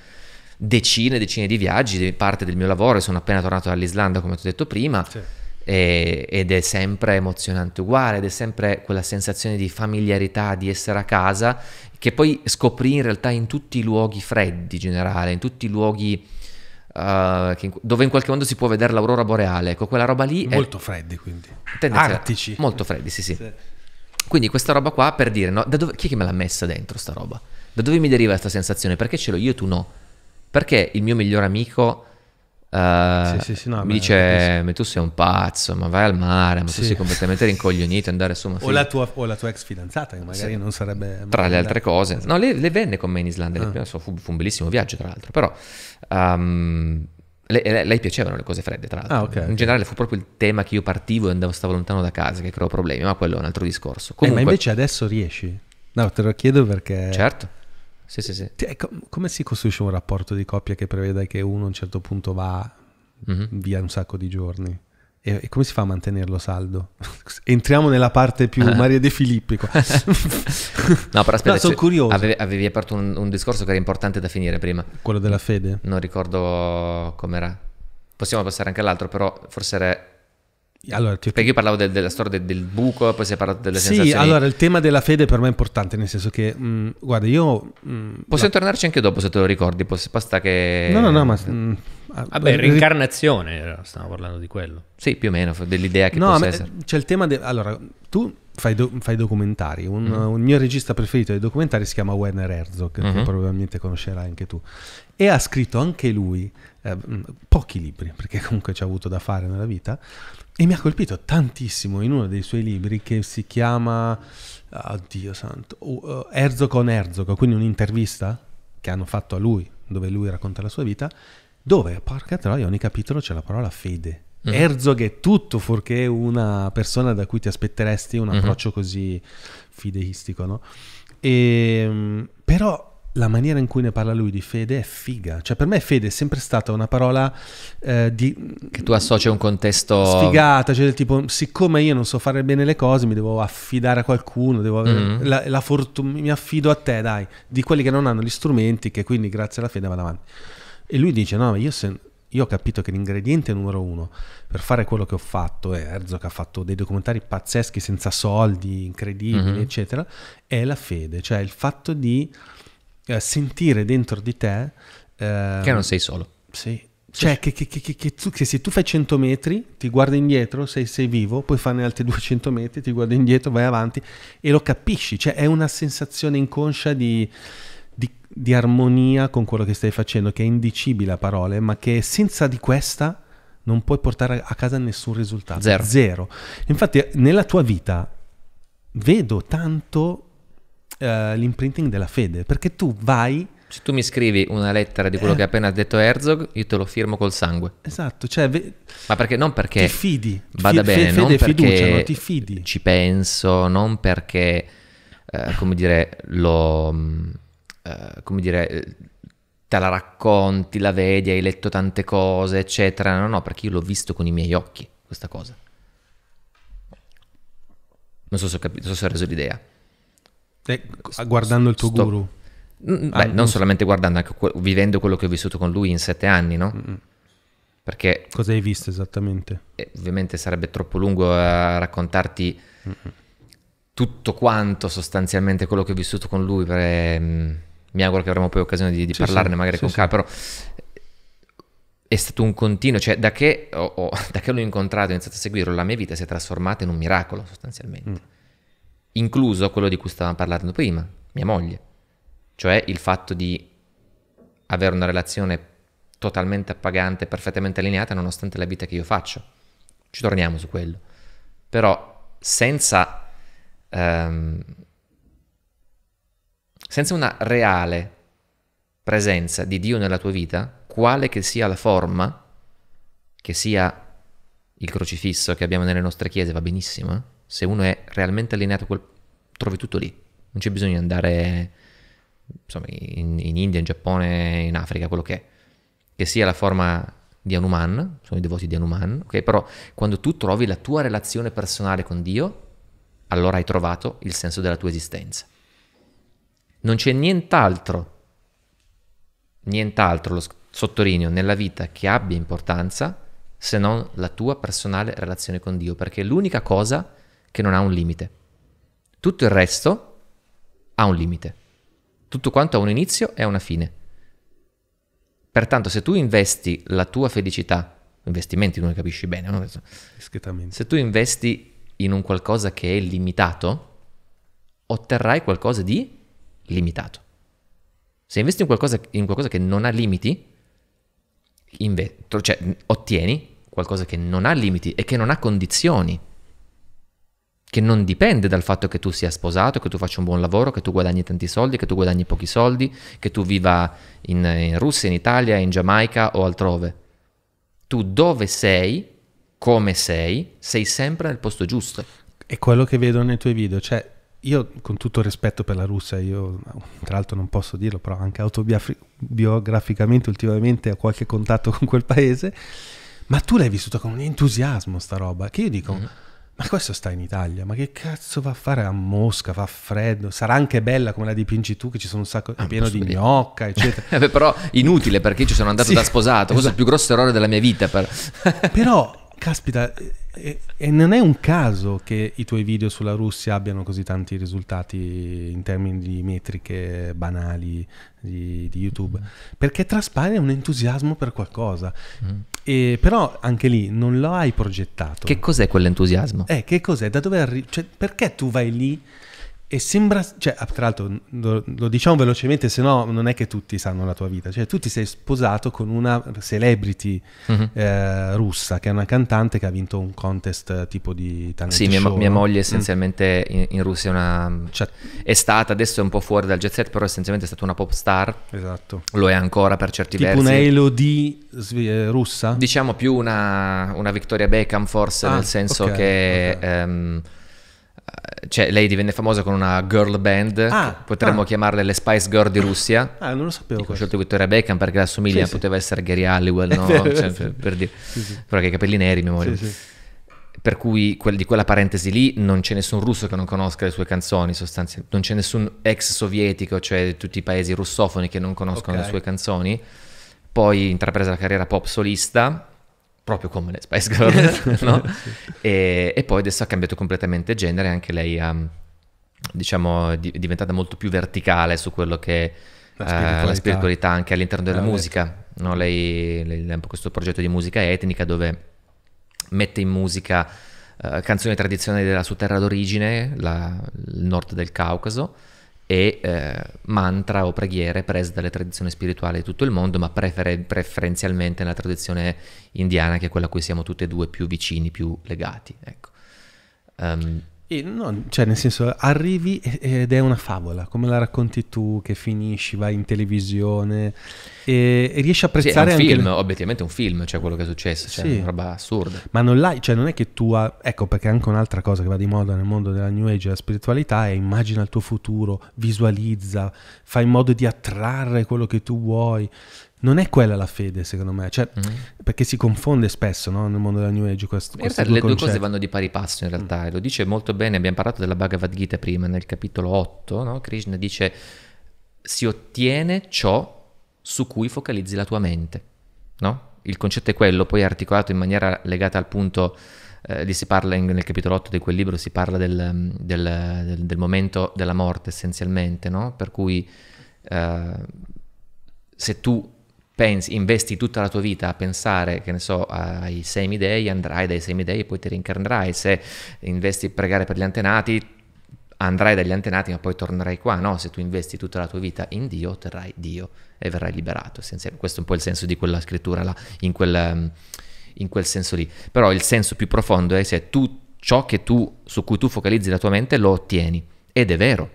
decine e decine di viaggi, parte del mio lavoro, sono appena tornato dall'Islanda come ti ho detto prima, sì. e, ed è sempre emozionante uguale, ed è sempre quella sensazione di familiarità, di essere a casa, che poi scoprì in realtà in tutti i luoghi freddi in generale, in tutti i luoghi... Uh, che, dove in qualche modo si può vedere l'aurora boreale, ecco quella roba lì. Molto è, freddi quindi. Artici. Molto freddi, sì sì. sì. Quindi questa roba qua per dire, no, da dove, chi è che me l'ha messa dentro sta roba? Da dove mi deriva questa sensazione? Perché ce l'ho io e tu no? Perché il mio miglior amico uh, sì, sì, sì, no, mi beh, dice, ma tu sei un pazzo, ma vai al mare, ma tu sei completamente rincoglionito, andare su una o la, tua, o la tua ex fidanzata, che magari non sarebbe... Tra le altre cose. No, le, le venne con me in Islanda, ah. le, so, fu, fu, un bellissimo viaggio tra l'altro, però... Um, le, le, lei piacevano le cose fredde, tra l'altro. Ah, okay, in okay. generale fu proprio il tema che io partivo e andavo, stavo lontano da casa che creavo problemi, ma quello è un altro discorso. Comunque, eh, ma invece adesso riesci? No, te lo chiedo perché... Certo. Sì, sì, sì. Ecco, come si costruisce un rapporto di coppia che prevede che uno a un certo punto va mm-hmm. via un sacco di giorni? E, e, come si fa a mantenerlo saldo? Entriamo nella parte più eh. Maria De Filippi qua. no, però aspetta, no, sono curioso. Avevi, avevi aperto un, un, discorso che era importante da finire prima. Quello della fede? Non ricordo com'era. Possiamo passare anche all'altro, però forse era allora, ti... Perché io parlavo del, della storia del, del, buco, poi si è parlato delle sì, sensazioni. Sì, allora il tema della fede per me è importante, nel senso che, mh, mm, guarda, io... Mh, mm, Possiamo la... tornarci anche dopo se te lo ricordi, basta che... No, no, no, ma... Mh, mm, ah, Vabbè, eh, reincarnazione, eh, stavo parlando di quello. Sì, più o meno, dell'idea che no, possa eh, essere. C'è il tema... De... Allora, tu fai, do... fai documentari, un, mm. un, mio regista preferito dei documentari si chiama Werner Herzog, mm-hmm. che probabilmente conoscerai anche tu, e ha scritto anche lui eh, pochi libri, perché comunque ci ha avuto da fare nella vita, e mi ha colpito tantissimo in uno dei suoi libri che si chiama, ah, oddio santo, uh, uh, Herzog on Herzog, quindi un'intervista che hanno fatto a lui, dove lui racconta la sua vita, dove, porca troia, ogni capitolo c'è la parola fede. Mm. Herzog è tutto fuorché una persona da cui ti aspetteresti un mm-hmm. approccio mm-hmm. così fideistico, no? E, ehm, però la maniera in cui ne parla lui di fede è figa. Cioè, per me fede è sempre stata una parola eh, di... Che tu associ a un contesto... Sfigata, cioè del tipo, siccome io non so fare bene le cose, mi devo affidare a qualcuno, devo avere mm-hmm. la, la fortuna, mi affido a te, dai, di quelli che non hanno gli strumenti, che quindi grazie alla fede vanno avanti. E lui dice, no, ma io se, io ho capito che l'ingrediente numero uno per fare quello che ho fatto, e Herzog ha fatto dei documentari pazzeschi senza soldi, incredibili, mm-hmm. eccetera, è la fede, cioè il fatto di eh, sentire dentro di te... Eh, che non sei solo. Sì. Cioè, che, che, che, tu, che, se tu fai 100 metri, ti guardi indietro, sei, sei vivo, poi farne altri 200 metri, ti guardi indietro, vai avanti e lo capisci. Cioè, è una sensazione inconscia di, di, di armonia con quello che stai facendo, che è indicibile a parole, ma che senza di questa non puoi portare a casa nessun risultato. Zero. Zero. Infatti, nella tua vita vedo tanto eh, l'imprinting della fede, perché tu vai... Se tu mi scrivi una lettera di quello eh, che ha appena detto Herzog, io te lo firmo col sangue. Esatto, cioè... Ve, Ma perché non perché... Ti fidi. Vada fi- bene, fede, non perché fiducia, no? ti fidi. ci penso, non perché, eh, come dire, lo... Mm, eh, come dire eh, te la racconti, la vedi, hai letto tante cose, eccetera. No, no, perché io l'ho visto con i miei occhi, questa cosa. Non so se ho, capito, non so se ho reso l'idea. Eh, guardando il tuo sto, guru? Mm, beh, ah, non, non solamente so. guardando, anche vivendo quello che ho vissuto con lui in sette anni, no? Mm-hmm. Perché... Cosa hai visto esattamente? Eh, ovviamente sarebbe troppo lungo a eh, raccontarti mm-hmm. tutto quanto sostanzialmente quello che ho vissuto con lui, perché, mh, mm, mi auguro che avremo poi occasione di, di sì, parlarne sì, magari sì, con sì. Cal, però eh, è stato un continuo, cioè da che, ho, ho, da che, l'ho incontrato e ho iniziato a seguirlo, la mia vita si è trasformata in un miracolo sostanzialmente. Mm incluso quello di cui stavamo parlando prima, mia moglie, cioè il fatto di avere una relazione totalmente appagante, perfettamente allineata nonostante la vita che io faccio. Ci torniamo su quello. Però senza, ehm, senza una reale presenza di Dio nella tua vita, quale che sia la forma, che sia il crocifisso che abbiamo nelle nostre chiese, va benissimo, eh? se uno è realmente allineato, quel, trovi tutto lì. Non c'è bisogno di andare insomma, in, in, India, in Giappone, in Africa, quello che è. Che sia la forma di Anuman, sono i devoti di Anuman, ok? Però quando tu trovi la tua relazione personale con Dio, allora hai trovato il senso della tua esistenza. Non c'è nient'altro, nient'altro, lo sottolineo, nella vita che abbia importanza se non la tua personale relazione con Dio, perché è l'unica cosa che non ha un limite. Tutto il resto ha un limite. Tutto quanto ha un inizio e una fine. Pertanto se tu investi la tua felicità, investimenti non ne capisci bene, no? se tu investi in un qualcosa che è limitato, otterrai qualcosa di limitato. Se investi in qualcosa, in qualcosa che non ha limiti, inve- cioè ottieni qualcosa che non ha limiti e che non ha condizioni che non dipende dal fatto che tu sia sposato, che tu faccia un buon lavoro, che tu guadagni tanti soldi, che tu guadagni pochi soldi, che tu viva in, in Russia, in Italia, in Giamaica o altrove. Tu dove sei, come sei, sei sempre nel posto giusto. È quello che vedo nei tuoi video, cioè io con tutto rispetto per la Russia, io tra l'altro non posso dirlo, però anche autobiograficamente ultimamente ho qualche contatto con quel paese, ma tu l'hai vissuta con un entusiasmo sta roba, che io dico... Mm-hmm ma questo sta in Italia, ma che cazzo va a fare a Mosca, fa freddo, sarà anche bella come la dipingi tu che ci sono un sacco, ah, pieno di dire. gnocca eccetera. Eh, beh, però inutile perché ci sono andato sì, da sposato, esatto. questo è il esatto. più grosso errore della mia vita. Per... però, caspita, e, e, non è un caso che i tuoi video sulla Russia abbiano così tanti risultati in termini di metriche banali di, di YouTube, mm. perché traspare un entusiasmo per qualcosa. Mm. E però anche lì non lo hai progettato. Che cos'è quell'entusiasmo? Eh, che cos'è? Da dove arrivi? Cioè, perché tu vai lì e sembra, cioè, ah, tra l'altro lo, lo, diciamo velocemente, se no non è che tutti sanno la tua vita, cioè tu ti sei sposato con una celebrity uh-huh. eh, russa che è una cantante che ha vinto un contest eh, tipo di talent Sì, show, mia, no? mia, moglie mm. essenzialmente mm. in, in, Russia è, una, cioè, è stata, adesso è un po' fuori dal jet set, però essenzialmente è stata una pop star. Esatto. Lo è ancora per certi tipo versi. Tipo una Elodie svi- eh, russa? Diciamo più una, una Victoria Beckham forse, ah, nel senso okay, che... Okay. Um, cioè, lei divenne famosa con una girl band, ah, potremmo ah. chiamarle le Spice Girl di Russia. Ah, non lo sapevo. ho scelto Vittoria Beckham perché la somiglia, sì, sì. poteva essere Gary Halliwell, no? cioè, per, per dire. sì, Però che i capelli neri, mi muoio. Per cui quel, di quella parentesi lì non c'è nessun russo che non conosca le sue canzoni, sostanzialmente. Non c'è nessun ex sovietico, cioè tutti i paesi russofoni che non conoscono okay. le sue canzoni. Poi intrapresa la carriera pop solista proprio come le Spice Girls, no? e, e, poi adesso ha cambiato completamente genere, anche lei ha, diciamo, di, è diventata molto più verticale su quello che la eh, spiritualità, la spiritualità anche all'interno della ah, musica. No? Lei, lei, ha questo progetto di musica etnica dove mette in musica uh, canzoni tradizionali della sua terra d'origine, la, il nord del Caucaso, e eh, mantra o preghiere prese dalle tradizioni spirituali di tutto il mondo, ma prefer- preferenzialmente nella tradizione indiana, che è quella a cui siamo tutti e due più vicini, più legati. Ecco. Um, e no, cioè nel senso arrivi ed è una favola, come la racconti tu, che finisci, vai in televisione e, e riesci a apprezzare sì, è un film, le... obiettivamente è un film, cioè quello che è successo, cioè sì. una roba assurda. Ma non l'hai, cioè non è che tu ha... ecco perché anche un'altra cosa che va di moda nel mondo della new age la spiritualità è immagina il tuo futuro, visualizza, fai in modo di attrarre quello che tu vuoi non è quella la fede, secondo me, cioè, mm-hmm. perché si confonde spesso no? nel mondo della New Age questo. questo le due cose vanno di pari passo in mm. realtà, mm-hmm. lo dice molto bene, abbiamo parlato della Bhagavad Gita prima, nel capitolo 8, no? Krishna dice si ottiene ciò su cui focalizzi la tua mente, no? Il concetto è quello, poi articolato in maniera legata al punto... Eh, lì si parla in, nel capitolo 8 di quel libro, si parla del, mm, del, del, del momento della morte essenzialmente, no? Per cui eh, se tu pensi, investi tutta la tua vita a pensare, che ne so, ai semidei, andrai dai semidei e poi ti rincarnerai, se investi a pregare per gli antenati, andrai dagli antenati ma poi tornerai qua, no? Se tu investi tutta la tua vita in Dio, otterrai Dio e verrai liberato. Questo è un po' il senso di quella scrittura là, in quel, in quel senso lì. Però il senso più profondo è se tu ciò tu, su cui tu focalizzi la tua mente lo ottieni. Ed è vero,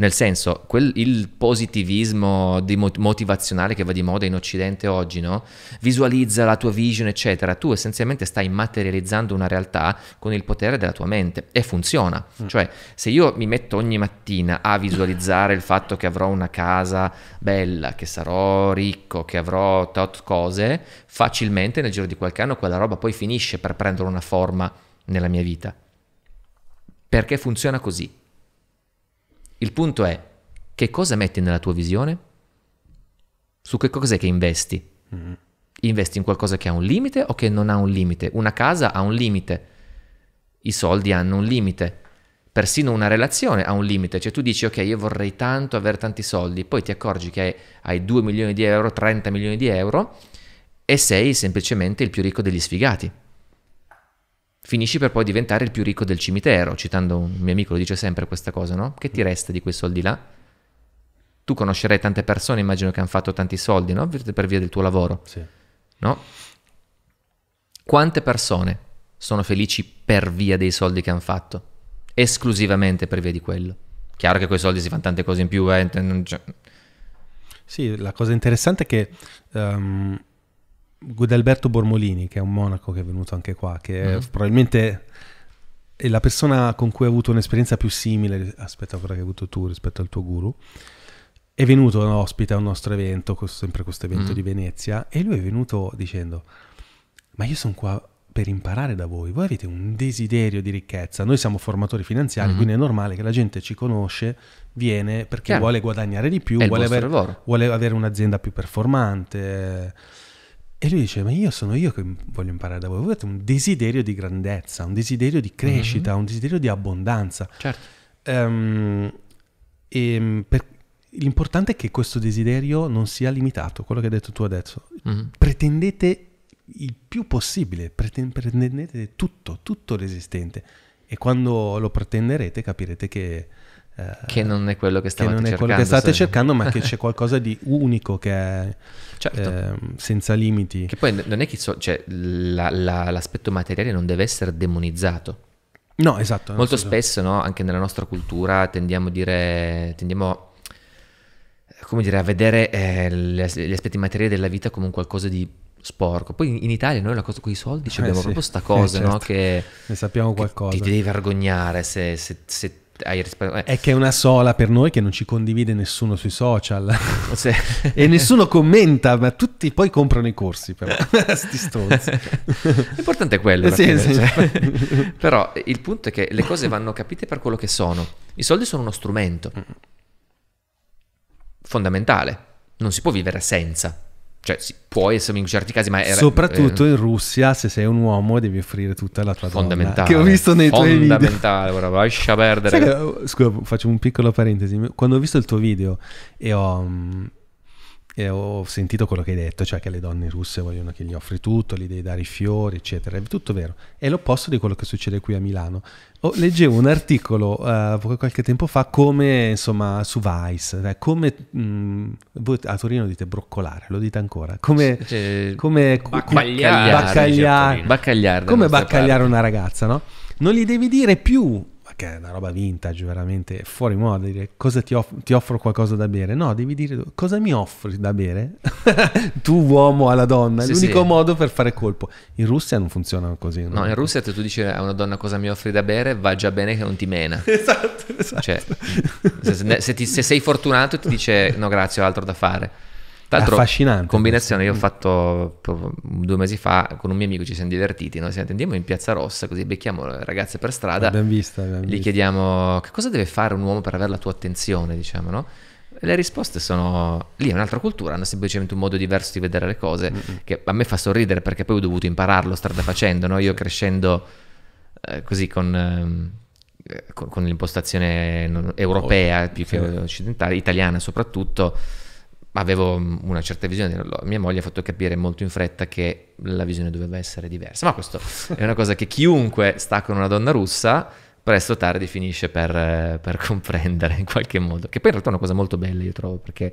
nel senso, quel, il positivismo motivazionale che va di moda in Occidente oggi, no? Visualizza la tua vision, eccetera. Tu essenzialmente stai materializzando una realtà con il potere della tua mente e funziona. Mm. Cioè, se io mi metto ogni mattina a visualizzare il fatto che avrò una casa bella, che sarò ricco, che avrò tot cose, facilmente nel giro di qualche anno quella roba poi finisce per prendere una forma nella mia vita. Perché funziona così il punto è che cosa metti nella tua visione? Su che cos'è che investi? Mm. Investi in qualcosa che ha un limite o che non ha un limite? Una casa ha un limite, i soldi hanno un limite, persino una relazione ha un limite, cioè tu dici ok io vorrei tanto avere tanti soldi, poi ti accorgi che hai 2 milioni di euro, 30 milioni di euro e sei semplicemente il più ricco degli sfigati finisci per poi diventare il più ricco del cimitero, citando un mio amico, lo dice sempre questa cosa, no? Che ti mm. resta di quei soldi là? Tu conoscerai tante persone, immagino che hanno fatto tanti soldi, no? Per via del tuo lavoro. Sì. No? Quante persone sono felici per via dei soldi che hanno fatto? Esclusivamente per via di quello. Chiaro che con i soldi si fanno tante cose in più, eh? Sì, la cosa interessante è che... Um Guidalberto Bormolini, che è un monaco che è venuto anche qua, che mm-hmm. probabilmente è la persona con cui ho avuto un'esperienza più simile rispetto a quella che hai avuto tu, rispetto al tuo guru. È venuto un ospite a un nostro evento, sempre questo evento mm-hmm. di Venezia, e lui è venuto dicendo, ma io sono qua per imparare da voi, voi avete un desiderio di ricchezza, noi siamo formatori finanziari, mm-hmm. quindi è normale che la gente ci conosce, viene perché Chiaro. vuole guadagnare di più, vuole avere, vuole avere un'azienda più performante e lui dice, ma io sono io che voglio imparare da voi, voi avete un desiderio di grandezza, un desiderio di crescita, mm-hmm. un desiderio di abbondanza. Certo. Um, ehm, e ehm, per, l'importante è che questo desiderio non sia limitato, quello che hai detto tu adesso. Mm-hmm. Pretendete il più possibile, pretendete tutto, tutto l'esistente. E quando lo pretenderete capirete che che eh, non è quello che stavate che non è cercando, quello che state se... cercando, ma che c'è qualcosa di unico che è certo. eh, senza limiti. Che poi non è che so, cioè, la, la, l'aspetto materiale non deve essere demonizzato. No, esatto. Molto esatto. spesso, no, anche nella nostra cultura, tendiamo a dire, tendiamo come dire, a vedere eh, gli aspetti materiali della vita come un qualcosa di sporco. Poi in Italia noi la cosa con i soldi eh abbiamo sì, proprio sta cosa, eh, certo. no? Che ne sappiamo qualcosa. Che ti devi vergognare se, se, se hai risparmiato. Eh. È che è una sola per noi che non ci condivide nessuno sui social Se... e nessuno commenta, ma tutti poi comprano i corsi. Però. Sti stronzi. L'importante è quello. Sì, sì, cioè. però il punto è che le cose vanno capite per quello che sono. I soldi sono uno strumento mm. fondamentale, non si può vivere senza. Cioè, sì, può essere in certi casi, ma è. Soprattutto eh, in Russia, se sei un uomo, devi offrire tutta la tua fondamentale, donna. Che ho visto nei tuoi video. Fondamentale, ora lascia perdere. Che, oh, scusa, faccio un piccolo parentesi. Quando ho visto il tuo video e ho, mm, e ho sentito quello che hai detto, cioè che le donne russe vogliono che gli offri tutto, gli devi dare i fiori, eccetera. È tutto vero. È l'opposto di quello che succede qui a Milano. Oh, leggevo un articolo uh, qualche tempo fa come, insomma, su Vice, eh, come, mh, mm, voi a Torino dite broccolare, lo dite ancora, come, cioè, come baccagliare, baccagliare, certo, baccagliare, come baccagliare una ragazza, no? Non gli devi dire più perché è una roba vintage, veramente fuori moda. Dire cosa ti, off- ti, offro qualcosa da bere? No, devi dire cosa mi offri da bere? tu, uomo alla donna, è sì, l'unico sì. modo per fare colpo. In Russia non funziona così. No, no in Russia se tu dici a una donna cosa mi offri da bere, va già bene che non ti mena. esatto, esatto. Cioè, esatto. se, se, ti, se sei fortunato, ti dice no, grazie, ho altro da fare. Tanto affascinante. Combinazione questo. che mm. ho fatto due mesi fa con un mio amico, ci siamo divertiti, no? siamo andiamo in Piazza Rossa così becchiamo le ragazze per strada, abbiamo visto, abbiamo gli vista. chiediamo che cosa deve fare un uomo per avere la tua attenzione, diciamo, no? le risposte sono lì è un'altra cultura, hanno semplicemente un modo diverso di vedere le cose mm-hmm. che a me fa sorridere perché poi ho dovuto impararlo strada facendo, no? io crescendo eh, così con, eh, con, con l'impostazione europea più che occidentale, italiana soprattutto avevo mm, una certa visione, mia moglie ha fatto capire molto in fretta che la visione doveva essere diversa, ma questo è una cosa che chiunque sta con una donna russa presto o tardi finisce per, eh, per, comprendere in qualche modo, che poi in realtà è una cosa molto bella io trovo perché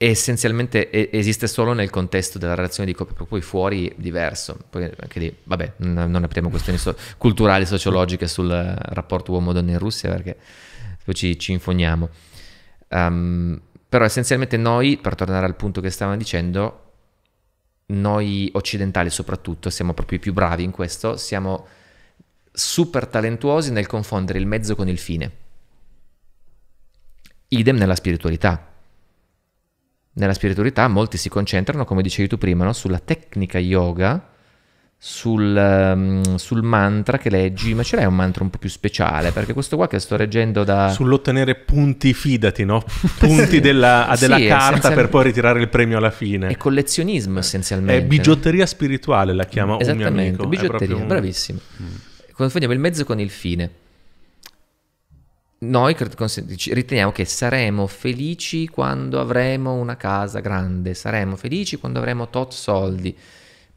essenzialmente esiste solo nel contesto della relazione di coppia, poi fuori diverso, poi anche lì, vabbè, non apriamo questioni so- culturali, sociologiche sul rapporto uomo-donna in Russia perché poi ci, ci infogniamo. Um, ehm, però essenzialmente noi, per tornare al punto che stavamo dicendo, noi occidentali soprattutto, siamo proprio i più bravi in questo, siamo super talentuosi nel confondere il mezzo con il fine. Idem nella spiritualità. Nella spiritualità molti si concentrano, come dicevi tu prima, no? sulla tecnica yoga sul, ehm, sul, mantra che leggi, ma ce l'hai un mantra un po' più speciale? Perché questo qua che sto leggendo da... Sull'ottenere punti, fidati, no? Punti sì. della, della sì, carta per poi ritirare il premio alla fine. È collezionismo eh, essenzialmente. È bigiotteria spirituale, la chiama un mio amico. Bigiotteria, un... bravissimo. Mm. Confondiamo il mezzo con il fine. Noi riteniamo che saremo felici quando avremo una casa grande, saremo felici quando avremo tot soldi,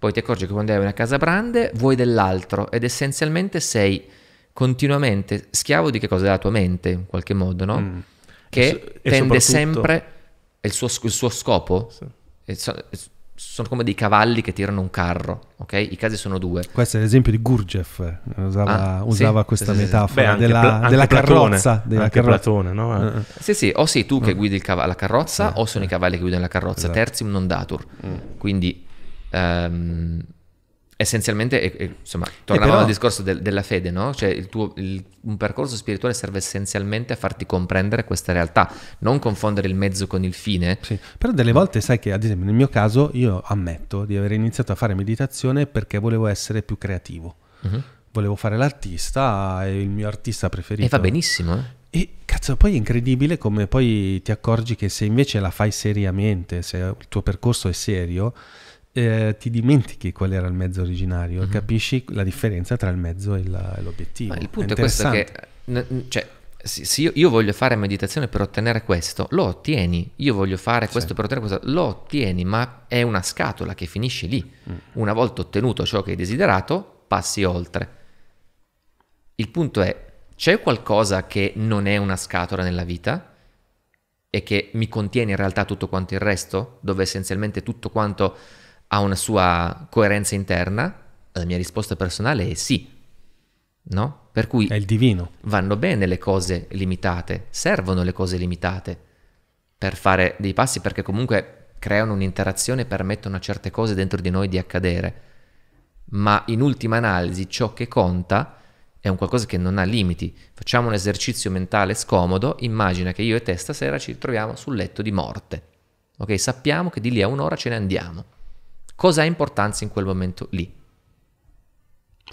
poi ti accorgi che quando hai una casa grande vuoi dell'altro ed essenzialmente sei continuamente schiavo di che cosa? Della tua mente, in qualche modo, no? Mm. Che e tende soprattutto... sempre il suo, il suo scopo. Sì. So, sono come dei cavalli che tirano un carro, ok? I casi sono due. Questo è l'esempio di Gurgev, eh, usava, ah, usava sì, questa sì, metafora Beh, della, pla- della Platone, carrozza. Della anche carrozza. Platone, no? Eh, eh. Sì, sì, o sei tu che mm. guidi cav- la carrozza o sono i cavalli che guidano la carrozza, esatto. tertium non datur. Mm. Quindi Um, essenzialmente, e, e, insomma, tornavamo però, al discorso del, della fede, no? Cioè il tuo, il, un percorso spirituale serve essenzialmente a farti comprendere questa realtà, non confondere il mezzo con il fine. Sì, però delle volte sai che, ad esempio, nel mio caso io ammetto di aver iniziato a fare meditazione perché volevo essere più creativo. Uh-huh. Volevo fare l'artista, è il mio artista preferito. E va benissimo. Eh? E cazzo, poi è incredibile come poi ti accorgi che se invece la fai seriamente, se il tuo percorso è serio, eh, ti dimentichi qual era il mezzo originario, mm-hmm. capisci la differenza tra il mezzo e, la, e l'obiettivo. Ma il punto è, è questo che... N- cioè, se io, io, voglio fare meditazione per ottenere questo, lo ottieni, io voglio fare questo sì. per ottenere questo, lo ottieni, ma è una scatola che finisce lì. Mm. Una volta ottenuto ciò che hai desiderato, passi oltre. Il punto è, c'è qualcosa che non è una scatola nella vita e che mi contiene in realtà tutto quanto il resto, dove essenzialmente tutto quanto ha una sua coerenza interna? La mia risposta personale è sì, no? Per cui è il divino. Vanno bene le cose limitate, servono le cose limitate per fare dei passi perché comunque creano un'interazione, permettono a certe cose dentro di noi di accadere. Ma in ultima analisi ciò che conta è un qualcosa che non ha limiti. Facciamo un esercizio mentale scomodo, immagina che io e te stasera ci troviamo sul letto di morte. Ok, sappiamo che di lì a un'ora ce ne andiamo cosa ha importanza in quel momento lì.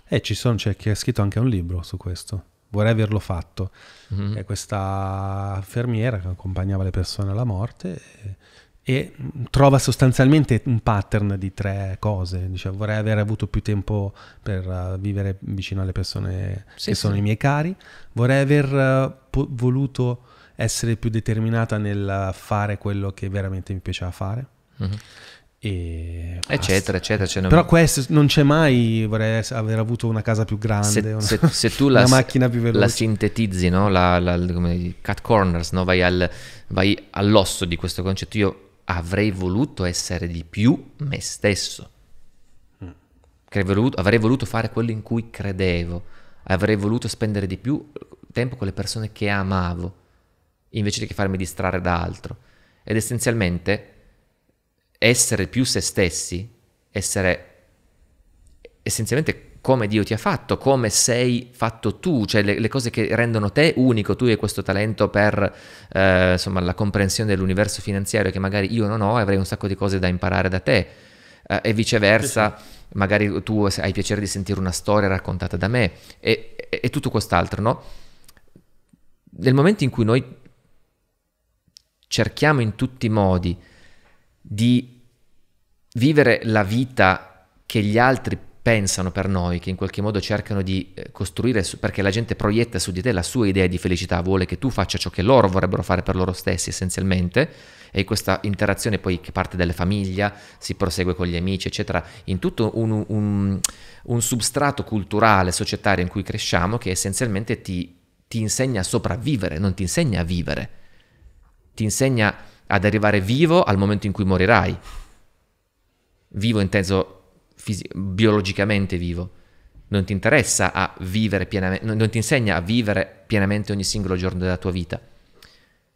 E eh, ci sono, c'è chi ha scritto anche un libro su questo. Vorrei averlo fatto. Mm-hmm. È questa infermiera che accompagnava le persone alla morte eh, e, e mm, trova sostanzialmente un pattern di tre cose. Dice, vorrei aver avuto più tempo per uh, vivere vicino alle persone sì, che sì. sono i miei cari. Vorrei aver uh, po- voluto essere più determinata nel fare quello che veramente mi piaceva fare. Mm-hmm. E eccetera, eccetera. Cioè non... Però questo non c'è mai, vorrei aver avuto una casa più grande, se, una, se, se tu la, macchina più veloce. La sintetizzi, no? la, la, come, cut corners, no? vai, al, vai all'osso di questo concetto. Io avrei voluto essere di più me stesso. Mm. avrei voluto fare quello in cui credevo, avrei voluto spendere di più tempo con le persone che amavo, invece che farmi distrarre da altro. Ed essenzialmente essere più se stessi, essere essenzialmente come Dio ti ha fatto, come sei fatto tu, cioè le, le cose che rendono te unico, tu hai questo talento per eh, insomma, la comprensione dell'universo finanziario che magari io non ho e avrei un sacco di cose da imparare da te eh, e viceversa, sì, magari tu hai piacere di sentire una storia raccontata da me e, e, e tutto quest'altro, no? Nel momento in cui noi cerchiamo in tutti i modi di vivere la vita che gli altri pensano per noi, che in qualche modo cercano di eh, costruire, perché la gente proietta su di te la sua idea di felicità, vuole che tu faccia ciò che loro vorrebbero fare per loro stessi essenzialmente, e questa interazione poi che parte dalle famiglie, si prosegue con gli amici, eccetera, in tutto un, un, un substrato culturale, societario in cui cresciamo che essenzialmente ti, ti insegna a sopravvivere, non ti insegna a vivere, ti insegna a ad arrivare vivo al momento in cui morirai. Vivo inteso fisi- biologicamente vivo. Non ti interessa a vivere pienamente, non ti insegna a vivere pienamente ogni singolo giorno della tua vita.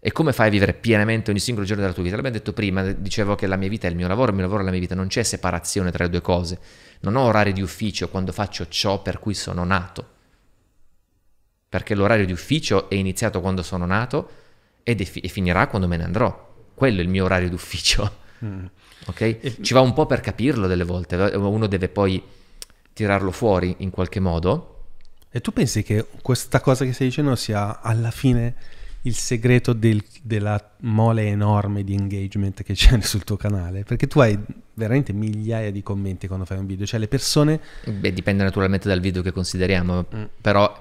E come fai a vivere pienamente ogni singolo giorno della tua vita? L'abbiamo detto prima, dicevo che la mia vita è il mio lavoro, il mio lavoro è la mia vita, non c'è separazione tra le due cose. Non ho orari di ufficio quando faccio ciò per cui sono nato. Perché l'orario di ufficio è iniziato quando sono nato e, fi- e finirà quando me ne andrò quello è il mio orario d'ufficio. Mm. Ok? Ci va un po' per capirlo delle volte, uno deve poi tirarlo fuori in qualche modo. E tu pensi che questa cosa che stai dicendo sia alla fine il segreto del, della mole enorme di engagement che c'è sul tuo canale? Perché tu hai veramente migliaia di commenti quando fai un video, cioè le persone... Beh, dipende naturalmente dal video che consideriamo, mm. però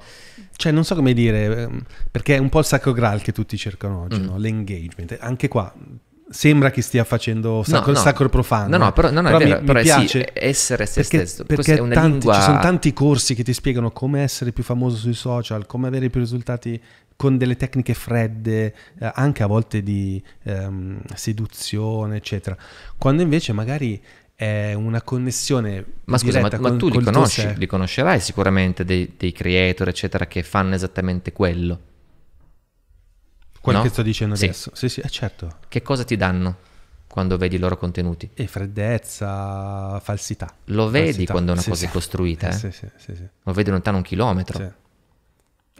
cioè, non so come dire, ehm, perché è un po' il sacro graal che tutti cercano oggi, mm. no? l'engagement. Anche qua sembra che stia facendo sacro, no, no. sacro profano. No, no, però, no, però è vero, mi, però piace sì, essere se perché, stesso. Perché tanti, lingua... ci sono tanti corsi che ti spiegano come essere più famoso sui social, come avere più risultati con delle tecniche fredde, eh, anche a volte di ehm, seduzione, eccetera. Quando invece magari è una connessione. Ma scusa, ma, ma con, tu li conosci, li conoscerai sicuramente dei, dei, creator, eccetera, che fanno esattamente quello. Quello no? che sto dicendo sì. adesso. Sì, sì, eh, certo. Che cosa ti danno quando vedi i loro contenuti? E eh, freddezza, falsità. Lo vedi falsità. quando una sì, cosa sì. è costruita, eh? eh? Lo vedi lontano un chilometro.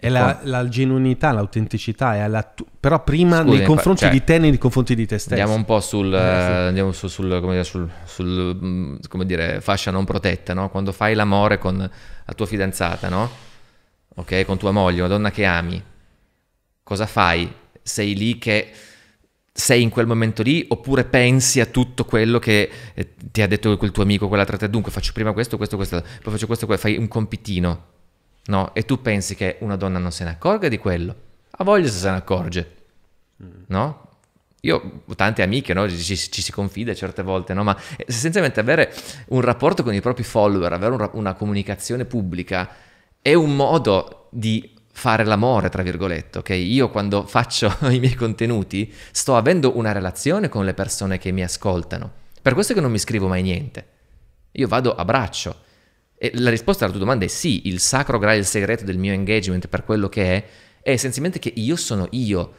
È la, la genuinità, l'autenticità, è alla tu- però prima Scusami, nei confronti cioè, di te, nei confronti di te stesso. Andiamo un po' sul, eh, sì. Eh, andiamo su, sul, come dire, sul, sul, mm, come dire, fascia non protetta, no? quando fai l'amore con la tua fidanzata, no? ok, con tua moglie, una donna che ami, cosa fai? Sei lì che sei in quel momento lì oppure pensi a tutto quello che eh, ti ha detto quel tuo amico, quell'altra te, dunque faccio prima questo, questo, questo, poi faccio questo, poi fai un compitino no? E tu pensi che una donna non se ne accorga di quello? A voglia se se ne accorge, mm. no? Io ho tante amiche, no? ci, ci, si confida certe volte, no? ma eh, essenzialmente avere un rapporto con i propri follower, avere un, una comunicazione pubblica è un modo di fare l'amore, tra virgolette, ok? Io quando faccio i miei contenuti sto avendo una relazione con le persone che mi ascoltano, per questo che non mi scrivo mai niente, io vado a braccio e la risposta alla tua domanda è sì, il sacro graal, il segreto del mio engagement per quello che è, è essenzialmente che io sono io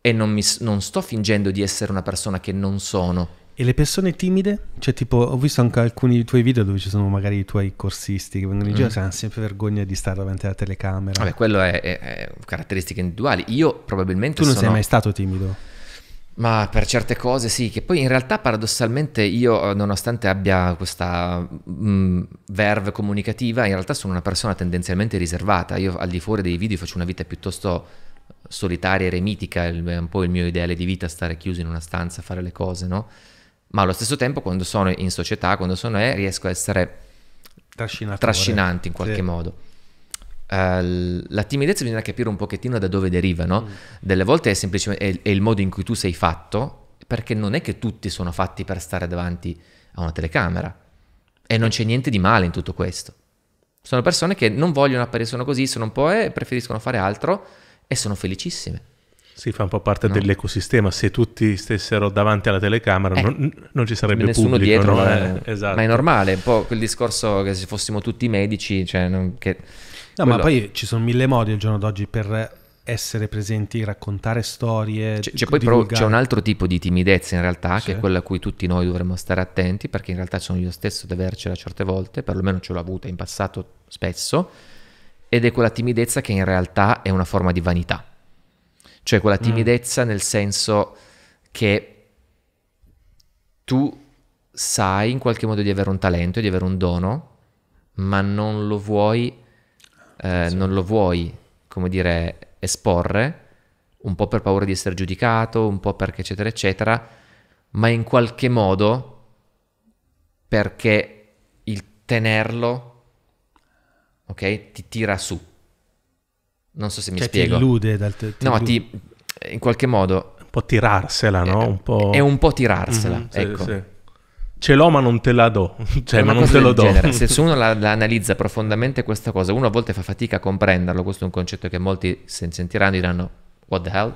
e non, mi, non sto fingendo di essere una persona che non sono. E le persone timide? Cioè, tipo, ho visto anche alcuni dei tuoi video dove ci sono magari i tuoi corsisti che vengono in giro mm. e hanno sempre vergogna di stare davanti alla telecamera. Vabbè, quello è, è, è caratteristiche individuali. Io probabilmente. Tu non sono... sei mai stato timido? Ma per certe cose sì, che poi in realtà paradossalmente io, eh, nonostante abbia questa mh, mm, verve comunicativa, in realtà sono una persona tendenzialmente riservata. Io al di fuori dei video faccio una vita piuttosto solitaria, e eremitica, è un po' il mio ideale di vita, stare chiuso in una stanza, a fare le cose, no? Ma allo stesso tempo quando sono in società, quando sono E, riesco a essere trascinante in qualche sì. modo. Eh, la timidezza bisogna capire un pochettino da dove deriva, no? Mm. Delle volte è semplicemente è, è il modo in cui tu sei fatto, perché non è che tutti sono fatti per stare davanti a una telecamera e non c'è niente di male in tutto questo. Sono persone che non vogliono apparire, sono così, sono un po' e eh, preferiscono fare altro e sono felicissime. Si fa un po' parte no. dell'ecosistema, se tutti stessero davanti alla telecamera eh, non, non, ci sarebbe nessuno pubblico, dietro, no? eh, esatto. ma è normale, un po' quel discorso che se fossimo tutti medici, cioè non, che No, Quello... ma poi ci sono mille modi al giorno d'oggi per essere presenti, raccontare storie. C'è, c'è poi però c'è un altro tipo di timidezza in realtà, sì. che è quella a cui tutti noi dovremmo stare attenti, perché in realtà sono io stesso ad avercela certe volte, perlomeno ce l'ho avuta in passato spesso, ed è quella timidezza che in realtà è una forma di vanità. Cioè quella mm. timidezza mm. nel senso che tu sai in qualche modo di avere un talento, di avere un dono, ma non lo vuoi sì. Eh, non lo vuoi, come dire, esporre, un po' per paura di essere giudicato, un po' perché eccetera eccetera, ma in qualche modo perché il tenerlo, ok, ti tira su. Non so se mi cioè, spiego. Ti illude dal te- ti No, illude. ti, in qualche modo... Un po' tirarsela, eh, no? Un po'... È un po' tirarsela, mm-hmm, ecco. Sì, sì ce l'ho ma non te la do, cioè ma non te lo do. Genere. Se uno la, la, analizza profondamente questa cosa, uno a volte fa fatica a comprenderlo, questo è un concetto che molti se sentiranno diranno what the hell,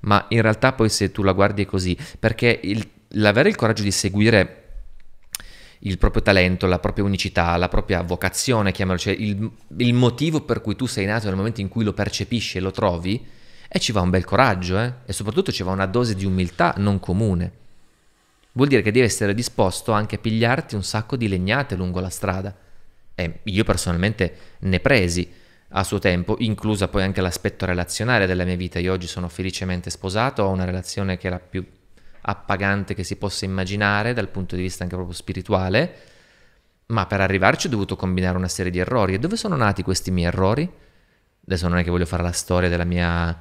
ma in realtà poi se tu la guardi così, perché il, l'avere il coraggio di seguire il proprio talento, la propria unicità, la propria vocazione, chiamalo, cioè il, il motivo per cui tu sei nato nel momento in cui lo percepisci e lo trovi, e eh, ci va un bel coraggio, eh? e soprattutto ci va una dose di umiltà non comune. Vuol dire che devi essere disposto anche a pigliarti un sacco di legnate lungo la strada. E io personalmente ne presi a suo tempo, inclusa poi anche l'aspetto relazionale della mia vita. Io oggi sono felicemente sposato, ho una relazione che è la più appagante che si possa immaginare dal punto di vista anche proprio spirituale, ma per arrivarci ho dovuto combinare una serie di errori. E dove sono nati questi miei errori? Adesso non è che voglio fare la storia della mia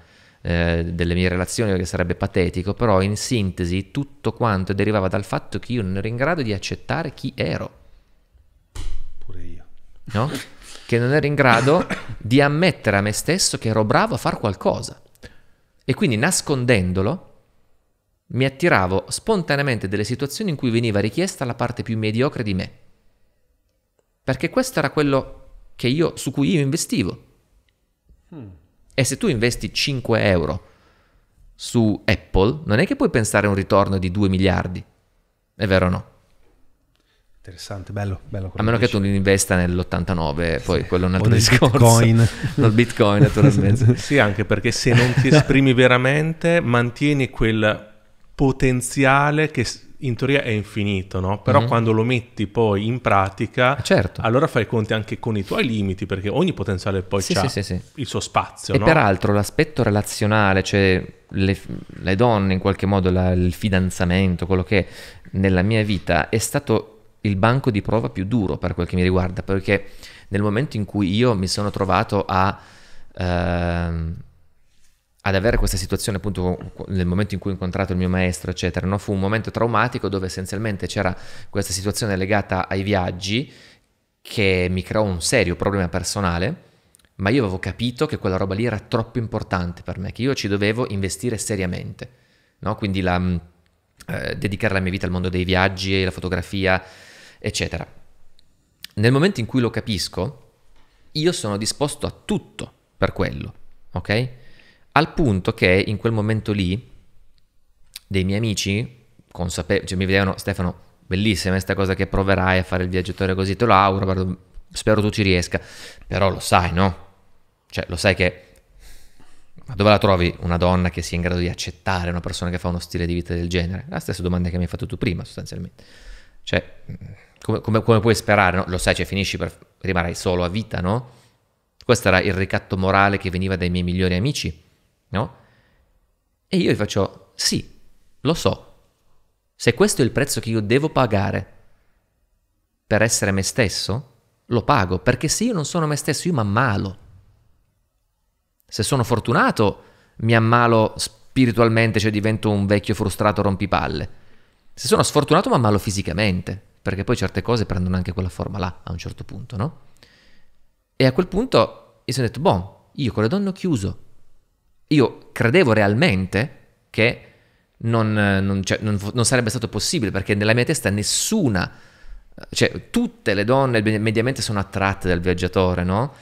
eh, delle mie relazioni perché sarebbe patetico, però in sintesi tutto quanto derivava dal fatto che io non ero in grado di accettare chi ero. Pure io. No? Che non ero in grado di ammettere a me stesso che ero bravo a fare qualcosa. E quindi nascondendolo mi attiravo spontaneamente delle situazioni in cui veniva richiesta la parte più mediocre di me. Perché questo era quello io, su cui io investivo. Hmm. E se tu investi 5 euro su Apple, non è che puoi pensare a un ritorno di 2 miliardi. È vero o no? Interessante, bello, bello A meno che, che tu non investa nell'89, sì. poi quello è un altro o discorso. Bitcoin. no, Bitcoin, naturalmente. sì, anche perché se non ti esprimi veramente, mantieni quel potenziale che in teoria è infinito, no? però mm-hmm. quando lo metti poi in pratica, eh, certo. allora fai conti anche con i tuoi limiti, perché ogni potenziale poi sì, ha sì, sì, il suo spazio. E no? peraltro l'aspetto relazionale, cioè le, le donne in qualche modo, la, il fidanzamento, quello che nella mia vita è stato il banco di prova più duro per quel che mi riguarda, perché nel momento in cui io mi sono trovato a... Ehm, ad avere questa situazione appunto nel momento in cui ho incontrato il mio maestro eccetera no? fu un momento traumatico dove essenzialmente c'era questa situazione legata ai viaggi che mi creò un serio problema personale ma io avevo capito che quella roba lì era troppo importante per me che io ci dovevo investire seriamente no? quindi la, mm, eh, dedicare la mia vita al mondo dei viaggi e la fotografia eccetera nel momento in cui lo capisco io sono disposto a tutto per quello ok? Al punto che in quel momento lì dei miei amici consapevoli, cioè mi vedevano Stefano, bellissima questa cosa che proverai a fare il viaggiatore così, te lo auguro, guarda, spero tu ci riesca, però lo sai, no? Cioè lo sai che ma dove la trovi una donna che sia in grado di accettare una persona che fa uno stile di vita del genere? La stessa domanda che mi hai fatto tu prima, sostanzialmente. Cioè, mm, come, come, come puoi sperare? No? Lo sai, cioè, finisci per rimarrai solo a vita, no? Questo era il ricatto morale che veniva dai miei migliori amici no? E io gli faccio, sì, lo so, se questo è il prezzo che io devo pagare per essere me stesso, lo pago, perché se io non sono me stesso io mi ammalo. Se sono fortunato mi ammalo spiritualmente, cioè divento un vecchio frustrato rompipalle. Se sono sfortunato mi ammalo fisicamente, perché poi certe cose prendono anche quella forma là a un certo punto, no? E a quel punto io sono detto, boh, io con le donne ho chiuso, io credevo realmente che non, non, cioè, non, non, sarebbe stato possibile perché nella mia testa nessuna, cioè tutte le donne mediamente sono attratte dal viaggiatore, no?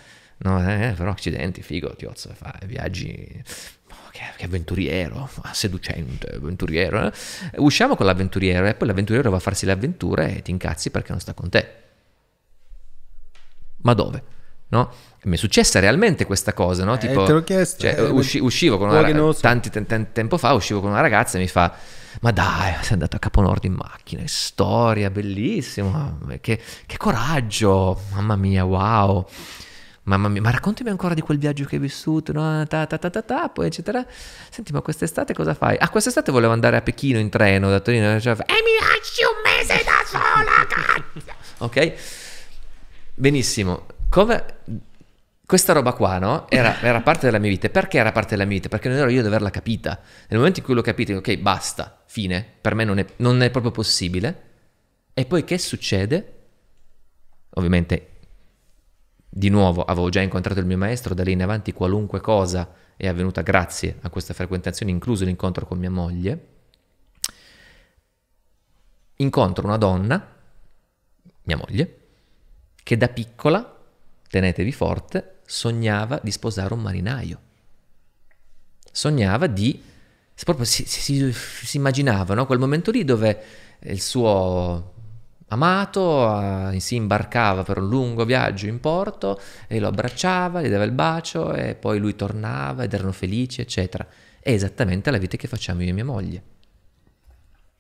No, eh, eh però accidenti, figo, tiozzo, fa viaggi, oh, che, che, avventuriero, seducente, avventuriero. Eh? Usciamo con l'avventuriero e poi l'avventuriero va a farsi le avventure e ti incazzi perché non sta con te. Ma dove? no? mi è successa realmente questa cosa, no? Eh, tipo, eh, te l'ho chiesto. Cioè, eh, usci- uscivo con una ragazza, tanti t- t- tempo fa, uscivo con una ragazza e mi fa, ma dai, sei andato a Caponord in macchina, storia, bellissimo, eh, che, che, coraggio, mamma mia, wow. Mamma mia, ma raccontami ancora di quel viaggio che hai vissuto, no? ta, ta, ta, ta, ta, poi eccetera. Senti, ma quest'estate cosa fai? Ah, quest'estate volevo andare a Pechino in treno da Torino cioè, e mi lasci un mese da sola, cazzo! ok? Benissimo come questa roba qua, no? Era, era, parte della mia vita. Perché era parte della mia vita? Perché non ero io ad averla capita. Nel momento in cui l'ho capita, ok, basta, fine, per me non è, non è proprio possibile. E poi che succede? Ovviamente, di nuovo, avevo già incontrato il mio maestro, da lì in avanti qualunque cosa è avvenuta grazie a questa frequentazione, incluso l'incontro con mia moglie. Incontro una donna, mia moglie, che da piccola tenetevi forte, sognava di sposare un marinaio. Sognava di... Proprio si, si, si immaginava no? quel momento lì dove il suo amato, ah, si imbarcava per un lungo viaggio in porto e lo abbracciava, gli dava il bacio e poi lui tornava ed erano felici, eccetera. È esattamente la vita che facciamo io e mia moglie.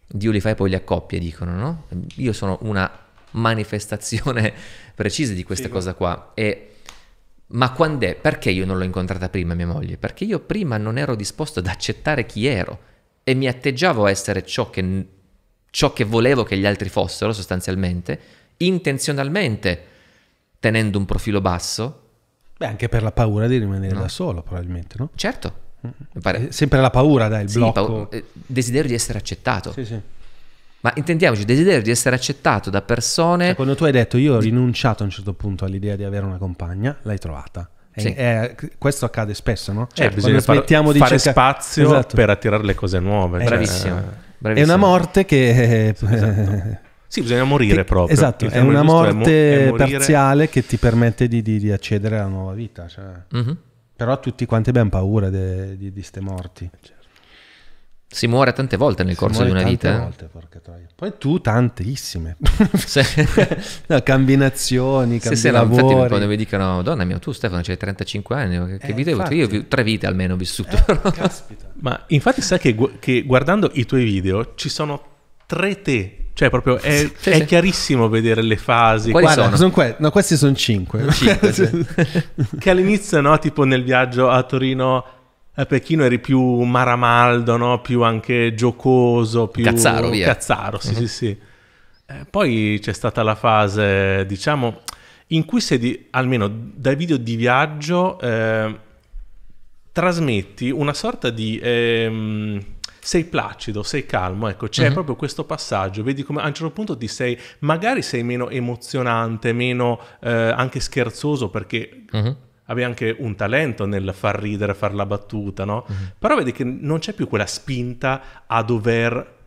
Dio li fa e poi li accoppia, dicono, no? Io sono una manifestazione precisa di questa sì, cosa qua. E, ma quando è? Perché io non l'ho incontrata prima mia moglie? Perché io prima non ero disposto ad accettare chi ero e mi atteggiavo a essere ciò che, ciò che volevo che gli altri fossero sostanzialmente, intenzionalmente tenendo un profilo basso. Beh, anche per la paura di rimanere no. da solo, probabilmente, no? Certo. Mm. Pare... Eh, sempre la paura, dai, il sì, blocco. Paura, eh, desiderio di essere accettato. Sì, sì. Ma intendiamoci, desiderio di essere accettato da persone... Cioè, quando tu hai detto io ho rinunciato a un certo punto all'idea di avere una compagna, l'hai trovata. Sì. E, questo accade spesso, no? Cioè, eh, bisogna far, di fare cerca... spazio esatto. per attirare le cose nuove. Cioè, eh, cioè, bravissimo. È una morte che... Eh, esatto. Sì, bisogna morire proprio. Esatto, è una morte è mo- è parziale che ti permette di, di, di, accedere alla nuova vita. Cioè. Mm-hmm. Però tutti quanti abbiamo paura di queste morti. Cioè. Si muore tante volte nel si corso di una vita. Tante eh? Volte, porca troia. Poi tu tantissime. Se... no, combinazioni, se, se, no, infatti quando mi dicono, donna mia, tu Stefano c'hai 35 anni, che eh, vita hai avuto? Io ho tre vite almeno ho vissuto. Eh, caspita. Ma infatti sai che, gu- che, guardando i tuoi video ci sono tre te. Cioè, proprio è, sì, è sì. chiarissimo vedere le fasi. Quali Guarda, sono? sono que- no, questi sono cinque. cinque sì. che all'inizio, no, tipo nel viaggio a Torino eh, Pechino eri più maramaldo, no? più anche giocoso, più cazzaro, via. cazzaro sì, mm-hmm. sì, sì. Eh, poi c'è stata la fase, diciamo, in cui sei, di, almeno dai video di viaggio, eh, trasmetti una sorta di... Ehm, sei placido, sei calmo, ecco, c'è uh-huh. proprio questo passaggio, vedi come a un certo punto ti sei, magari sei meno emozionante, meno eh, anche scherzoso perché uh-huh avevi anche un talento nel far ridere, far la battuta, no? Mm-hmm. Però vedi che non c'è più quella spinta a dover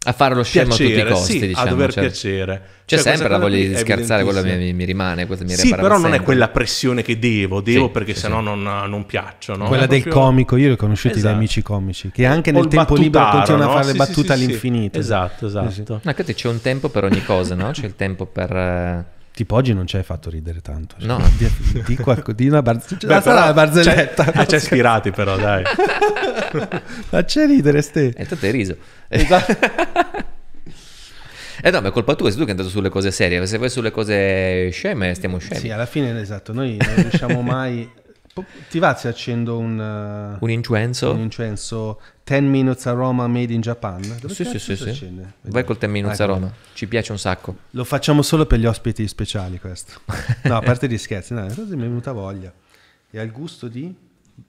a fare lo scemo piacere, a tutti i costi, sì, diciamo, a dover cioè. piacere. C'è cioè, cioè sempre la voglia di scherzare, quella mi, mi, rimane, questa mi Sì, però non è quella pressione che devo, devo sì, perché sì, sennò sì. Non, non piaccio, no? Quella è del proprio... comico, io l'ho conosciuti esatto. da amici comici, che anche nel tempo libero continuano a fare le battute all'infinito. Esatto, esatto. Ma no, c'è un tempo per ogni cosa, no? C'è il tempo per eh, Tipo oggi non ci hai fatto ridere tanto. Cioè, no. Di, di, qualco, di una barzelletta. Beh, però, sarà una barzelletta. C'è, c'è ispirati però, dai. ma ridere, Ste. E tu hai riso. Esatto. Eh no, ma è colpa tua, sei tu che è andato sulle cose serie, se vai sulle cose sceme stiamo scemi. Sì, alla fine esatto, noi non riusciamo mai ti va se accendo un, eh, un incenso? Un incenso 10 Minutes Aroma Made in Japan? Dove sì, sì, sì, sì. Vai col 10 Minutes ecco. Aroma, ci piace un sacco. Lo facciamo solo per gli ospiti speciali questo. No, a parte gli scherzi, no, così mi è venuta voglia. E al gusto di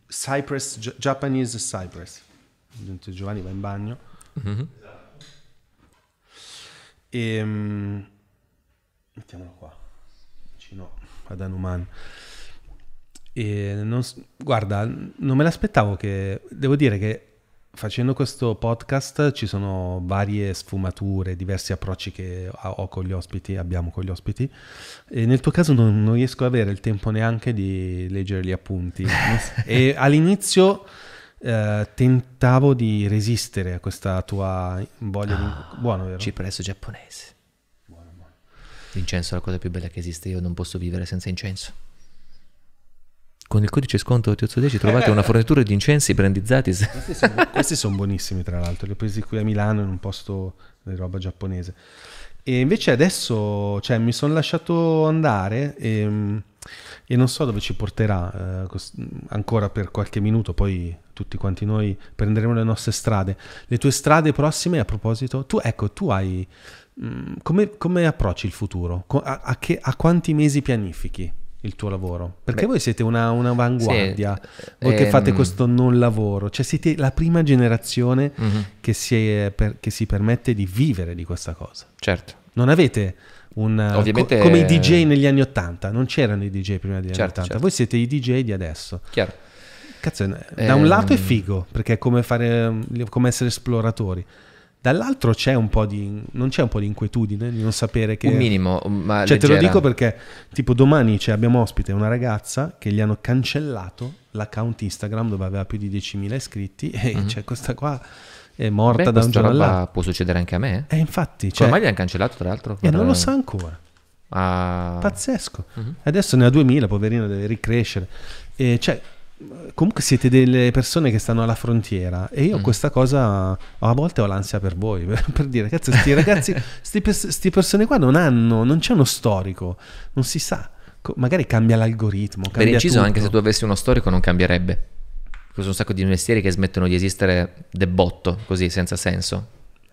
Cypress, Japanese Cypress. Giovanni va in bagno. Mm-hmm. E, um, mettiamolo qua, vicino ad Anuman non, guarda, non me l'aspettavo che... Devo dire che facendo questo podcast ci sono varie sfumature, diversi approcci che ho con gli ospiti, abbiamo con gli ospiti. E nel tuo caso non, non riesco ad avere il tempo neanche di leggere gli appunti. e all'inizio eh, tentavo di resistere a questa tua voglia oh, di... Ah, buono, vero? Cipresso giapponese. Buono, buono. L'incenso è la cosa più bella che esiste, io non posso vivere senza incenso. Con il codice sconto Tiozzo10 trovate una fornitura di incensi brandizzati. Questi sono, questi sono buonissimi, tra l'altro. Li ho presi qui a Milano in un posto di roba giapponese. E invece adesso cioè, mi sono lasciato andare e, ehm, e, non so dove ci porterà eh, cos- ancora per qualche minuto, poi tutti quanti noi prenderemo le nostre strade. Le tue strade prossime, a proposito, tu ecco, tu hai... Mh, mm, come, come, approcci il futuro? Co- a, a, che, a quanti mesi pianifichi? il tuo lavoro? Perché Beh, voi siete una, un'avanguardia, sì, voi ehm... che fate ehm, questo non lavoro, cioè siete la prima generazione mm-hmm. che, si per, che, si permette di vivere di questa cosa. Certo. Non avete un... Co- come i eh, DJ negli anni Ottanta, non c'erano i DJ prima degli certo, anni Ottanta, certo. voi siete i DJ di adesso. Chiaro. Cazzo, da ehm... un lato è ehm, figo, perché è come, fare, come essere esploratori Dall'altro c'è un po' di, non c'è un po' di inquietudine di non sapere che... Un minimo, mm, ma Cioè te lo dico perché, tipo domani cioè, abbiamo ospite una ragazza che gli hanno cancellato l'account Instagram dove aveva più di 10.000 iscritti e mm-hmm. cioè questa qua è morta Beh, da un giorno all'altro. può succedere anche a me? E eh, infatti... Cioè, Ormai gli hanno cancellato tra l'altro? E non lo sa ancora. Ah. Pazzesco. Mm-hmm. Adesso ne ha 2.000, poverino, deve ricrescere. E cioè comunque siete delle persone che stanno alla frontiera e io mm. questa cosa a volte ho l'ansia per voi per, dire cazzo sti ragazzi queste persone qua non hanno non c'è uno storico non si sa Co- magari cambia l'algoritmo cambia per inciso tutto. anche se tu avessi uno storico non cambierebbe ci sono un sacco di mestieri che smettono di esistere de botto così senza senso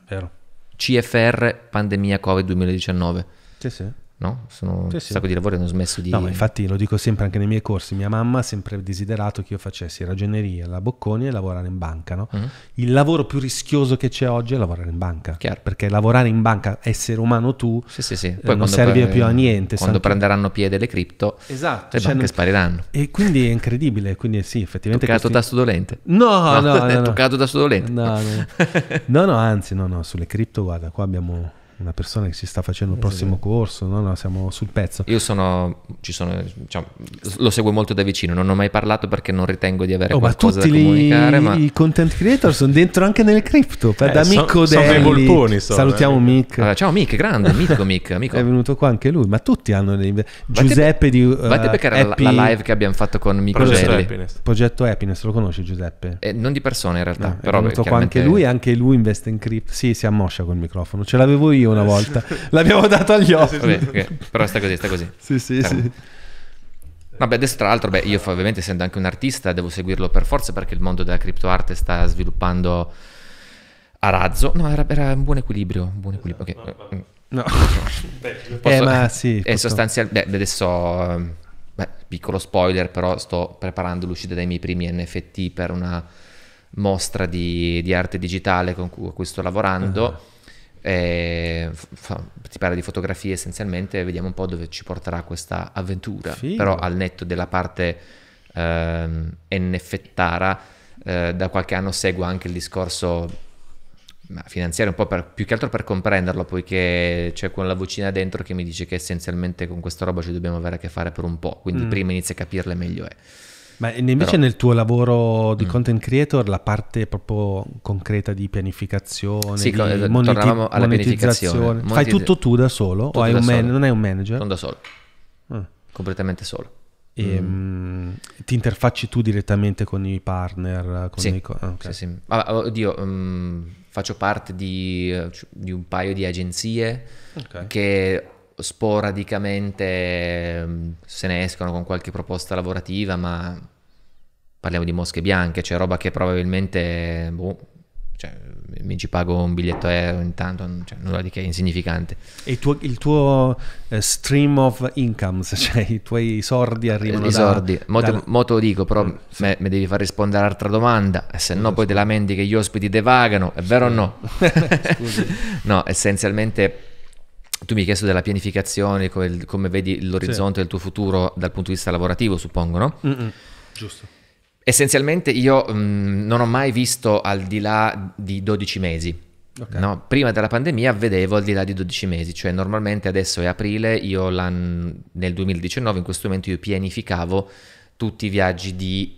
vero CFR pandemia covid 2019 sì sì No? Sono sì, un sacco di lavoro hanno smesso di... No, infatti lo dico sempre anche nei miei corsi, mia mamma ha sempre desiderato che io facessi ragioneria, la Bocconi e lavorare in banca. No? Mm-hmm. Il lavoro più rischioso che c'è oggi è lavorare in banca, Chiaro. perché lavorare in banca, essere umano tu, sì, sì, sì. Eh, Poi non serve per, più a niente. Quando prenderanno piede le cripto, esatto, le cioè, banche spariranno. E quindi è incredibile, quindi sì, effettivamente... Toccato questi... tasto dolente. No, no, no. no toccato tasto dolente. No no. no, no, anzi, no, no, sulle cripto, guarda, qua abbiamo una persona che si sta facendo il prossimo corso, no? No, siamo sul pezzo. Io sono, sono diciamo, lo seguo molto da vicino, non ho mai parlato perché non ritengo di avere oh, qualcosa da comunicare. ma tutti i content creator sono dentro anche nel cripto, eh, da Mico so, Sono dei volponi, sono, Salutiamo eh. Mick. Allora, ciao Mick, grande, Mico Mick, amico. È venuto qua anche lui, ma tutti hanno dei... Giuseppe di... Uh, eh, Vate perché era Happy... la, live che abbiamo fatto con Mico Progetto Gelli. Happiness. Progetto Happiness, lo conosci Giuseppe? Eh, non di persona in realtà, no, però... È venuto beh, chiaramente... qua anche lui, anche lui investe in cripto. Sì, si ammoscia col microfono, ce l'avevo io io una volta. L'abbiamo dato agli occhi. Vabbè, okay. Però sta così, sta così. Sì, sì, Però. sì. Vabbè, adesso tra l'altro, beh, io ovviamente essendo anche un artista devo seguirlo per forza perché il mondo della criptoarte sta sviluppando a razzo. No, era, era un buon equilibrio, un buon equilibrio. Okay. Esatto. Eh, mm. No, no. Eh, posso, eh, ma sì. È eh, sostanzialmente, adesso, beh, piccolo spoiler, però sto preparando l'uscita dei miei primi NFT per una mostra di, di arte digitale con cui, sto lavorando. Uh-huh eh, fa, ti parla di fotografie essenzialmente, vediamo un po' dove ci porterà questa avventura, Figo. però al netto della parte ehm, NFTara, eh, da qualche anno seguo anche il discorso finanziario un po' per, più che altro per comprenderlo, poiché c'è quella vocina dentro che mi dice che essenzialmente con questa roba ci dobbiamo avere a che fare per un po', quindi mm. prima inizia a capirla meglio è. Ma invece Però... nel tuo lavoro di mm. content creator la parte proprio concreta di pianificazione, sì, di eh, moneti- monetizzazione, pianificazione. Monetiz- fai tutto tu da solo o hai un man- non hai un manager? Non da solo, ah. completamente solo. E, ehm, mm. ti interfacci tu direttamente con i partner? Con sì. I co- ah, okay. sì, sì. Ah, oddio, um, faccio parte di, eh, cioè, di, un paio di agenzie okay. che sporadicamente ehm, se ne escono con qualche proposta lavorativa, ma parliamo di mosche bianche, cioè roba che probabilmente boh, cioè, mi ci pago un biglietto aereo intanto, cioè, nulla di che, è insignificante. E il tuo, il tuo eh, stream of incomes, cioè i tuoi sordi arrivano I da... I sordi, mo, Te, lo dico, però mm, sì. me, me, devi far rispondere all'altra domanda, se no poi te lamenti che gli ospiti devagano, è vero o no? no, essenzialmente tu mi hai chiesto della pianificazione, come, come vedi l'orizzonte sì. del tuo futuro dal punto di vista lavorativo, suppongo, no? Mm-mm. Giusto. Essenzialmente io mh, mm, non ho mai visto al di là di 12 mesi. Okay. No? prima della pandemia vedevo al di là di 12 mesi, cioè normalmente adesso è aprile, io nel 2019 in questo momento io pianificavo tutti i viaggi di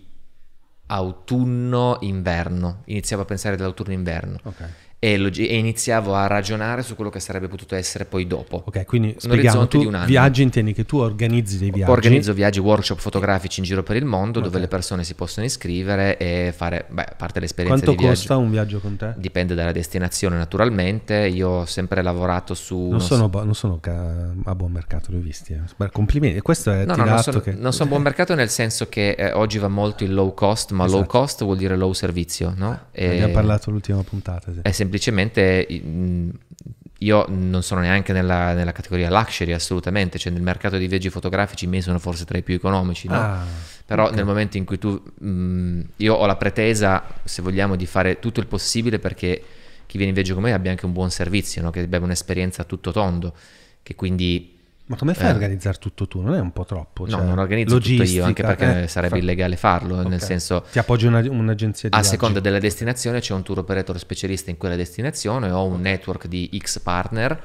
autunno-inverno, iniziavo a pensare dell'autunno-inverno. Ok e, lo, e, iniziavo a ragionare su quello che sarebbe potuto essere poi dopo. Ok, quindi spieghiamo, tu di un anno. viaggi intendi che tu organizzi dei viaggi? Organizzo viaggi, workshop fotografici in giro per il mondo okay. dove le persone si possono iscrivere e fare, beh, a parte l'esperienza Quanto costa viaggio. un viaggio con te? Dipende dalla destinazione naturalmente, io ho sempre lavorato su... Non, sono, bo- non sono ca- a buon mercato, li visti. Eh. Complimenti, questo è... No, no, non sono, che... non sono a buon mercato nel senso che eh, oggi va molto il low cost, ma esatto. low cost vuol dire low servizio, no? E... Ne abbiamo parlato l'ultima puntata. Sì. È eh, sempre semplicemente mm, io non sono neanche nella, nella, categoria luxury assolutamente, cioè nel mercato dei viaggi fotografici i miei sono forse tra i più economici, no? ah, però okay. nel momento in cui tu, mh, mm, io ho la pretesa, se vogliamo, di fare tutto il possibile perché chi viene in viaggio con me abbia anche un buon servizio, no? che abbia un'esperienza a tutto tondo, che quindi ma come fai eh. a organizzare tutto tu? Non è un po' troppo? Cioè, no, non organizzo tutto io, anche perché eh, sarebbe fa... illegale farlo, okay. nel senso... Ti appoggi una, un'agenzia di A viaggi. seconda della destinazione c'è un tour operator specialista in quella destinazione o un network di X partner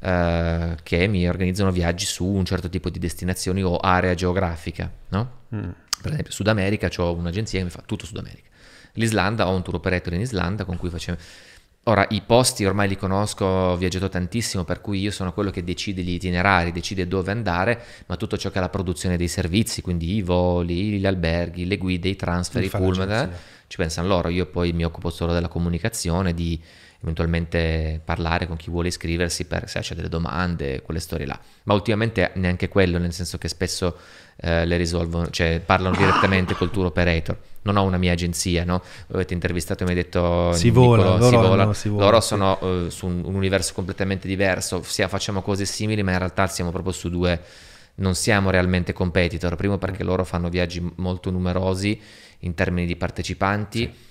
eh, che mi organizzano viaggi su un certo tipo di destinazioni o area geografica, no? Mm. Per esempio Sud America, ho un'agenzia che mi fa tutto Sud America. L'Islanda, ho un tour operator in Islanda con cui facciamo Ora, i posti ormai li conosco, ho viaggiato tantissimo, per cui io sono quello che decide gli itinerari, decide dove andare, ma tutto ciò che è la produzione dei servizi, quindi i voli, gli alberghi, le guide, i transfer, i pullman, eh, ci pensano loro. Io poi mi occupo solo della comunicazione, di eventualmente parlare con chi vuole iscriversi per se c'è delle domande, quelle storie là. Ma ultimamente neanche quello, nel senso che spesso eh, le risolvono, cioè parlano direttamente col tour operator non ho una mia agenzia, no? Avete intervistato e mi hai detto... Si vola, loro, si vola. No, si vola. loro sono uh, su un, un, universo completamente diverso, sia facciamo cose simili, ma in realtà siamo proprio su due... Non siamo realmente competitor, primo perché loro fanno viaggi molto numerosi in termini di partecipanti. Sì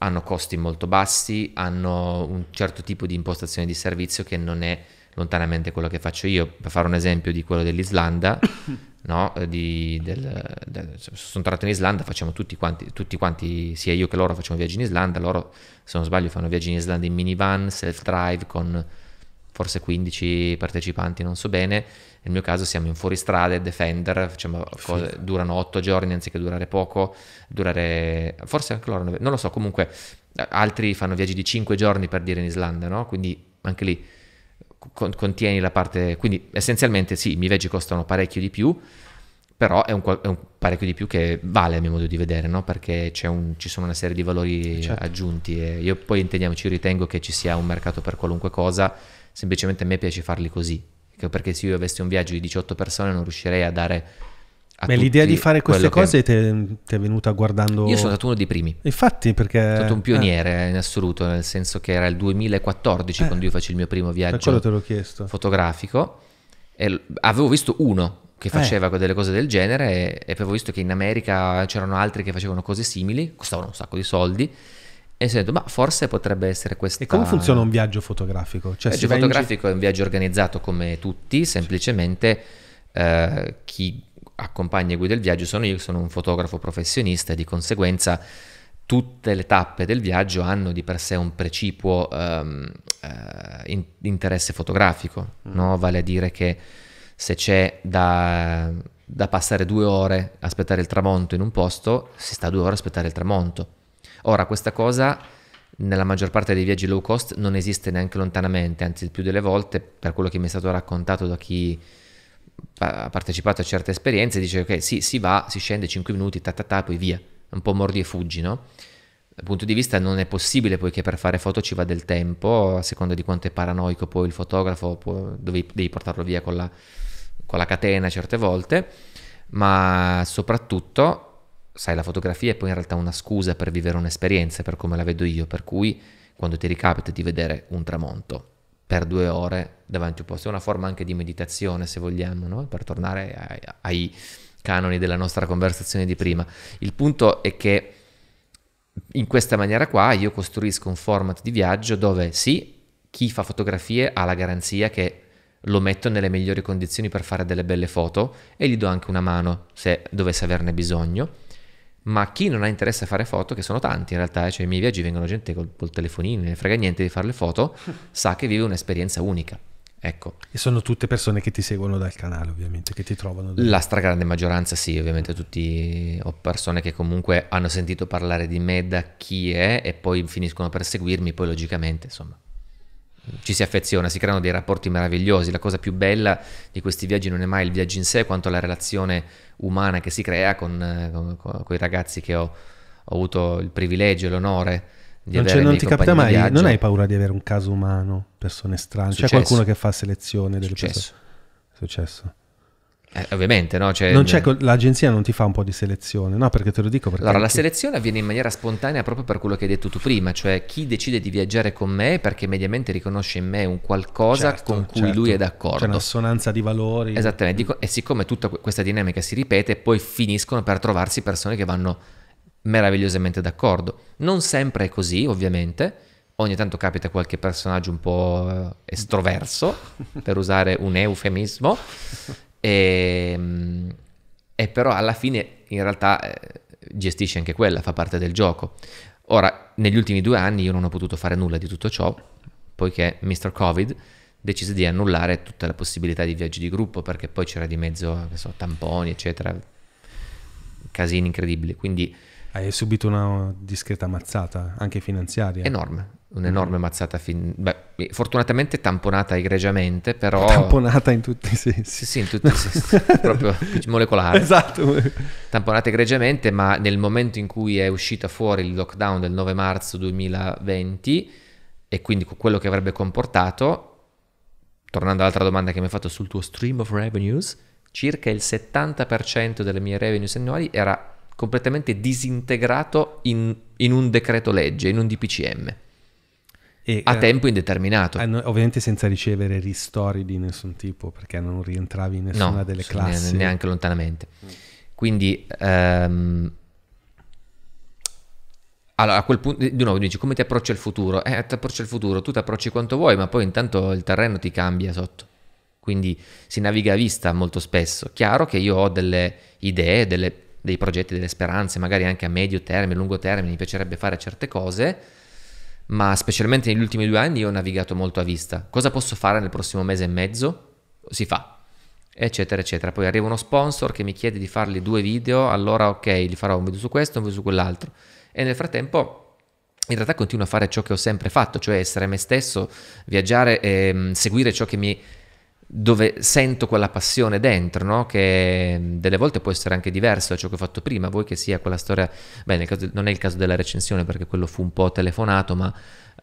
hanno costi molto bassi, hanno un certo tipo di impostazione di servizio che non è lontanamente quello che faccio io. Per fare un esempio di quello dell'Islanda, eh, no? Eh, di, del, del, sono tornato in Islanda, facciamo tutti quanti, tutti quanti, sia io che loro facciamo viaggi in Islanda, loro se non sbaglio fanno viaggi in Islanda in minivan, self-drive con forse 15 partecipanti, non so bene, nel mio caso siamo in fuoristrada, Defender, facciamo cose, durano 8 giorni anziché durare poco, durare forse anche loro, non lo so, comunque eh, altri fanno viaggi di 5 giorni per dire in Islanda, no? quindi anche lì contieni la parte... Quindi essenzialmente sì, i miei veggi costano parecchio di più, però è un, è un parecchio di più che vale a mio modo di vedere, no? perché un, ci sono una serie di valori certo. aggiunti e io poi intendiamoci, ritengo che ci sia un mercato per qualunque cosa, semplicemente a me piace farli così, perché se io avessi un viaggio di 18 persone non riuscirei a dare Beh, l'idea di fare queste cose che... ti è venuta guardando... Io sono stato uno dei primi. Infatti, perché... Sono stato un pioniere eh. in assoluto, nel senso che era il 2014 eh. quando io faccio il mio primo viaggio fotografico. E avevo visto uno che eh. faceva eh. delle cose del genere e, avevo visto che in America c'erano altri che facevano cose simili, costavano un sacco di soldi. E si è ma forse potrebbe essere questa... E come funziona un viaggio fotografico? Cioè, il viaggio fotografico in... è un viaggio organizzato come tutti, semplicemente sì. Eh, chi accompagna e guida il viaggio sono io, sono un fotografo professionista e di conseguenza tutte le tappe del viaggio hanno di per sé un precipuo um, uh, in- interesse fotografico, mm. no? vale a dire che se c'è da, da passare due ore a aspettare il tramonto in un posto, si sta due ore a aspettare il tramonto. Ora, questa cosa nella maggior parte dei viaggi low cost non esiste neanche lontanamente, anzi il più delle volte, per quello che mi è stato raccontato da chi ha partecipato a certe esperienze, dice ok, sì, si va, si scende 5 minuti, ta ta ta, poi via, un po' mordi e fuggi, no? Dal punto di vista non è possibile poiché per fare foto ci va del tempo, a seconda di quanto è paranoico poi il fotografo, può, devi, devi, portarlo via con la, con la catena certe volte, ma soprattutto, sai, la fotografia è poi in realtà una scusa per vivere un'esperienza, per come la vedo io, per cui quando ti ricapita di vedere un tramonto, per due ore davanti a un posto. È una forma anche di meditazione, se vogliamo, no? per tornare ai, ai canoni della nostra conversazione di prima. Il punto è che in questa maniera qua io costruisco un format di viaggio dove sì, chi fa fotografie ha la garanzia che lo metto nelle migliori condizioni per fare delle belle foto e gli do anche una mano se dovesse averne bisogno ma chi non ha interesse a fare foto, che sono tanti in realtà, eh, cioè i miei viaggi vengono gente col, col telefonino, non ne frega niente di fare le foto, sa che vive un'esperienza unica. Ecco. E sono tutte persone che ti seguono dal canale, ovviamente, che ti trovano. Dal... La stragrande maggioranza, sì, ovviamente tutti ho persone che comunque hanno sentito parlare di me da chi è e poi finiscono per seguirmi, poi logicamente, insomma ci si affeziona, si creano dei rapporti meravigliosi. La cosa più bella di questi viaggi non è mai il viaggio in sé, quanto la relazione umana che si crea con, eh, con, con i ragazzi che ho, ho, avuto il privilegio e l'onore di non avere. non ti capita mai, non hai paura di avere un caso umano, persone strane? C'è qualcuno che fa selezione delle Successo. persone? Successo. Eh, ovviamente, no? Cioè, non l'agenzia non ti fa un po' di selezione, no? Perché te lo dico. Allora, la selezione avviene in maniera spontanea proprio per quello che hai detto tu prima, cioè chi decide di viaggiare con me perché mediamente riconosce in me un qualcosa certo, con cui certo. lui è d'accordo. C'è un'assonanza di valori. Esattamente, Dico, e siccome tutta questa dinamica si ripete, poi finiscono per trovarsi persone che vanno meravigliosamente d'accordo. Non sempre è così, ovviamente. Ogni tanto capita qualche personaggio un po' eh, estroverso, per usare un eufemismo, e, ehm, e però alla fine in realtà eh, gestisce anche quella, fa parte del gioco. Ora, negli ultimi due anni io non ho potuto fare nulla di tutto ciò, poiché Mr. Covid decise di annullare tutta la possibilità di viaggi di gruppo perché poi c'era di mezzo so, tamponi, eccetera, casini incredibili. Quindi hai subito una discreta mazzata, anche finanziaria. Enorme, un'enorme mm-hmm. mazzata. Fin... Beh, fortunatamente tamponata egregiamente, però. Tamponata in tutti i sensi. Sì, sì, in tutti i sensi, proprio molecolare. Esatto. Tamponata egregiamente, ma nel momento in cui è uscita fuori il lockdown del 9 marzo 2020, e quindi quello che avrebbe comportato, tornando all'altra domanda che mi hai fatto sul tuo stream of revenues, circa il 70% delle mie revenues annuali era completamente disintegrato in, in un decreto legge, in un DPCM. E, a eh, tempo indeterminato. Eh, ovviamente senza ricevere ristori di nessun tipo perché non rientravi in nessuna no, delle classi. Neanche lontanamente. Mm. Quindi ehm, allora, a quel punto, di nuovo, dici come ti approccio al futuro? Eh, ti approccio al futuro, tu ti approcci quanto vuoi, ma poi intanto il terreno ti cambia sotto. Quindi si naviga a vista molto spesso. Chiaro che io ho delle idee, delle, dei progetti, delle speranze, magari anche a medio termine, lungo termine, mi piacerebbe fare certe cose, ma specialmente negli ultimi due anni io ho navigato molto a vista. Cosa posso fare nel prossimo mese e mezzo? Si fa, eccetera, eccetera. Poi arriva uno sponsor che mi chiede di fargli due video, allora ok, gli farò un video su questo, un video su quell'altro. E nel frattempo in realtà continuo a fare ciò che ho sempre fatto, cioè essere me stesso, viaggiare, e mm, seguire ciò che mi dove sento quella passione dentro, no? che mm, delle volte può essere anche diverso da ciò che ho fatto prima, vuoi che sia quella storia, beh caso, non è il caso della recensione perché quello fu un po' telefonato, ma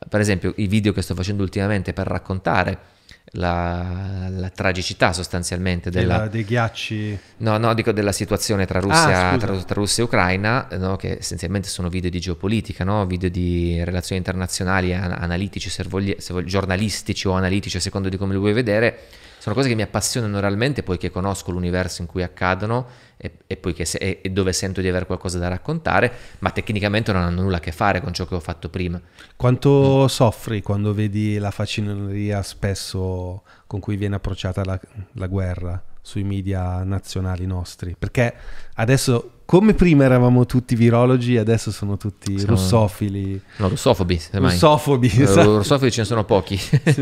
per esempio i video che sto facendo ultimamente per raccontare la, la tragicità sostanzialmente della, della, dei ghiacci no no dico della situazione tra Russia, ah, tra, tra Russia e Ucraina no? che essenzialmente sono video di geopolitica no? video di relazioni internazionali an- analitici servogli- servogli- giornalistici o analitici a seconda di come li vuoi vedere sono cose che mi appassionano realmente poiché conosco l'universo in cui accadono e, e, se, e, e dove sento di avere qualcosa da raccontare, ma tecnicamente non hanno nulla a che fare con ciò che ho fatto prima. Quanto mm. soffri quando vedi la fascineria spesso con cui viene approcciata la, la guerra? sui media nazionali nostri. Perché adesso, come prima eravamo tutti virologi, adesso sono tutti sono... russofili. No, russofobi. Semmai. Russofobi. Esatto. Russofobi ce ne sono pochi,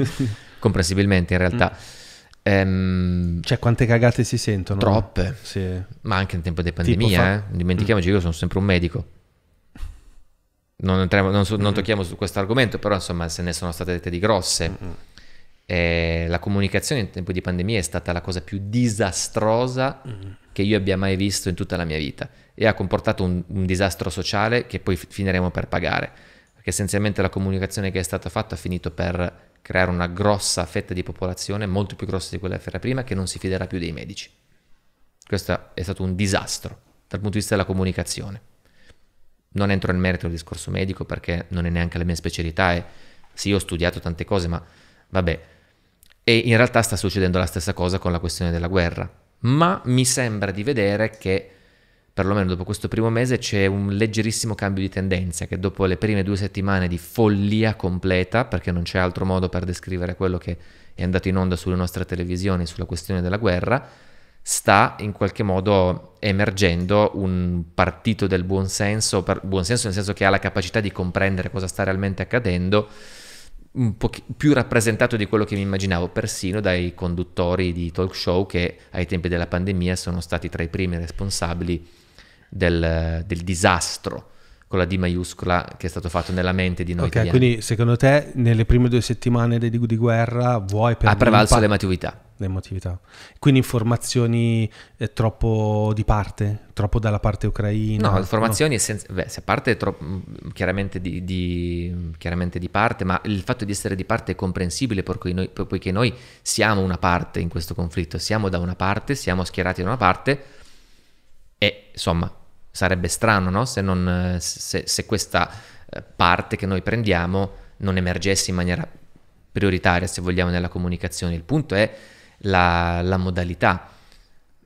comprensibilmente in realtà. Mm. Ehm, cioè, quante cagate si sentono? Troppe. Sì. Ma anche in tempo di pandemia, fa... eh? non dimentichiamoci, mm. io sono sempre un medico. Non, entriamo, non, su, non tocchiamo su questo argomento, però insomma se ne sono state dette di grosse. Mm. Eh, la comunicazione in tempo di pandemia è stata la cosa più disastrosa che io abbia mai visto in tutta la mia vita e ha comportato un, un disastro sociale che poi finiremo per pagare, perché essenzialmente la comunicazione che è stata fatta ha finito per creare una grossa fetta di popolazione, molto più grossa di quella che era prima, che non si fiderà più dei medici. Questo è stato un disastro dal punto di vista della comunicazione. Non entro nel merito del discorso medico perché non è neanche la mia specialità e sì, ho studiato tante cose, ma vabbè. E in realtà sta succedendo la stessa cosa con la questione della guerra. Ma mi sembra di vedere che perlomeno dopo questo primo mese, c'è un leggerissimo cambio di tendenza che dopo le prime due settimane di follia completa, perché non c'è altro modo per descrivere quello che è andato in onda sulle nostre televisioni sulla questione della guerra, sta in qualche modo emergendo un partito del buonsenso, per, buonsenso nel senso che ha la capacità di comprendere cosa sta realmente accadendo, un po' più rappresentato di quello che mi immaginavo, persino dai conduttori di talk show che ai tempi della pandemia sono stati tra i primi responsabili del, del disastro con la D maiuscola che è stato fatto nella mente di noi. Ok, italiani. quindi secondo te nelle prime due settimane di, di guerra vuoi per... Ha prevalso l'emotività. L'emotività. Quindi informazioni eh, troppo di parte, troppo dalla parte ucraina. No, informazioni, no. Senza, beh, a parte tro- mm, chiaramente di, di, chiaramente di parte, ma il fatto di essere di parte è comprensibile noi, poiché noi siamo una parte in questo conflitto, siamo da una parte, siamo schierati da una parte e insomma Sarebbe strano no? se, non, se, se questa eh, parte che noi prendiamo non emergesse in maniera prioritaria, se vogliamo, nella comunicazione. Il punto è la, la modalità.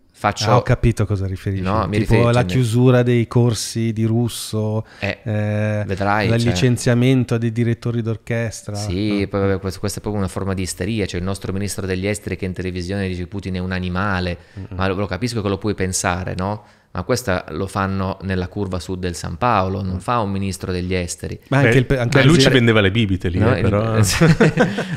Faccio... Ah, ho capito cosa riferisci. No, tipo riferisco, la chiusura dei corsi di russo, eh, eh, vedrai, il cioè... licenziamento dei direttori d'orchestra. Sì, no? Ah. vabbè, questa è proprio una forma di isteria. Cioè, il nostro ministro degli esteri che in televisione dice Putin è un animale, mm-hmm. ma lo, lo, capisco che lo puoi pensare, no? ma questa lo fanno nella curva sud del San Paolo, non mm. fa un ministro degli esteri. Ma anche, eh, il, anche lui ci vendeva le bibite lì, no, eh, però. Eh.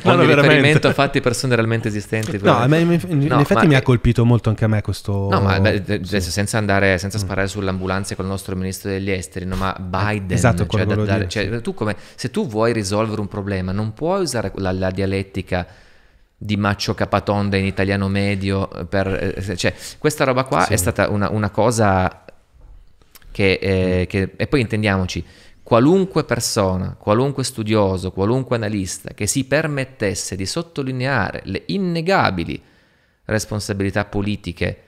no, no, veramente. a fatti persone realmente esistenti. No, ma in, in no, effetti ma mi ha colpito molto anche a me questo... No, ma adesso senza andare, senza mm. sparare sull'ambulanza con il nostro ministro degli esteri, no, ma eh, Biden... Esatto, cioè, da, dire, cioè, tu come, se tu vuoi risolvere un problema, non puoi usare la, la dialettica di Maccio Capatonda in italiano medio, eh, per, eh, cioè, questa roba qua sì. è stata una, una cosa che, eh, mm. che, e poi intendiamoci, qualunque persona, qualunque studioso, qualunque analista che si permettesse di sottolineare le innegabili responsabilità politiche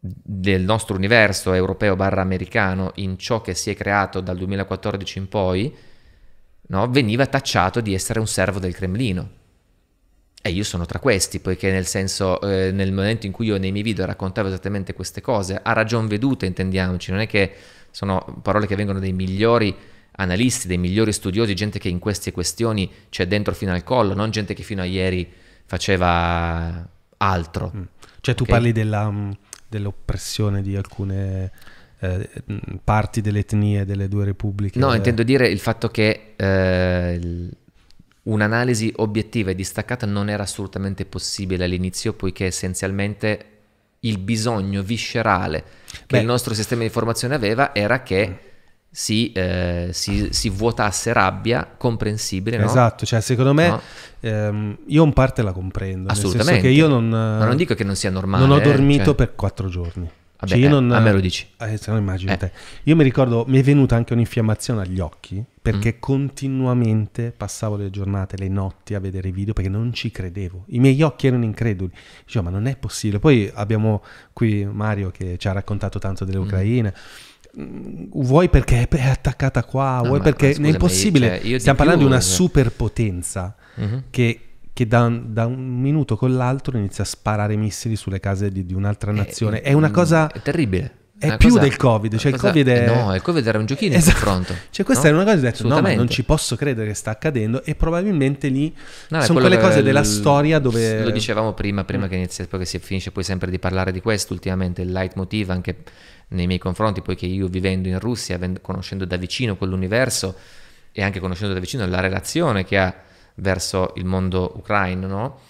del nostro universo europeo barra americano in ciò che si è creato dal 2014 in poi, no, veniva tacciato di essere un servo del Cremlino. E eh, io sono tra questi, poiché nel senso, eh, nel momento in cui io nei miei video raccontavo esattamente queste cose, a ragion veduta intendiamoci, non è che sono parole che vengono dai migliori analisti, dei migliori studiosi, gente che in queste questioni c'è dentro fino al collo, non gente che fino a ieri faceva altro. Mm. Cioè tu okay? parli della, mm, dell'oppressione di alcune eh, parti delle etnie delle due repubbliche. No, intendo dire il fatto che... Eh, Un'analisi obiettiva e distaccata non era assolutamente possibile all'inizio poiché essenzialmente il bisogno viscerale che Beh. il nostro sistema di informazione aveva era che mm. si, eh, si, si vuotasse rabbia comprensibile. No? Esatto, cioè secondo me no? ehm, io in parte la comprendo. Assolutamente. Nel senso che io non, Ma non dico che non sia normale. Non ho eh, dormito cioè... per quattro giorni. Vabbè, cioè io eh, non, a me lo dici. Eh, se no immagino eh. te. Io mi ricordo, mi è venuta anche un'infiammazione agli occhi perché mm. continuamente passavo le giornate, le notti a vedere i video perché non ci credevo. I miei occhi erano increduli. Dicevo, ma non è possibile. Poi abbiamo qui Mario che ci ha raccontato tanto dell'Ucraina. Mm. mm vuoi perché è attaccata qua, no, vuoi perché scusami, è impossibile. Cioè, Stiamo parlando più, di una superpotenza uh-huh. che che da, da, un minuto con l'altro inizia a sparare missili sulle case di, di un'altra eh, nazione. È, è, mm, una cosa... È terribile. È una più cosa, del Covid, cioè cosa, il Covid è... No, il Covid era un giochino esatto. in confronto. Cioè questa no? è una cosa che ho detto, no, ma non ci posso credere che sta accadendo e probabilmente lì no, sono quelle cose della l- storia dove... Lo dicevamo prima, prima mm. che inizia, poi che si finisce poi sempre di parlare di questo ultimamente, il leitmotiv anche nei miei confronti, poiché io vivendo in Russia, conoscendo da vicino quell'universo e anche conoscendo da vicino la relazione che ha verso il mondo ucraino, no?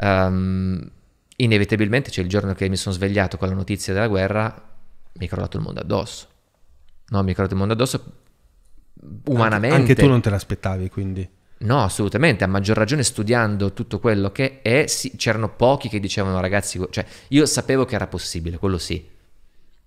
Um, inevitabilmente, cioè il giorno che mi sono svegliato con la notizia della guerra, mi è crollato il mondo addosso. No, mi è crollato il mondo addosso umanamente. Anche, anche tu non te l'aspettavi, quindi. No, assolutamente, a maggior ragione studiando tutto quello che è, sì, c'erano pochi che dicevano ragazzi, cioè io sapevo che era possibile, quello sì.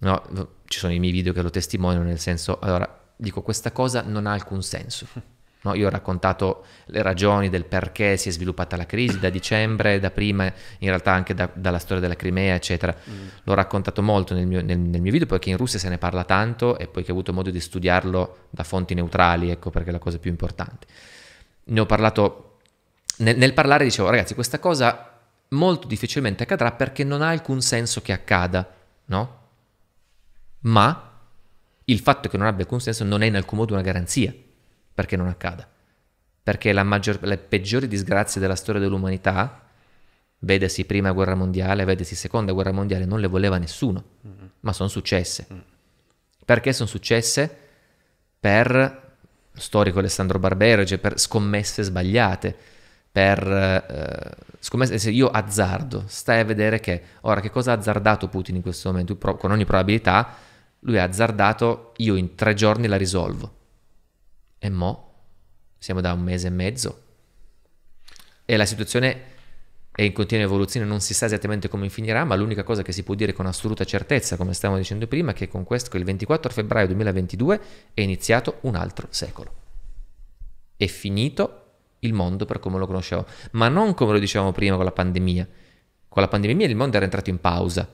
No, ci sono i miei video che lo testimoniano nel senso, allora dico questa cosa non ha alcun senso. No, io ho raccontato le ragioni del perché si è sviluppata la crisi da dicembre, da prima, in realtà anche da, dalla storia della Crimea, eccetera. Mm. L'ho raccontato molto nel mio, nel, nel mio video, poiché in Russia se ne parla tanto e poiché ho avuto modo di studiarlo da fonti neutrali, ecco perché è la cosa più importante. Ne ho parlato, nel, nel parlare dicevo, ragazzi, questa cosa molto difficilmente accadrà perché non ha alcun senso che accada, no? Ma il fatto che non abbia alcun senso non è in alcun modo una garanzia perché non accada. Perché maggior, le peggiori disgrazie della storia dell'umanità, vedesi prima guerra mondiale, vedesi seconda guerra mondiale, non le voleva nessuno, mm. ma sono successe. Mm. Perché sono successe? Per storico Alessandro Barberge, per scommesse sbagliate, per eh, scommesse, io azzardo, stai a vedere che, ora che cosa ha azzardato Putin in questo momento, Pro, con ogni probabilità lui ha azzardato, io in tre giorni la risolvo e mo siamo da un mese e mezzo e la situazione è in continua evoluzione, non si sa esattamente come finirà, ma l'unica cosa che si può dire con assoluta certezza, come stavamo dicendo prima, è che con questo il 24 febbraio 2022 è iniziato un altro secolo. È finito il mondo per come lo conoscevamo, ma non come lo dicevamo prima con la pandemia. Con la pandemia il mondo era entrato in pausa,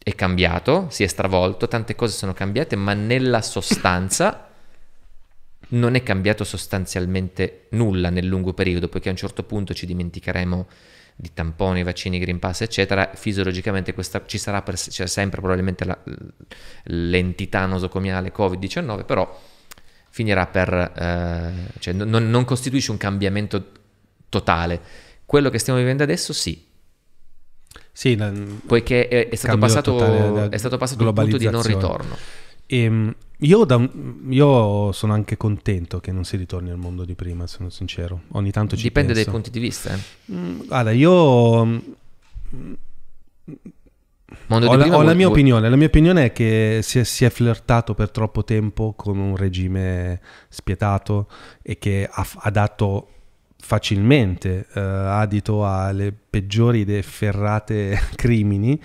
è cambiato, si è stravolto, tante cose sono cambiate, ma nella sostanza non è cambiato sostanzialmente nulla nel lungo periodo, poiché a un certo punto ci dimenticheremo di tamponi, vaccini, green pass, eccetera, fisiologicamente questa, ci sarà per, cioè sempre probabilmente la, l'entità nosocomiale Covid-19, però finirà per... Eh, cioè non, non costituisce un cambiamento totale. Quello che stiamo vivendo adesso sì, sì, poiché è, è, stato passato, è, stato passato, è un punto di non ritorno. E, ehm, io, da, io, sono anche contento che non si ritorni al mondo di prima, sono sincero. Ogni tanto ci Dipende penso. dai punti di vista. Eh. Mm, guarda, io... Mm, mondo ho, la, ho la, mia opinione. La mia opinione è che si è, si è, flirtato per troppo tempo con un regime spietato e che ha, ha dato facilmente eh, adito alle peggiori idee ferrate crimini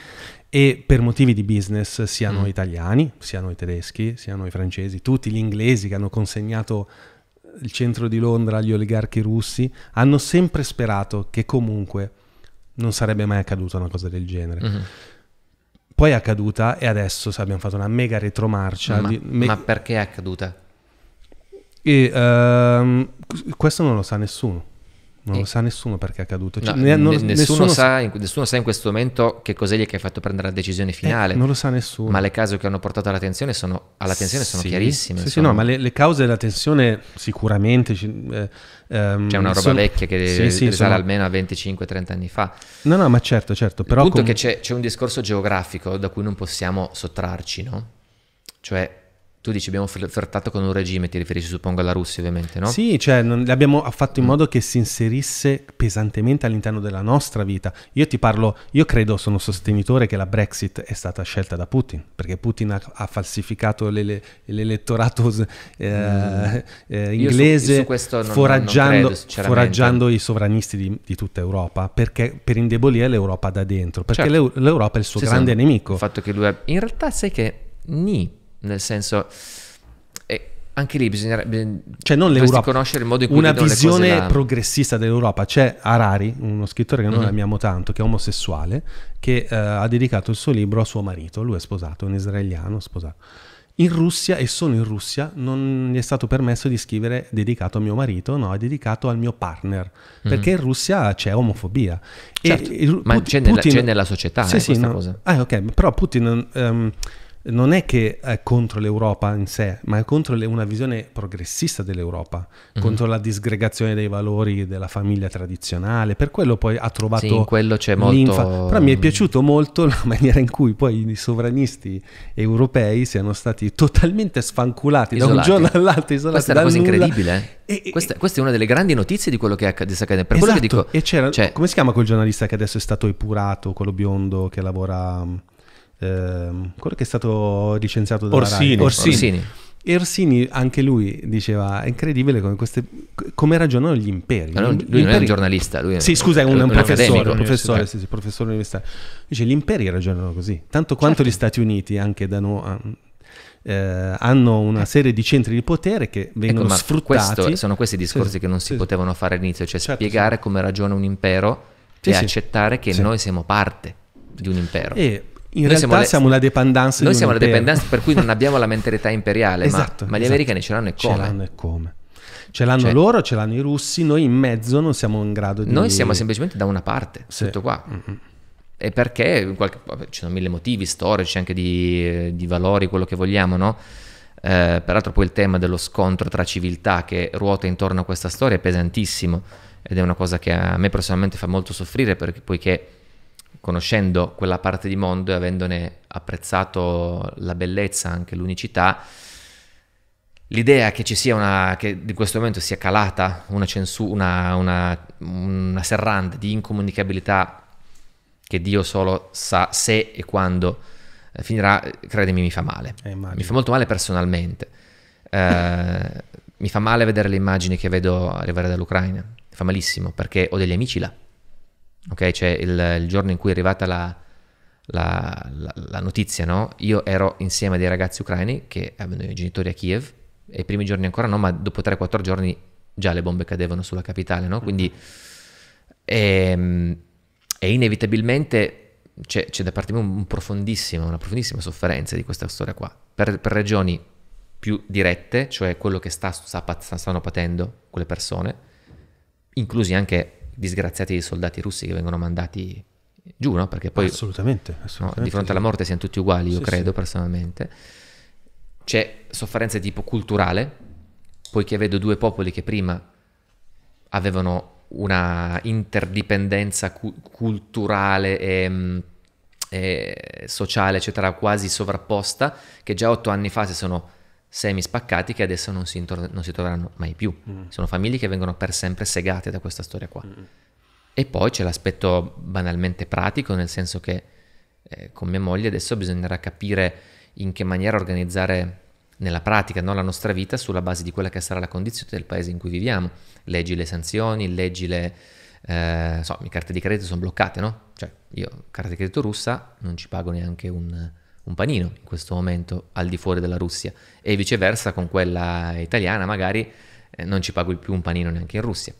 e per motivi di business siano mm. italiani, siano i tedeschi, siano i francesi, tutti gli inglesi che hanno consegnato il centro di Londra agli oligarchi russi, hanno sempre sperato che comunque non sarebbe mai accaduta una cosa del genere. Mm-hmm. Poi è accaduta e adesso abbiamo fatto una mega retromarcia. Ma, di, me- ma perché è accaduta? E, uh, questo non lo sa nessuno. Non e... lo sa nessuno perché è accaduto. Cioè, no, ne, non, nessuno, nessuno, sa, in, nessuno, sa, in questo momento che cos'è che ha fatto prendere la decisione eh, finale. Eh, non lo sa nessuno. Ma le cause che hanno portato all'attenzione sono, all'attenzione sono sì, chiarissime. Sì, sì, no, ma le, le, cause della tensione sicuramente... Eh, ehm, C'è una roba sono, vecchia che sì, sì, risale sono... almeno a 25-30 anni fa. No, no, ma certo, certo. Però Il punto com... è che c'è, c'è un discorso geografico da cui non possiamo sottrarci, no? Cioè tu dici abbiamo flirtato con un regime, ti riferisci suppongo alla Russia ovviamente, no? Sì, cioè non, l'abbiamo fatto in mm. modo che si inserisse pesantemente all'interno della nostra vita. Io ti parlo, io credo, sono sostenitore che la Brexit è stata scelta da Putin, perché Putin ha, ha falsificato l'ele, l'elettorato eh, mm. Eh, inglese su, su non, foraggiando, non credo, foraggiando, i sovranisti di, di tutta Europa, perché, per indebolire l'Europa da dentro, perché certo. l'Europa è il suo sì, grande nemico. Il fatto che lui ha... In realtà sai che... Ni, nel senso eh, anche lì bisogna cioè non l'Europa, conoscere il modo in cui una visione progressista dell'Europa. C'è Harari, uno scrittore che noi mm-hmm. amiamo tanto, che è omosessuale, che eh, ha dedicato il suo libro a suo marito. Lui è sposato, è un israeliano sposato. In Russia e sono in Russia non gli è stato permesso di scrivere dedicato a mio marito, no, è dedicato al mio partner, perché mm-hmm. in Russia c'è omofobia. Certo, e, ma Putin, c'è, nella, Putin, c'è, nella, società sì, eh, sì, no, cosa. Ah, ok, però Putin... Um, non è che è contro l'Europa in sé, ma è contro le, una visione progressista dell'Europa, mm-hmm. contro la disgregazione dei valori della famiglia tradizionale. Per quello poi ha trovato sì, in quello c'è l'infa. Molto... Però mi è mm. piaciuto molto la maniera in cui poi i sovranisti europei siano stati totalmente sfanculati isolati. da un giorno all'altro, isolati Questa è una cosa nulla. incredibile. Eh? E, e, questa, questa, è una delle grandi notizie di quello che accade. Per esatto. che dico, e c'era, cioè... come si chiama quel giornalista che adesso è stato epurato, quello biondo che lavora Ehm, quello che è stato licenziato da Orsini. Orsini. E Orsini, anche lui diceva: È incredibile come, queste, come ragionano gli imperi. No, lui gli non imperi... è un giornalista, lui è sì, scusa, è un, un, un professore, un professore, sì, sì, professore universitario. Dice: Gli imperi ragionano così. Tanto quanto certo. gli Stati Uniti, anche da noi. Eh, hanno una eh. serie di centri di potere che ecco, vengono ecco, sfruttati. Questo, sono questi discorsi sì, che non si sì, potevano fare all'inizio, cioè certo, spiegare come ragiona un impero e accettare che noi siamo parte di un impero. E in noi realtà siamo, le, siamo una dependance. Noi siamo una dependance per cui non abbiamo la mentalità imperiale, esatto, ma, ma esatto. gli americani ce l'hanno e come. Ce l'hanno e come. Ce l'hanno cioè, loro, ce l'hanno i russi, noi in mezzo non siamo in grado di... Noi siamo semplicemente da una parte, sì. tutto qua. Mm-hmm. E perché, qualche, vabbè, ci sono mille motivi storici, anche di, di valori, quello che vogliamo, no? Eh, peraltro poi il tema dello scontro tra civiltà che ruota intorno a questa storia è pesantissimo ed è una cosa che a me personalmente fa molto soffrire perché, poiché conoscendo quella parte di mondo e avendone apprezzato la bellezza, anche l'unicità, l'idea che ci sia una, che in questo momento sia calata una, censu- una, una, una serranda di incomunicabilità che Dio solo sa se e quando eh, finirà, credimi, mi fa male. Eh, mi fa molto male personalmente. Eh, mi fa male vedere le immagini che vedo arrivare dall'Ucraina. Mi fa malissimo perché ho degli amici là ok? Cioè il, il giorno in cui è arrivata la, la, la, la, notizia, no? Io ero insieme a dei ragazzi ucraini che avevano i genitori a Kiev e i primi giorni ancora no, ma dopo 3-4 giorni già le bombe cadevano sulla capitale, no? Quindi e, ehm, e inevitabilmente c'è, c'è, da parte mia un, un una profondissima sofferenza di questa storia qua, per, per ragioni più dirette, cioè quello che sta, sta, stanno patendo quelle persone, inclusi anche disgraziati dei soldati russi che vengono mandati giù, no? Perché poi assolutamente, assolutamente no, di fronte alla morte siamo tutti uguali, io sì, credo sì. personalmente. C'è sofferenza di tipo culturale, poiché vedo due popoli che prima avevano una interdipendenza cu- culturale e, mm, e, sociale, eccetera, quasi sovrapposta, che già otto anni fa si sono semi spaccati che adesso non si, intor- non si troveranno mai più. Mm. Sono famiglie che vengono per sempre segate da questa storia qua. Mm. E poi c'è l'aspetto banalmente pratico, nel senso che eh, con mia moglie adesso bisognerà capire in che maniera organizzare nella pratica no? la nostra vita sulla base di quella che sarà la condizione del paese in cui viviamo. Leggi le sanzioni, leggi le... Eh, so, le carte di credito sono bloccate, no? Cioè, io carta di credito russa non ci pago neanche un, un panino in questo momento al di fuori della Russia e viceversa con quella italiana magari eh, non ci paghi più un panino neanche in Russia.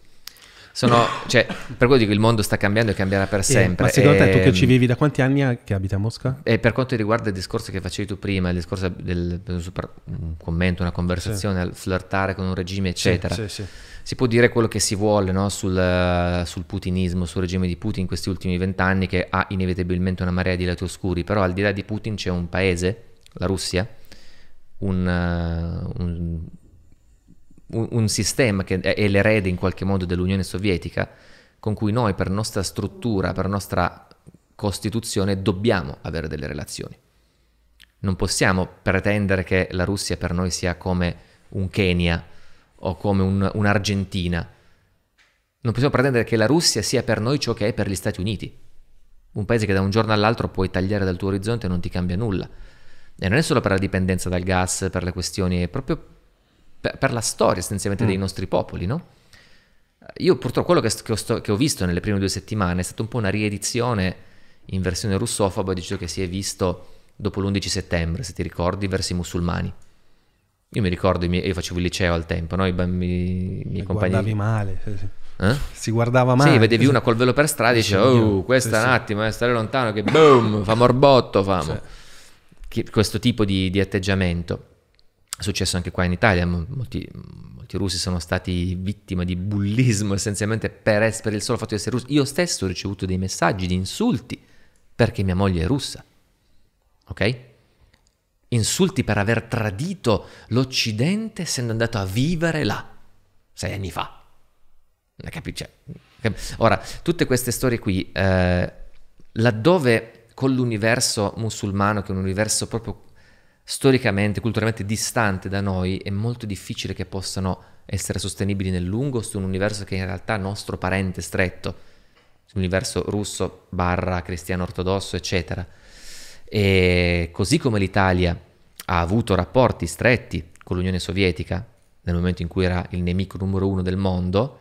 Sono, cioè, per quello dico il mondo sta cambiando e cambierà per eh, sempre. Eh, ma secondo te tu che ehm, ci vivi da quanti anni che abiti a Mosca? E eh, per quanto riguarda il discorso che facevi tu prima, il discorso del un commento, una conversazione, sì. flirtare con un regime, eccetera. Sì, sì, sì si può dire quello che si vuole no? sul, sul, putinismo, sul regime di Putin in questi ultimi vent'anni che ha inevitabilmente una marea di lati oscuri, però al di là di Putin c'è un paese, la Russia, un, eh, un, un, sistema che è l'erede in qualche modo dell'Unione Sovietica, con cui noi per nostra struttura, per nostra Costituzione dobbiamo avere delle relazioni. Non possiamo pretendere che la Russia per noi sia come un Kenya, o come un, un'Argentina. Non possiamo pretendere che la Russia sia per noi ciò che è per gli Stati Uniti. Un paese che da un giorno all'altro puoi tagliare dal tuo orizzonte e non ti cambia nulla. E non è solo per la dipendenza dal gas, per le questioni, è proprio per, per la storia essenzialmente mm. dei nostri popoli, no? Io purtroppo quello che, che, ho sto, che, ho visto nelle prime due settimane è stata un po' una riedizione in versione russofoba di ciò che si è visto dopo l'11 settembre, se ti ricordi, verso i musulmani. Io mi ricordo, io facevo il liceo al tempo, no? i, bambini, i miei compagni... Guardavi male, sì, sì. Eh? si guardava male. Sì, vedevi una col velo per strada e dicevi, oh, questa sì, un attimo, eh, stare lontano, che boom, fa morbotto, famo. Che, questo tipo di, di, atteggiamento è successo anche qua in Italia, molti, molti russi sono stati vittime di bullismo essenzialmente per, per il solo fatto di essere russi. Io stesso ho ricevuto dei messaggi di insulti perché mia moglie è russa, ok? insulti per aver tradito l'Occidente essendo andato a vivere là, sei anni fa. Non eh, cioè, cap- Ora, tutte queste storie qui, eh, laddove con l'universo musulmano, che è un universo proprio storicamente, culturalmente distante da noi, è molto difficile che possano essere sostenibili nel lungo su un universo che in realtà è nostro parente stretto, l'universo russo barra cristiano ortodosso, eccetera e così come l'Italia ha avuto rapporti stretti con l'Unione Sovietica nel momento in cui era il nemico numero uno del mondo,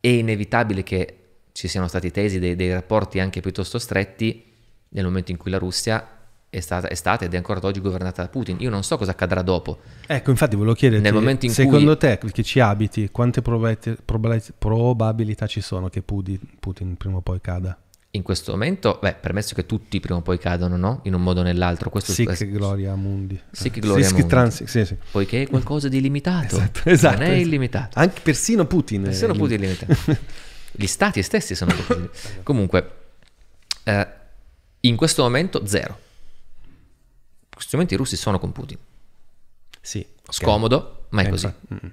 è inevitabile che ci siano stati tesi dei, dei rapporti anche piuttosto stretti nel momento in cui la Russia è stata, è stata, ed è ancora ad oggi governata da Putin. Io non so cosa accadrà dopo. Ecco, infatti volevo chiederti, Nel in secondo cui... te, che ci abiti, quante probabilità ci sono che Putin prima o poi cada? in questo momento, beh, permesso che tutti prima o poi cadano, no? In un modo o nell'altro. Questo Sic è... gloria mundi. Sic gloria Sic mundi. Trans, sì, sì. Poiché è qualcosa di illimitato. Esatto, esatto. Non è esatto. illimitato. Anche persino Putin. Persino è Putin è illimitato. Gli stati stessi sono così. Comunque, eh, in questo momento zero. In questo momento i russi sono con Putin. Sì. Okay. Scomodo, ma è eh, così. Infatti.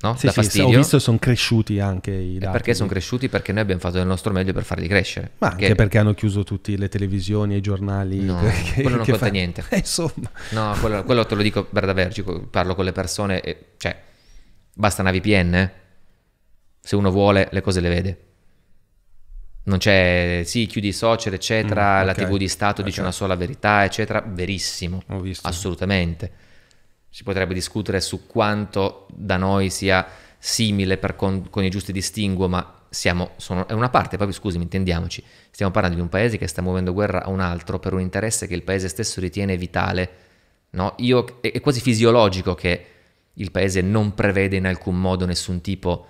No? Sì, sì, ho visto sono cresciuti anche i dati. E perché sono cresciuti? Perché noi abbiamo fatto del nostro meglio per farli crescere. Ma anche che... perché hanno chiuso tutte le televisioni e i giornali. No, che, quello non conta fa... niente. Eh, insomma. No, quello, quello, te lo dico per da vergi, parlo con le persone, e, cioè, basta una VPN, eh. se uno vuole le cose le vede. Non c'è, sì, chiudi i social, eccetera, mm, okay. la TV di Stato okay. dice una sola verità, eccetera, verissimo, assolutamente si potrebbe discutere su quanto da noi sia simile con, con, i giusti distinguo, ma siamo, sono, è una parte, proprio scusami, intendiamoci, stiamo parlando di un paese che sta muovendo guerra a un altro per un interesse che il paese stesso ritiene vitale, no? Io, è, è quasi fisiologico che il paese non prevede in alcun modo nessun tipo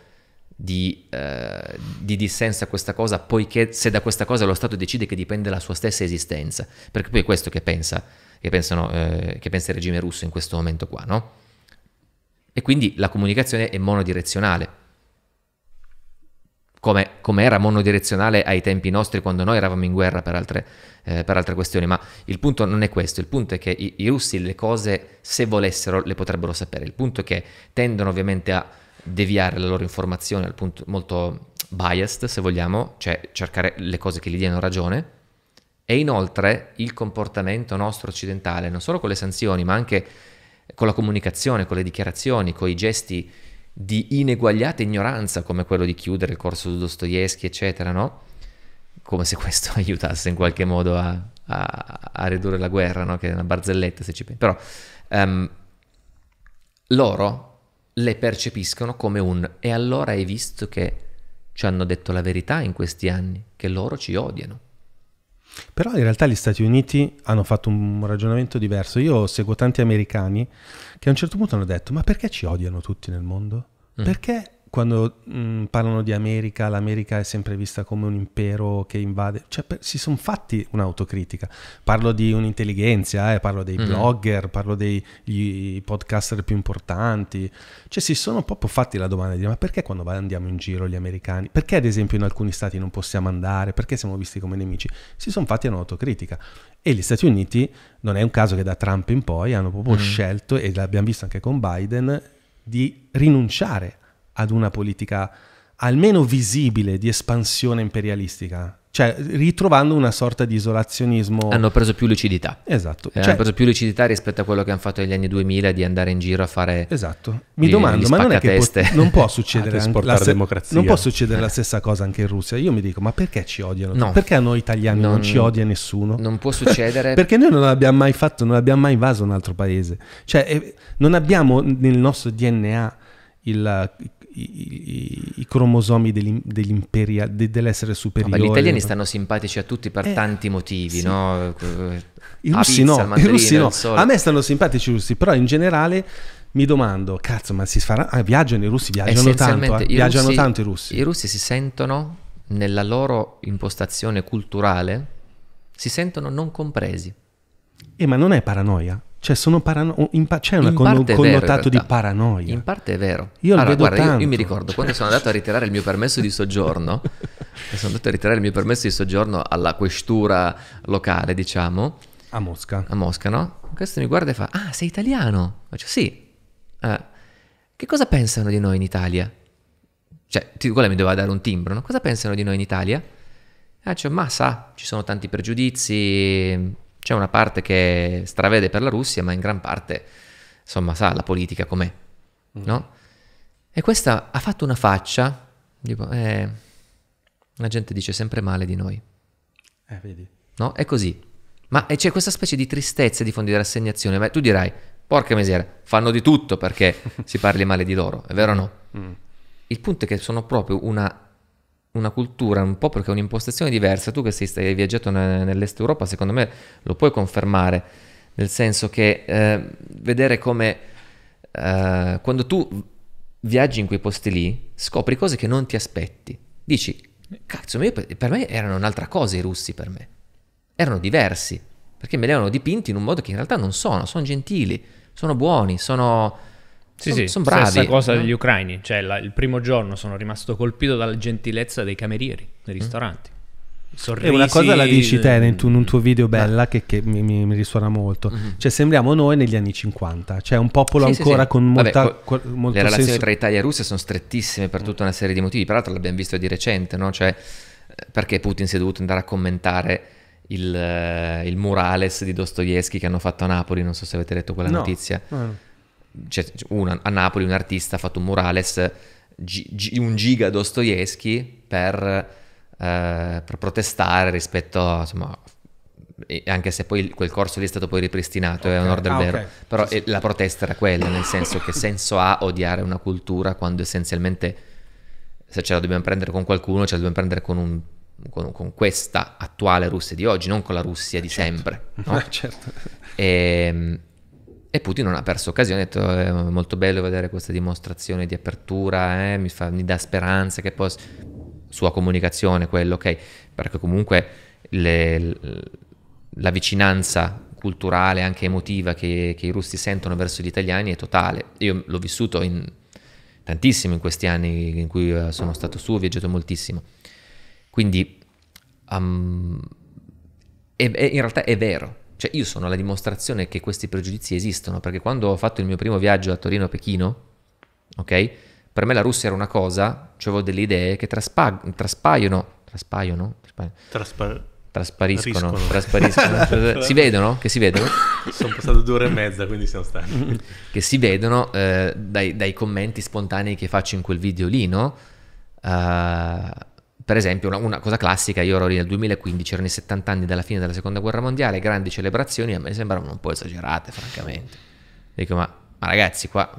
di, eh, di, dissenso a questa cosa, poiché se da questa cosa lo Stato decide che dipende la sua stessa esistenza, perché poi è questo che pensa che, pensano, eh, che pensa il regime russo in questo momento qua, no? E quindi la comunicazione è monodirezionale. Come, come, era monodirezionale ai tempi nostri quando noi eravamo in guerra per altre, eh, per altre, questioni, ma il punto non è questo, il punto è che i, i, russi le cose se volessero le potrebbero sapere, il punto è che tendono ovviamente a deviare la loro informazione al punto molto biased se vogliamo, cioè cercare le cose che gli diano ragione e inoltre il comportamento nostro occidentale, non solo con le sanzioni, ma anche con la comunicazione, con le dichiarazioni, con i gesti di ineguagliata ignoranza, come quello di chiudere il corso di Dostoevsky, eccetera, no? Come se questo aiutasse in qualche modo a, a, a ridurre la guerra, no? Che è una barzelletta se ci pensi. Però um, loro le percepiscono come un e allora hai visto che ci hanno detto la verità in questi anni, che loro ci odiano. Però in realtà gli Stati Uniti hanno fatto un ragionamento diverso. Io seguo tanti americani che a un certo punto hanno detto: Ma perché ci odiano tutti nel mondo? Mm. Perché quando mh, mm, parlano di America, l'America è sempre vista come un impero che invade, cioè per, si sono fatti un'autocritica. Parlo di un'intelligenza, eh, parlo dei mm-hmm. blogger, parlo dei podcaster più importanti, cioè si sono proprio fatti la domanda di ma perché quando andiamo in giro gli americani, perché ad esempio in alcuni stati non possiamo andare, perché siamo visti come nemici? Si sono fatti un'autocritica e gli Stati Uniti non è un caso che da Trump in poi hanno proprio mm-hmm. scelto e l'abbiamo visto anche con Biden di rinunciare ad una politica almeno visibile di espansione imperialistica. Cioè, ritrovando una sorta di isolazionismo. Hanno preso più lucidità. Esatto. Eh, cioè... hanno preso più lucidità rispetto a quello che hanno fatto negli anni 2000 di andare in giro a fare. Esatto. Mi gli, domando, ma non è che po- non può succedere anche la se- Non può succedere la stessa cosa anche in Russia. Io mi dico, ma perché ci odiano? No. Perché a noi italiani non, non ci odia nessuno? Non può succedere. perché noi non abbiamo mai fatto, non abbiamo mai invaso un altro paese. Cioè, eh, non abbiamo nel nostro DNA il i, i cromosomi dell'essere superiore. No, gli italiani stanno simpatici a tutti per eh, tanti motivi, sì. no? I russi pizza, no, i russi no. A me stanno simpatici i russi, però in generale mi domando, cazzo, ma si farà... Ah, viaggiano i russi, viaggiano tanto, eh? viaggiano russi, tanto i russi. I russi si sentono, nella loro impostazione culturale, si sentono non compresi. Eh, ma non è paranoia? Cioè, sono parano- in pa- c'è un con- connotato di paranoia. In parte è vero. Io allora, lo vedo guarda, io, io, mi ricordo quando sono andato a ritirare il mio permesso di soggiorno, sono andato a ritirare il mio permesso di soggiorno alla questura locale, diciamo. A Mosca. A Mosca, no? Questo mi guarda e fa, ah, sei italiano? Faccio, sì. Eh, che cosa pensano di noi in Italia? Cioè, quella mi doveva dare un timbro, no? Cosa pensano di noi in Italia? Ah, cioè, ma sa, ci sono tanti pregiudizi, c'è una parte che stravede per la Russia, ma in gran parte, insomma, sa la politica com'è, mm. no? E questa ha fatto una faccia, tipo, eh, la gente dice sempre male di noi. Eh, vedi. No? È così. Ma c'è questa specie di tristezza di fondo di rassegnazione. Ma tu dirai, porca miseria, fanno di tutto perché si parli male di loro, è vero o no? Mm. Il punto è che sono proprio una una cultura, un po' perché è un'impostazione diversa. Tu che sei, stai, hai viaggiato ne, nell'est Europa, secondo me lo puoi confermare, nel senso che eh, vedere come eh, quando tu viaggi in quei posti lì, scopri cose che non ti aspetti. Dici, cazzo, io, per me erano un'altra cosa i russi per me. Erano diversi, perché me li avevano dipinti in un modo che in realtà non sono, sono gentili, sono buoni, sono sì, son, sì, sono bravi, stessa cosa degli ucraini, cioè la, il primo giorno sono rimasto colpito dalla gentilezza dei camerieri nei mm. ristoranti. Mm. Sorrisi, e una cosa la dici eh, te in, un tuo video eh. bella che, che mi, mi, mi, risuona molto. Mm-hmm. Cioè sembriamo noi negli anni 50, cioè un popolo sì, ancora sì, sì. con molta... Vabbè, co- molto le relazioni senso... tra Italia e Russia sono strettissime per tutta una serie di motivi, peraltro l'abbiamo visto di recente, no? cioè, eh, perché Putin si è dovuto andare a commentare il, il murales di Dostoevsky che hanno fatto a Napoli, non so se avete letto quella no. notizia. No cioè, una, a Napoli un artista ha fatto un murales, gi, un giga Dostoevsky per, eh, per, protestare rispetto a... Insomma, anche se poi quel corso lì è stato poi ripristinato, okay. è onore del ah, vero, okay. però sì, sì. la protesta era quella, nel senso che senso ha odiare una cultura quando essenzialmente se ce la dobbiamo prendere con qualcuno, ce la dobbiamo prendere con un con, con, questa attuale Russia di oggi, non con la Russia di certo. sempre. No? certo. E, ehm, e Putin non ha perso occasione, ha detto è eh, molto bello vedere questa dimostrazione di apertura, eh, mi, fa, mi, dà speranza che possa... Sua comunicazione, quello, ok? Perché comunque le, la vicinanza culturale, anche emotiva che, che, i russi sentono verso gli italiani è totale. Io l'ho vissuto in, tantissimo in questi anni in cui eh, sono stato su, ho viaggiato moltissimo. Quindi um, è, è, in realtà è vero, cioè io sono la dimostrazione che questi pregiudizi esistono, perché quando ho fatto il mio primo viaggio a Torino-Pechino, a ok? Per me la Russia era una cosa, cioè avevo delle idee che traspa- traspaiono, traspaiono, traspaiono. Traspa- traspariscono, traspariscono. Cioè, si vedono? Che si vedono? Sono passato due ore e mezza, quindi siamo stati. che si vedono eh, dai, dai, commenti spontanei che faccio in quel video lì, no? Uh, per esempio, una, una, cosa classica, io ero lì nel 2015, erano i 70 anni dalla fine della seconda guerra mondiale, grandi celebrazioni, a me sembravano un po' esagerate, francamente. Dico, ma, ma ragazzi, qua...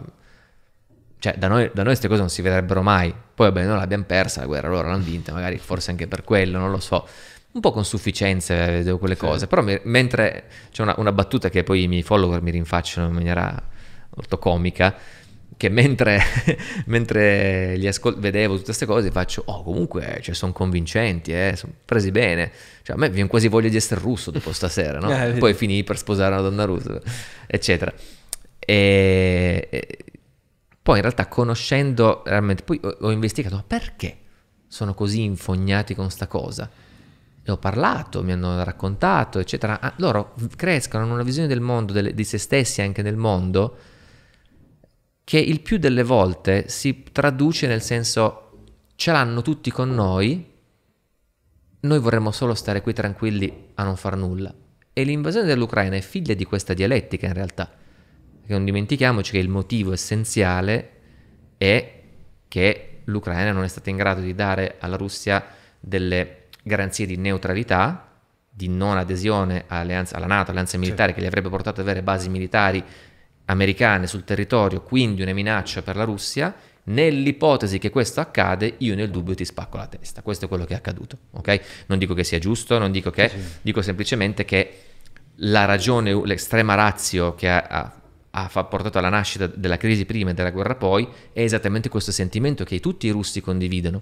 Cioè, da noi, da noi queste cose non si vedrebbero mai. Poi, vabbè, noi l'abbiamo persa la guerra, loro l'hanno vinta, magari forse anche per quello, non lo so un po' con sufficienza eh, vedo quelle sì. cose, però mi, mentre c'è una, una, battuta che poi i miei follower mi rinfacciano in maniera molto comica, che mentre, mentre li ascol- vedevo tutte queste cose faccio, oh comunque cioè, sono convincenti, eh, sono presi bene, cioè, a me viene quasi voglia di essere russo dopo stasera, no? eh, poi finì per sposare una donna russa, eccetera. E, e poi in realtà conoscendo realmente, poi ho, ho investigato, ma perché sono così infognati con sta cosa? Ne ho parlato, mi hanno raccontato, eccetera. Ah, loro crescono, hanno una visione del mondo, delle, di se stessi anche nel mondo, che il più delle volte si traduce nel senso ce l'hanno tutti con noi, noi vorremmo solo stare qui tranquilli a non far nulla. E l'invasione dell'Ucraina è figlia di questa dialettica in realtà. Perché non dimentichiamoci che il motivo essenziale è che l'Ucraina non è stata in grado di dare alla Russia delle garanzie di neutralità, di non adesione alla NATO, alleanza militare certo. che li avrebbe portato ad avere basi militari americane sul territorio, quindi una minaccia per la Russia, Nell'ipotesi che questo accade, io nel dubbio ti spacco la testa. Questo è quello che è accaduto, ok? Non dico che sia giusto, non dico che, sì. dico semplicemente che la ragione, l'estrema razio che ha, ha, ha, portato alla nascita della crisi prima e della guerra poi è esattamente questo sentimento che tutti i russi condividono.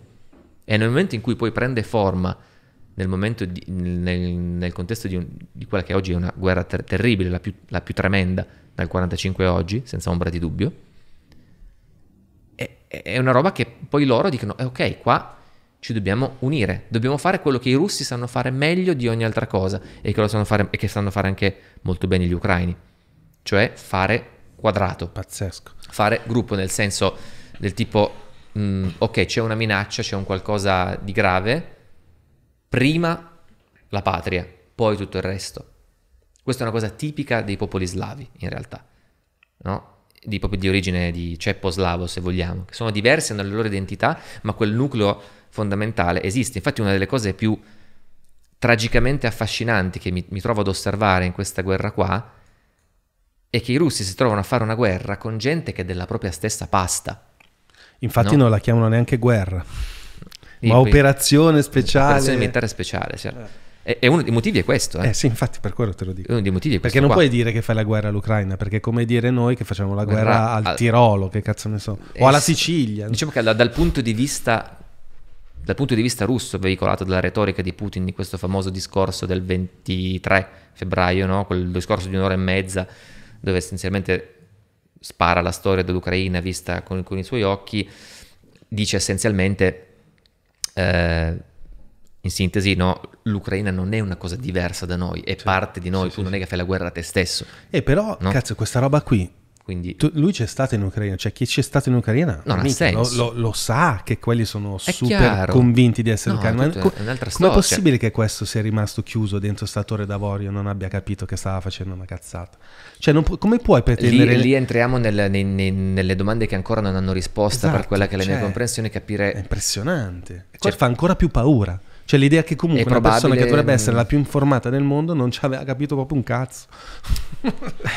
E nel momento in cui poi prende forma nel, momento di, nel, nel contesto di, un, di, quella che oggi è una guerra ter- terribile, la più, la più tremenda dal 1945 a oggi, senza ombra di dubbio, è, è una roba che poi loro dicono, eh, ok, qua ci dobbiamo unire, dobbiamo fare quello che i russi sanno fare meglio di ogni altra cosa e che, sanno fare, e che sanno fare anche molto bene gli ucraini, cioè fare quadrato. Pazzesco. Fare gruppo nel senso del tipo, mh, mm, ok, c'è una minaccia, c'è un qualcosa di grave, prima la patria, poi tutto il resto. Questa è una cosa tipica dei popoli slavi, in realtà, no? di, proprio di origine di ceppo-slavo, se vogliamo, che sono diverse nella loro identità, ma quel nucleo fondamentale esiste. Infatti una delle cose più tragicamente affascinanti che mi, mi trovo ad osservare in questa guerra qua è che i russi si trovano a fare una guerra con gente che è della propria stessa pasta. Infatti no? non la chiamano neanche guerra. Ma poi, operazione speciale. Operazione alimentare speciale, certo. E, e uno dei motivi è questo. Eh. eh. sì, infatti per quello te lo dico. Uno dei motivi è questo. Perché non qua. puoi dire che fai la guerra all'Ucraina, perché è come dire noi che facciamo la guerra, guerra al, al, Tirolo, che cazzo ne so, o alla Sicilia. Diciamo che da, dal punto di vista dal punto di vista russo, veicolato dalla retorica di Putin di questo famoso discorso del 23 febbraio, no? quel discorso di un'ora e mezza, dove essenzialmente spara la storia dell'Ucraina vista con, con i suoi occhi, dice essenzialmente eh, in sintesi, no, l'Ucraina non è una cosa diversa da noi, è sì, parte di noi, sì, tu sì, non è che fai la guerra a te stesso. E eh, però, no? cazzo, questa roba qui quindi... Tu, lui c'è stato in Ucraina, cioè chi c'è stato in Ucraina non amico, ha senso. Lo, lo, lo, sa che quelli sono è super chiaro. convinti di essere no, ucraini. Co- Come è possibile che questo sia rimasto chiuso dentro questa torre d'avorio e non abbia capito che stava facendo una cazzata? Cioè, pu- come puoi pretendere... Lì, lì entriamo nel, nei, nei, nelle domande che ancora non hanno risposta esatto, per quella esatto, che è la cioè, mia comprensione, capire... È impressionante. Cioè, fa ancora più paura. Cioè l'idea che comunque una probabile... persona che dovrebbe essere la più informata del mondo non ci aveva capito proprio un cazzo. Eh,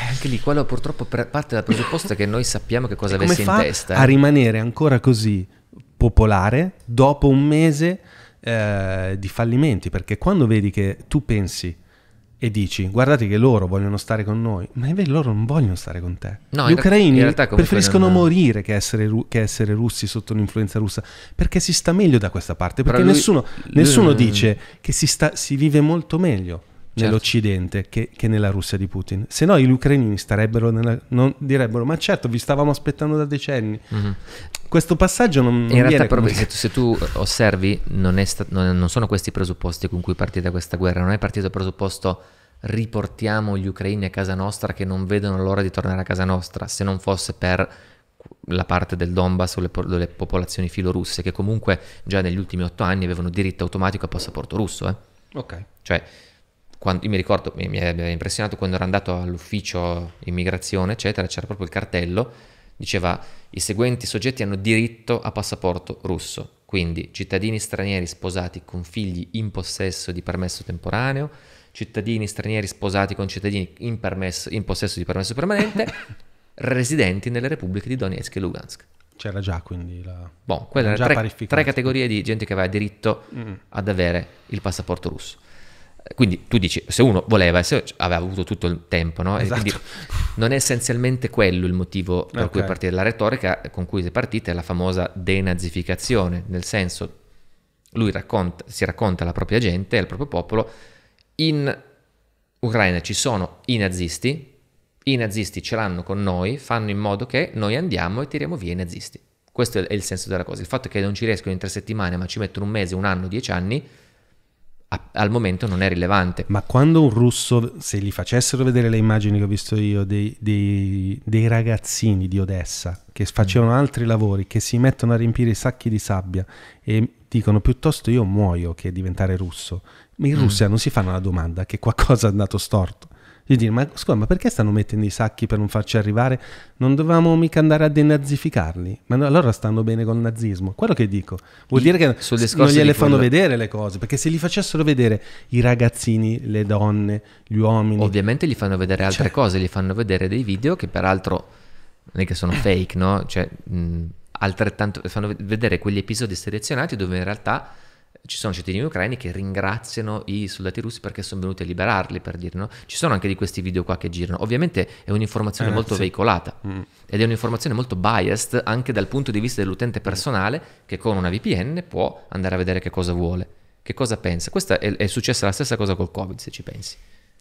anche lì, quello purtroppo parte dal presupposto che noi sappiamo che cosa avesse in testa. A eh. rimanere ancora così popolare dopo un mese eh, di fallimenti, perché quando vedi che tu pensi e dici guardate che loro vogliono stare con noi, ma invece loro non vogliono stare con te. No, Gli ucraini preferiscono non... morire che essere, che essere, russi sotto l'influenza russa, perché si sta meglio da questa parte, perché lui... nessuno, nessuno lui... dice che si, sta, si vive molto meglio certo. nell'Occidente che, che, nella Russia di Putin. Se no, gli ucraini starebbero nella, non, direbbero: Ma certo, vi stavamo aspettando da decenni. Mm -hmm. Questo passaggio non, non In realtà, però, se tu, se tu osservi, non, non, non sono questi i presupposti con cui partite partita questa guerra, non è partito il presupposto riportiamo gli ucraini a casa nostra che non vedono l'ora di tornare a casa nostra, se non fosse per la parte del Donbass o le, po le popolazioni filorusse che comunque già negli ultimi otto anni avevano diritto automatico a passaporto russo. Eh? Ok. Cioè, quando, io mi ricordo, mi, mi è impressionato quando ero andato all'ufficio immigrazione, eccetera, c'era proprio il cartello, diceva i seguenti soggetti hanno diritto a passaporto russo, quindi cittadini stranieri sposati con figli in possesso di permesso temporaneo, cittadini stranieri sposati con cittadini in, permesso, in possesso di permesso permanente, residenti nelle repubbliche di Donetsk e Lugansk. C'era già quindi la... Bon, quelle erano tre, tre, categorie di gente che aveva diritto mm. ad avere il passaporto russo. Quindi tu dici, se uno voleva, se aveva avuto tutto il tempo, no? esatto. non è essenzialmente quello il motivo per okay. cui partire. La retorica con cui si è partita è la famosa denazificazione, nel senso lui racconta, si racconta alla propria gente, al proprio popolo, in Ucraina ci sono i nazisti, i nazisti ce l'hanno con noi, fanno in modo che noi andiamo e tiriamo via i nazisti. Questo è il senso della cosa. Il fatto che non ci riescono in tre settimane, ma ci mettono un mese, un anno, dieci anni, al momento non è rilevante. Ma quando un russo, se gli facessero vedere le immagini che ho visto io dei, dei, dei ragazzini di Odessa che mm. facevano altri lavori, che si mettono a riempire i sacchi di sabbia e dicono piuttosto io muoio che diventare russo, ma in mm. Russia mm. non si fanno la domanda che qualcosa è andato storto di dire ma scusa ma perché stanno mettendo i sacchi per non farci arrivare? Non dovevamo mica andare a denazificarli? Ma no, allora stanno bene col nazismo. Quello che dico vuol dire che non gliele fanno quello... vedere le cose perché se li facessero vedere i ragazzini, le donne, gli uomini. Ovviamente gli fanno vedere altre cioè... cose, gli fanno vedere dei video che peraltro non è che sono fake, no? Cioè, mh, altrettanto fanno vedere quegli episodi selezionati dove in realtà ci sono cittadini ucraini che ringraziano i soldati russi perché sono venuti a liberarli, per dire, no? Ci sono anche di questi video qua che girano. Ovviamente è un'informazione eh, molto sì. veicolata mm. ed è un'informazione molto biased anche dal punto di vista dell'utente mm. personale che con una VPN può andare a vedere che cosa vuole, che cosa pensa. Questa è, è successa la stessa cosa col Covid, se ci pensi.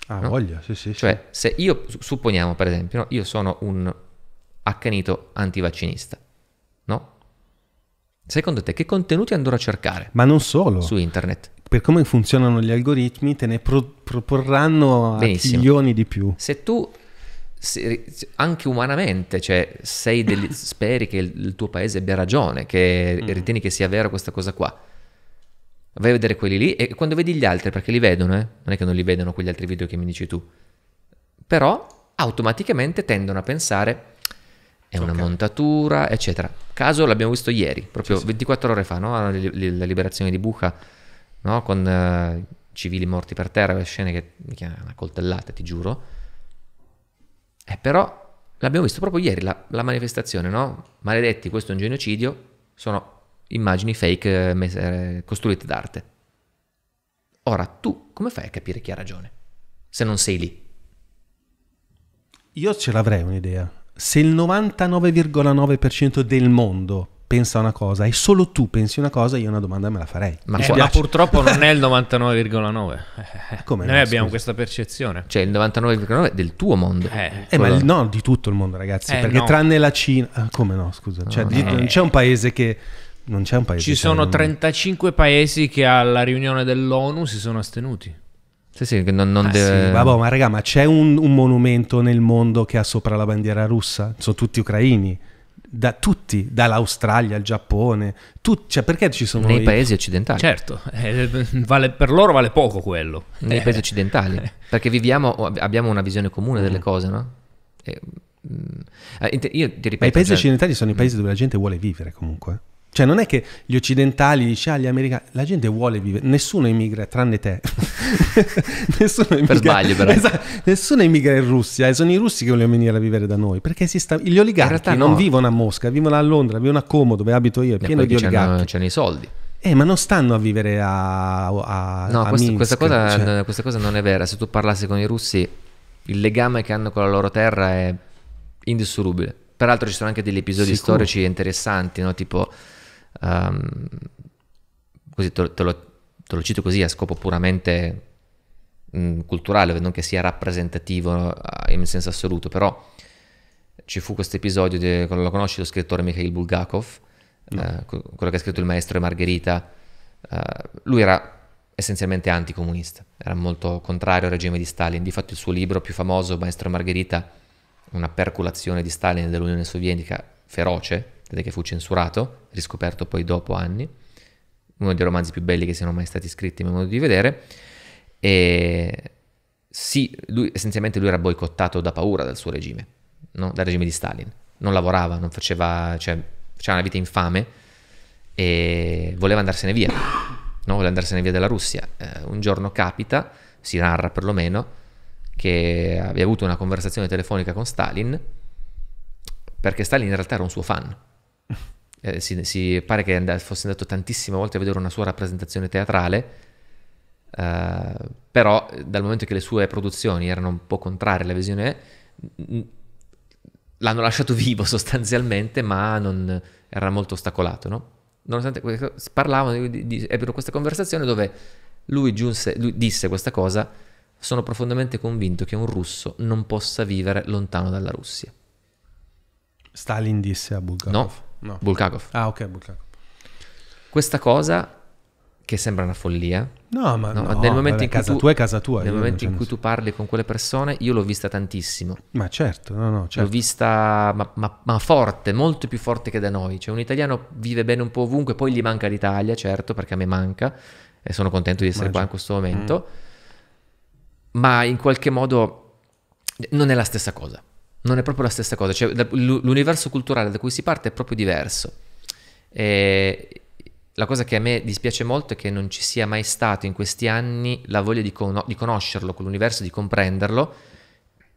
Ah, no? voglia, sì, sì. Cioè, sì. se io, supponiamo per esempio, no? io sono un accanito antivaccinista, no? Secondo te che contenuti andrò a cercare? Ma non solo. Su internet. Per come funzionano gli algoritmi te ne pro- proporranno Benissimo. a milioni di più. Se tu se, anche umanamente, cioè degli, speri che il, il, tuo paese abbia ragione, che mm. ritieni che sia vera questa cosa qua. Vai a vedere quelli lì e quando vedi gli altri, perché li vedono, eh? non è che non li vedono quegli altri video che mi dici tu, però automaticamente tendono a pensare è una okay. montatura, eccetera. Caso l'abbiamo visto ieri, proprio sì, sì. 24 ore fa, no? la, la liberazione di Buca, no? con eh, civili morti per terra, le scene che mi una coltellata, ti giuro. E eh, però l'abbiamo visto proprio ieri, la, la, manifestazione, no? Maledetti, questo è un genocidio, sono immagini fake eh, eh, costruite d'arte. Ora, tu come fai a capire chi ha ragione, se non sei lì? Io ce l'avrei un'idea se il 99,9% del mondo pensa una cosa e solo tu pensi una cosa, io una domanda me la farei. Ma, eh, ma purtroppo non è il 99,9. Come Noi no, abbiamo scusa. questa percezione. Cioè il 99,9 del tuo mondo. Eh, eh ma il, no, di tutto il mondo ragazzi, eh, perché no. tranne la Cina... Ah, come no, scusa. Cioè, no, di, non c'è un paese che... Non c'è un paese. Ci sono 35 paesi che alla riunione dell'ONU si sono astenuti. Sì, sì, che non, non ah, deve... Sì. Vabbè, ma raga, ma c'è un, un, monumento nel mondo che ha sopra la bandiera russa? Sono tutti ucraini. Da tutti, dall'Australia al Giappone, tu, cioè perché ci sono nei i... paesi occidentali? Certo, eh, vale, per loro vale poco quello. Nei eh. paesi occidentali, perché viviamo, abbiamo una visione comune delle mm. cose, no? E, mm, eh, io ti ripeto, Ma i paesi cioè... occidentali sono i paesi dove la gente vuole vivere comunque. Cioè non è che gli occidentali dicono, ah, gli americani, la gente vuole vivere, nessuno emigra, tranne te. nessuno emigra. Per sbaglio però. Esatto. Nessuno emigra in Russia, e eh, sono i russi che vogliono venire a vivere da noi, perché sta... gli oligarchi non no. vivono a Mosca, vivono a Londra, vivono a Como, dove abito io, è pieno di oligarchi. C'hanno i soldi. Eh, ma non stanno a vivere a, a No, a questo, Minsk, questa, cosa, cioè... questa cosa non è vera. Se tu parlassi con i russi, il legame che hanno con la loro terra è indissolubile. Peraltro ci sono anche degli episodi Sicuro. storici interessanti, no? tipo um, così te, te, lo, te, lo, cito così a scopo puramente mh, mm, culturale, non che sia rappresentativo eh, in senso assoluto, però ci fu questo episodio, lo conosci lo scrittore Mikhail Bulgakov, no. Mm. Eh, uh, quello che ha scritto il maestro e Margherita, uh, lui era essenzialmente anticomunista, era molto contrario al regime di Stalin, di fatto il suo libro più famoso, Maestro e Margherita, una percolazione di Stalin e dell'Unione Sovietica feroce, vedete che fu censurato, riscoperto poi dopo anni, uno dei romanzi più belli che siano mai stati scritti, a mio modo di vedere, e sì, lui, essenzialmente lui era boicottato da paura dal suo regime, no? dal regime di Stalin, non lavorava, non faceva, cioè, faceva una vita infame e voleva andarsene via, no? voleva andarsene via dalla Russia. Eh, un giorno capita, si narra perlomeno, che abbia avuto una conversazione telefonica con Stalin, perché Stalin in realtà era un suo fan eh, si, si, pare che and- fosse andato tantissime volte a vedere una sua rappresentazione teatrale, eh, però eh, dal momento che le sue produzioni erano un po' contrarie alla visione, l'hanno lasciato vivo sostanzialmente, ma non, era molto ostacolato, no? Nonostante parlavano, di, di, ebbero questa conversazione dove lui, giunse, lui disse questa cosa, sono profondamente convinto che un russo non possa vivere lontano dalla Russia. Stalin disse a Bulgarov. No, No. Bulgakov. Ah, ok, Bulgakov. Questa cosa che sembra una follia. No, ma, no, no, nel momento vabbè, in cui casa tu, tua è casa tua. Nel momento in cui tu parli con quelle persone, io l'ho vista tantissimo. Ma certo, no, no, certo. L'ho vista, ma, ma, ma, forte, molto più forte che da noi. Cioè un italiano vive bene un po' ovunque, poi gli manca l'Italia, certo, perché a me manca e sono contento di essere Immagino. qua in questo mm. momento. Mm. Ma in qualche modo non è la stessa cosa non è proprio la stessa cosa, cioè, l'universo culturale da cui si parte è proprio diverso. E la cosa che a me dispiace molto è che non ci sia mai stato in questi anni la voglia di, con- di conoscerlo, quell'universo, di comprenderlo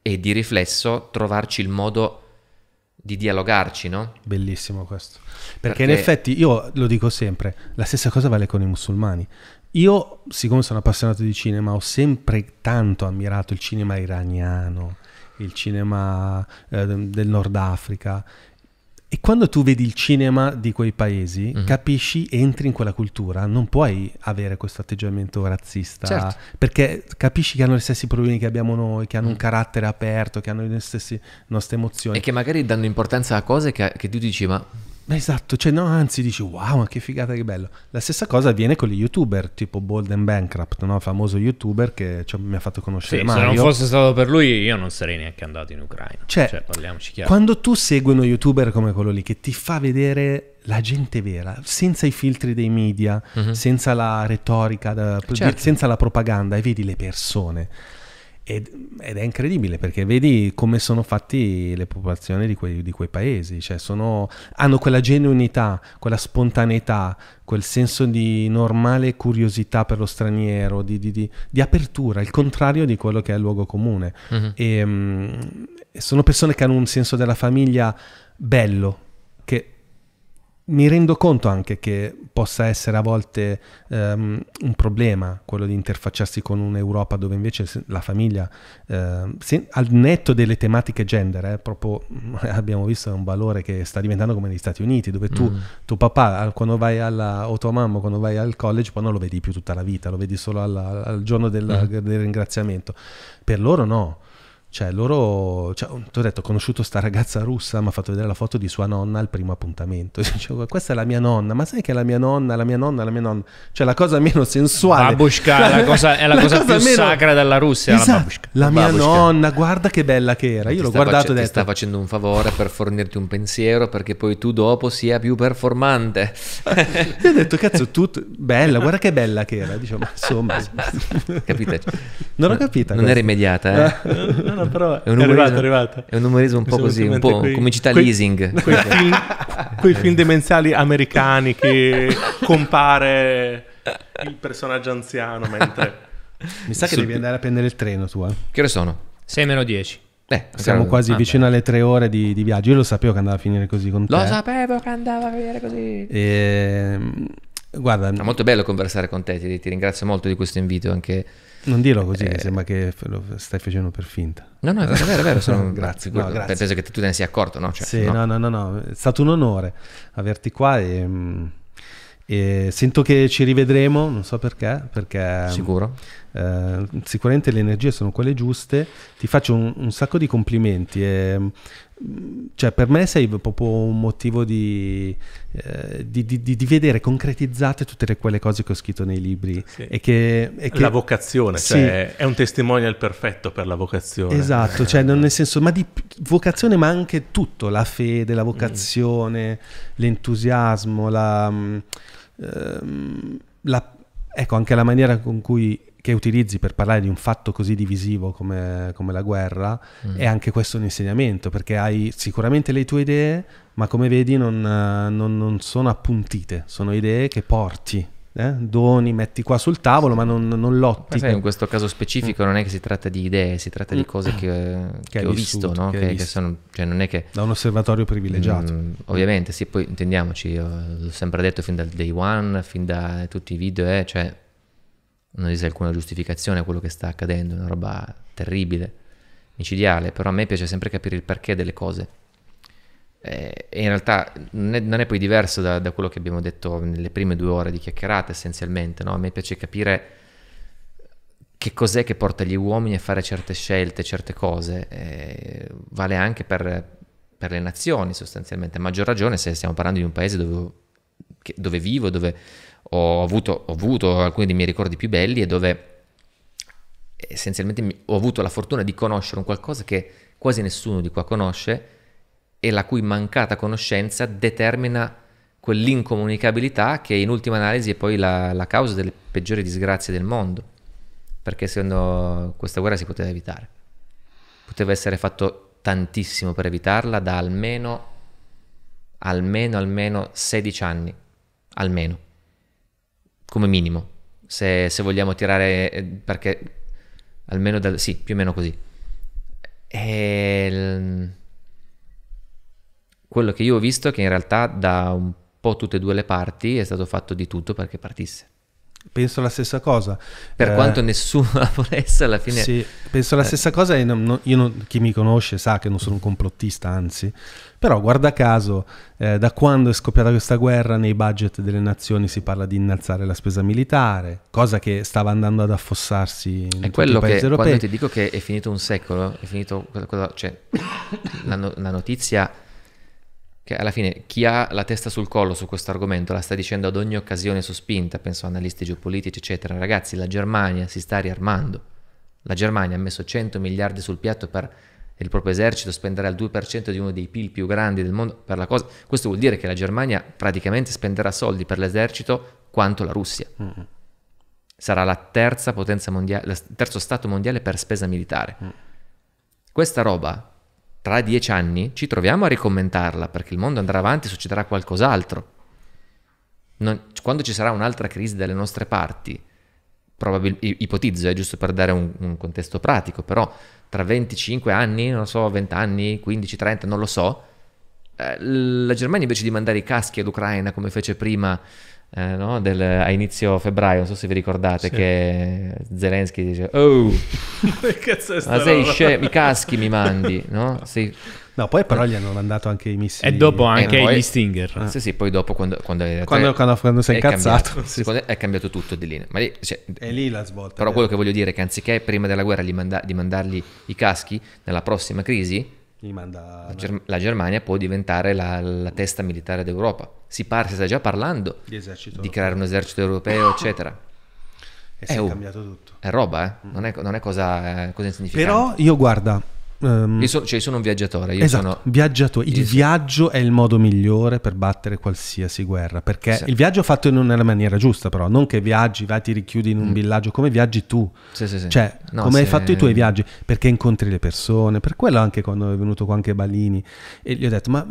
e di riflesso trovarci il modo di dialogarci, no? Bellissimo questo. Perché, Perché in effetti io lo dico sempre, la stessa cosa vale con i musulmani. Io, siccome sono appassionato di cinema, ho sempre tanto ammirato il cinema iraniano, il cinema eh, del Nord Africa. E quando tu vedi il cinema di quei paesi, mm. capisci, entri in quella cultura, non puoi avere questo atteggiamento razzista, certo. perché capisci che hanno gli stessi problemi che abbiamo noi, che hanno mm. un carattere aperto, che hanno le stesse nostre emozioni. E che magari danno importanza a cose che, che tu dici, ma Esatto, cioè no, anzi dici wow, ma che figata, che bello. La stessa cosa avviene con gli youtuber, tipo Bolden Bankrupt, no? famoso youtuber che cioè, mi ha fatto conoscere sì, Mario. Se non fosse stato per lui io non sarei neanche andato in Ucraina. Cioè, cioè parliamoci chiaro. Quando tu segui uno youtuber come quello lì che ti fa vedere la gente vera, senza i filtri dei media, mm-hmm. senza la retorica, da, certo. senza la propaganda e vedi le persone ed, ed, è incredibile perché vedi come sono fatti le popolazioni di quei, di quei paesi, cioè sono, hanno quella genuinità, quella spontaneità, quel senso di normale curiosità per lo straniero, di, di, di apertura, il contrario di quello che è il luogo comune. Uh-huh. E, mh, sono persone che hanno un senso della famiglia bello, che mi rendo conto anche che possa essere a volte ehm, un problema quello di interfacciarsi con un'Europa dove invece la famiglia, ehm, se, al netto delle tematiche gender, eh, proprio abbiamo visto è un valore che sta diventando come negli Stati Uniti, dove tu, mm. tuo papà, quando vai alla, o tua mamma quando vai al college, poi non lo vedi più tutta la vita, lo vedi solo alla, al giorno del, mm. del ringraziamento. Per loro no, cioè, loro, cioè, ti ho detto, ho conosciuto sta ragazza russa, mi ha fatto vedere la foto di sua nonna al primo appuntamento. Dicevo, questa è la mia nonna, ma sai che è la mia nonna, la mia nonna, la mia nonna. Cioè, la cosa meno sensuale. Babushka la, cosa, è la, la cosa, cosa, più meno... sacra della Russia. Esatto. La, babushka. la mia babushka. nonna, guarda che bella che era. Io l'ho guardato face- e detto. sta facendo un favore per fornirti un pensiero perché poi tu dopo sia più performante. Ti ho detto, cazzo, tu, bella, guarda che bella che era. Dicevo, ma insomma. Capite? Non l'ho capita. Non era immediata, eh? no, no no, però è, un è arrivato, è arrivato. È un numerismo un po' così, un po' quei, come città quei, leasing. Quei film, quei film demenziali americani che compare il personaggio anziano mentre... Mi sa che Sul... devi andare a prendere il treno tu. Eh. Che ore sono? 6 meno 10. Eh, Siamo quasi ah, vicino beh. alle tre ore di, di, viaggio. Io lo sapevo che andava a finire così con te. Lo sapevo che andava a finire così. E, ehm, guarda, è molto bello conversare con te. Ti, ti ringrazio molto di questo invito. Anche non dirlo così, eh, sembra che lo stai facendo per finta. No, no, è vero, è vero, sono, grazie, no, grazie. Penso che tu te ne sia accorto, no? Cioè, sì, no. no. no, no, è stato un onore averti qua e, mm, e, sento che ci rivedremo, non so perché, perché... Mm, Sicuro? Eh, sicuramente le energie sono quelle giuste, ti faccio un, un sacco di complimenti e mm, cioè per me sei proprio un motivo di, eh, di, di, di, vedere concretizzate tutte le, quelle cose che ho scritto nei libri. Sì. E che, e che, la vocazione, sì. cioè, è un testimonial perfetto per la vocazione. Esatto, cioè, nel senso, ma di vocazione, ma anche tutto, la fede, la mm. vocazione, mm. l'entusiasmo, la, mm, ehm, la Ecco, anche la maniera con cui che utilizzi per parlare di un fatto così divisivo come, come la guerra mm. è anche questo un insegnamento, perché hai sicuramente le tue idee, ma come vedi non, non, non sono appuntite, sono idee che porti eh, doni, metti qua sul tavolo, ma non, non lotti. Sai, in questo caso specifico mm. non è che si tratta di idee, si tratta di mm. cose che, che, che ho vissuto, visto, no? che, visto. che sono, cioè non è che... Da un osservatorio privilegiato. Mh, mm, ovviamente, sì, poi intendiamoci, l'ho sempre detto fin dal day one, fin da tutti i video, eh, cioè non esiste alcuna giustificazione a quello che sta accadendo, è una roba terribile, micidiale, però a me piace sempre capire il perché delle cose eh, in realtà non è, non è poi diverso da, da, quello che abbiamo detto nelle prime due ore di chiacchierata essenzialmente, no? a me piace capire che cos'è che porta gli uomini a fare certe scelte, certe cose, eh, vale anche per, per, le nazioni sostanzialmente, a maggior ragione se stiamo parlando di un paese dove, che, dove vivo, dove ho avuto, ho avuto alcuni dei miei ricordi più belli e dove essenzialmente ho avuto la fortuna di conoscere un qualcosa che quasi nessuno di qua conosce e la cui mancata conoscenza determina quell'incomunicabilità che in ultima analisi è poi la, la causa delle peggiori disgrazie del mondo, perché secondo questa guerra si poteva evitare. Poteva essere fatto tantissimo per evitarla da almeno, almeno, almeno 16 anni, almeno, come minimo, se, se vogliamo tirare, eh, perché almeno, da, sì, più o meno così. E quello che io ho visto è che in realtà da un po' tutte e due le parti è stato fatto di tutto perché partisse. Penso la stessa cosa. Per eh, quanto nessuno la volesse alla fine. Sì, penso la eh. stessa cosa e non, non, chi mi conosce sa che non sono un complottista, anzi. Però guarda caso, eh, da quando è scoppiata questa guerra nei budget delle nazioni si parla di innalzare la spesa militare, cosa che stava andando ad affossarsi in è quello che, europei. quello Quando ti dico che è finito un secolo, è finito, cioè, la, no, la notizia che alla fine chi ha la testa sul collo su questo argomento la sta dicendo ad ogni occasione su spinta, penso a analisti geopolitici, eccetera. Ragazzi, la Germania si sta riarmando. La Germania ha messo 100 miliardi sul piatto per il proprio esercito, spenderà il 2% di uno dei PIL più grandi del mondo per la cosa. Questo vuol dire che la Germania praticamente spenderà soldi per l'esercito quanto la Russia. Sarà la terza potenza mondiale, il terzo stato mondiale per spesa militare. Mm. Questa roba tra dieci anni ci troviamo a ricommentarla perché il mondo andrà avanti, e succederà qualcos'altro. Non, quando ci sarà un'altra crisi dalle nostre parti, probabil- ipotizzo, è eh, giusto per dare un, un, contesto pratico, però tra 25 anni, non so, 20 anni, 15, 30, non lo so, eh, la Germania invece di mandare i caschi all'Ucraina come fece prima eh, no? Del, a inizio febbraio, non so se vi ricordate, sì. che Zelensky dice Oh, ma sei scemo, i caschi mi mandi, no? Sei... No, poi però gli hanno mandato anche i missili. E dopo eh, anche eh, poi, gli Stinger. Ah. Sì, sì, poi dopo quando, quando, quando, quando, quando sei incazzato. Cambiato, sì, sì. È cambiato tutto di lì. Ma lì, cioè, è lì la svolta. Però eh. quello che voglio dire è che anziché prima della guerra di, manda- di mandargli i caschi, nella prossima crisi Manda... La, Germ- la, Germania può diventare la, la, testa militare d'Europa. Si, parte, si sta già parlando di, di creare un esercito europeo, eccetera. e è, uh, cambiato tutto. È roba, eh? Mm. non, è, non è cosa, eh, cosa insignificante. Però io guarda, Um, io, so, cioè, sono un viaggiatore. Io esatto, sono... viaggiatore. Il io viaggio sono... è il modo migliore per battere qualsiasi guerra, perché esatto. il viaggio fatto nella maniera giusta però, non che viaggi, vai, ti richiudi in un mm. villaggio, come viaggi tu, sì, sì, sì. cioè no, come hai fatto i tuoi eh. viaggi, perché incontri le persone, per quello anche quando è venuto qua anche Balini e gli ho detto ma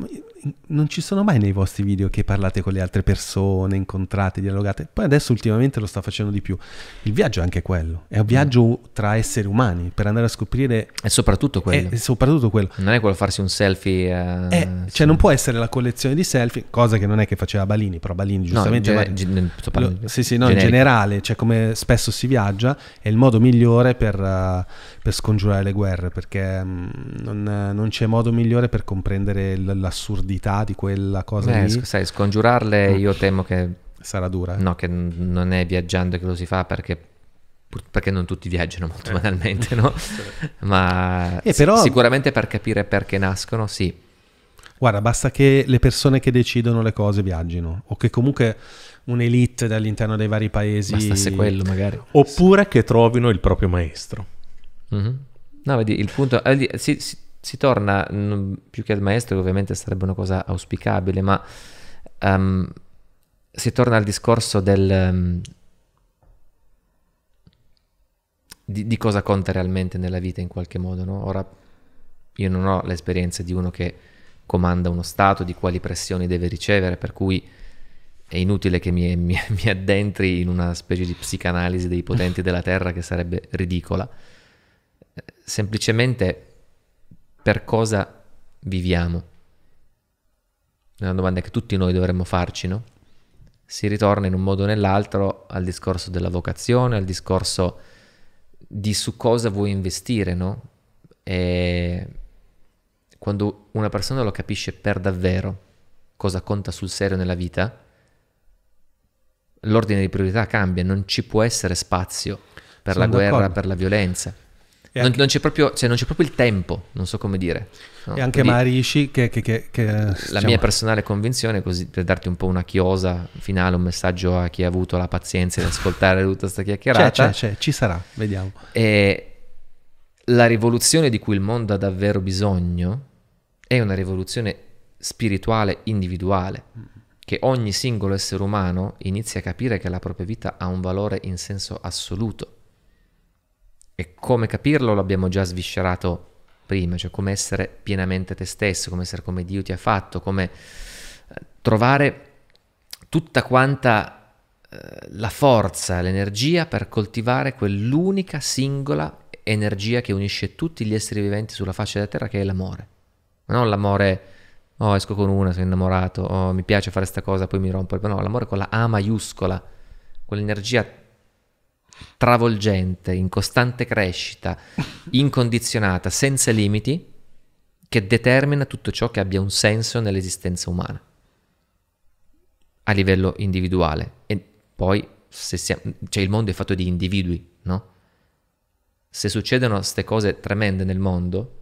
non ci sono mai nei vostri video che parlate con le altre persone, incontrate, dialogate. Poi adesso ultimamente lo sta facendo di più. Il viaggio è anche quello, è un viaggio mm. tra esseri umani per andare a scoprire... È soprattutto quello. È soprattutto quello. Non è quello farsi un selfie... Eh, è, eh, sì. Cioè non può essere la collezione di selfie, cosa che non è che faceva Balini, però Balini giustamente... No, ge- ma, ge- lo, sì, sì, no, generico. in generale, cioè come spesso si viaggia, è il modo migliore per... Uh, per scongiurare le guerre, perché mh, mm, non, non, c'è modo migliore per comprendere l- l'assurdità di quella cosa Beh, lì. Sai, scongiurarle mm. io temo che... Sarà dura. Eh. No, che n- non è viaggiando che lo si fa perché perché non tutti viaggiano molto eh. banalmente, no? Ma eh, però, sicuramente per capire perché nascono, sì. Guarda, basta che le persone che decidono le cose viaggino o che comunque un'elite dall'interno dei vari paesi... Bastasse quello magari. Oppure sì. che trovino il proprio maestro. Mm-hmm. No, vedi, il punto... Eh, si, si, si, torna, mm, più che al maestro, ovviamente sarebbe una cosa auspicabile, ma um, si torna al discorso del... Um, di, di, cosa conta realmente nella vita in qualche modo, no? Ora io non ho l'esperienza di uno che comanda uno Stato, di quali pressioni deve ricevere, per cui è inutile che mi, mi, mi addentri in una specie di psicanalisi dei potenti della terra che sarebbe ridicola semplicemente per cosa viviamo. È una domanda che tutti noi dovremmo farci, no? Si ritorna in un modo o nell'altro al discorso della vocazione, al discorso di su cosa vuoi investire, no? E quando una persona lo capisce per davvero, cosa conta sul serio nella vita, l'ordine di priorità cambia, non ci può essere spazio per Sono la guerra, per la violenza non, non, c'è proprio, cioè non, c'è proprio, il tempo, non so come dire. No? E anche Quindi, Maharishi, che, che, che, che La diciamo... mia personale convinzione, così per darti un po' una chiosa finale, un messaggio a chi ha avuto la pazienza di ascoltare tutta questa chiacchierata. C'è, c'è, c'è, ci sarà, vediamo. È la rivoluzione di cui il mondo ha davvero bisogno è una rivoluzione spirituale individuale, che ogni singolo essere umano inizia a capire che la propria vita ha un valore in senso assoluto e come capirlo l'abbiamo già sviscerato prima, cioè come essere pienamente te stesso, come essere come Dio ti ha fatto, come eh, trovare tutta quanta eh, la forza, l'energia per coltivare quell'unica singola energia che unisce tutti gli esseri viventi sulla faccia della terra che è l'amore. Ma non l'amore oh esco con una, sono innamorato, oh mi piace fare questa cosa, poi mi rompo, no, l'amore con la A maiuscola, quell'energia travolgente, in costante crescita, incondizionata, senza limiti, che determina tutto ciò che abbia un senso nell'esistenza umana a livello individuale. E poi, se siamo, cioè il mondo è fatto di individui, no? Se succedono queste cose tremende nel mondo,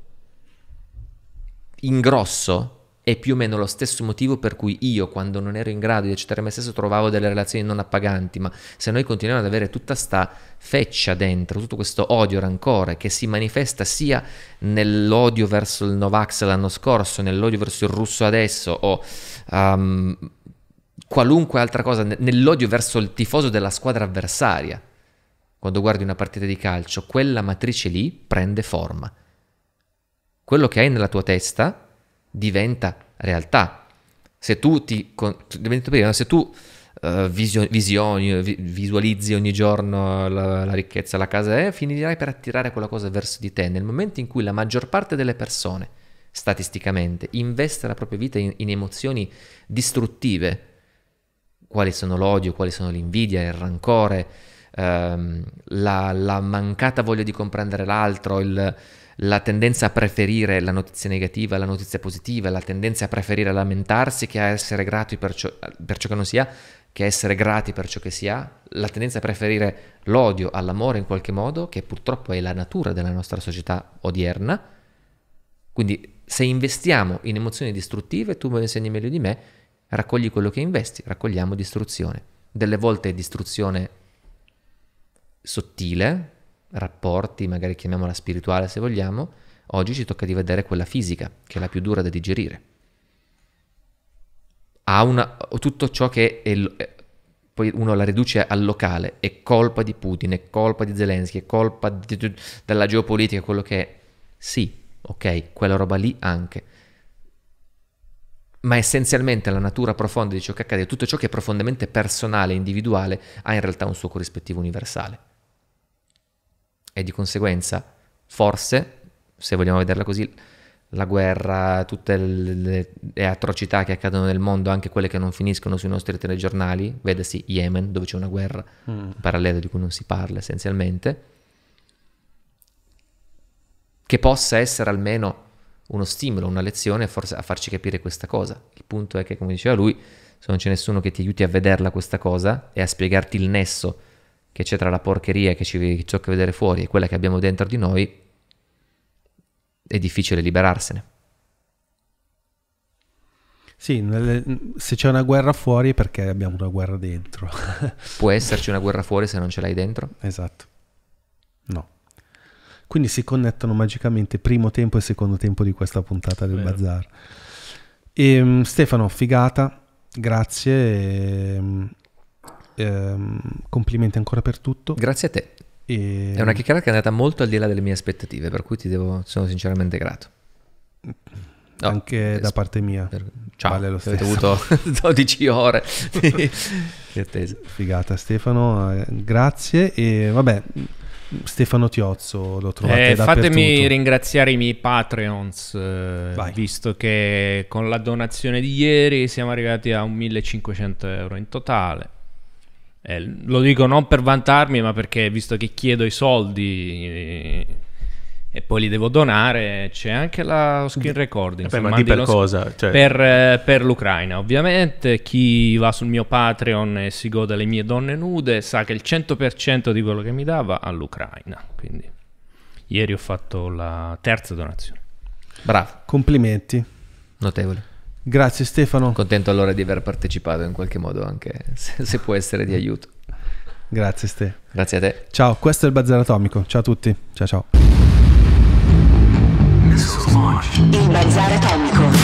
in grosso, è più o meno lo stesso motivo per cui io, quando non ero in grado di accettare me stesso, trovavo delle relazioni non appaganti, ma se noi continuiamo ad avere tutta questa feccia dentro, tutto questo odio, rancore, che si manifesta sia nell'odio verso il Novax l'anno scorso, nell'odio verso il russo adesso, o um, qualunque altra cosa, nell'odio verso il tifoso della squadra avversaria, quando guardi una partita di calcio, quella matrice lì prende forma. Quello che hai nella tua testa diventa realtà. Se tu ti... Se tu eh, visioni, visualizzi ogni giorno la, la ricchezza, la casa, eh, finirai per attirare quella cosa verso di te. Nel momento in cui la maggior parte delle persone, statisticamente, investe la propria vita in, in emozioni distruttive, quali sono l'odio, quali sono l'invidia, il rancore, ehm, la, la, mancata voglia di comprendere l'altro, il, la tendenza a preferire la notizia negativa alla notizia positiva, la tendenza a preferire a lamentarsi che a essere grati per ciò, per ciò che non si ha, che essere grati per ciò che si ha, la tendenza a preferire l'odio all'amore in qualche modo, che purtroppo è la natura della nostra società odierna. Quindi se investiamo in emozioni distruttive, tu me lo insegni meglio di me, raccogli quello che investi, raccogliamo distruzione. Delle volte è distruzione sottile, rapporti, magari chiamiamola spirituale se vogliamo, oggi ci tocca di vedere quella fisica, che è la più dura da digerire. Ha una, tutto ciò che è, eh, poi uno la riduce al locale, è colpa di Putin, è colpa di Zelensky, è colpa di, della geopolitica, quello che è. Sì, ok, quella roba lì anche. Ma essenzialmente la natura profonda di ciò che accade, tutto ciò che è profondamente personale, individuale, ha in realtà un suo corrispettivo universale e di conseguenza forse, se vogliamo vederla così, la guerra, tutte le, le, atrocità che accadono nel mondo, anche quelle che non finiscono sui nostri telegiornali, vedersi Yemen, dove c'è una guerra mm. parallela di cui non si parla essenzialmente, che possa essere almeno uno stimolo, una lezione forse a farci capire questa cosa. Il punto è che, come diceva lui, se non c'è nessuno che ti aiuti a vederla questa cosa e a spiegarti il nesso che c'è tra la porcheria che ci tocca vedere fuori e quella che abbiamo dentro di noi, è difficile liberarsene. Sì, se c'è una guerra fuori è perché abbiamo una guerra dentro. Può esserci una guerra fuori se non ce l'hai dentro? Esatto. No. Quindi si connettono magicamente primo tempo e secondo tempo di questa puntata del Vero. bazar. E, ehm, Stefano, figata, grazie. E, ehm, ehm, complimenti ancora per tutto. Grazie a te. E... È una chiacchierata che è andata molto al di là delle mie aspettative, per cui ti devo, sono sinceramente grato. Mm, no, anche da parte mia. Per... Ciao, vale lo stesso. avuto 12 ore di attesa. Figata Stefano, eh, grazie e vabbè, Stefano Tiozzo lo trovate eh, Fatemi ringraziare i miei Patreons, eh, visto che con la donazione di ieri siamo arrivati a 1500 euro in totale. Eh, lo dico non per vantarmi, ma perché visto che chiedo i soldi e, eh, e poi li devo donare, c'è anche la screen recording. Beh, ma di per cosa? Cioè... Per, eh, per, l'Ucraina, ovviamente. Chi va sul mio Patreon e si gode le mie donne nude sa che il 100% di quello che mi dava all'Ucraina. Quindi ieri ho fatto la terza donazione. Bravo. Complimenti. Notevole. Grazie Stefano. Contento allora di aver partecipato in qualche modo anche se, se può essere di aiuto. Grazie Ste. Grazie a te. Ciao, questo è il Bazar Atomico. Ciao a tutti. Ciao ciao. Il Bazar Atomico.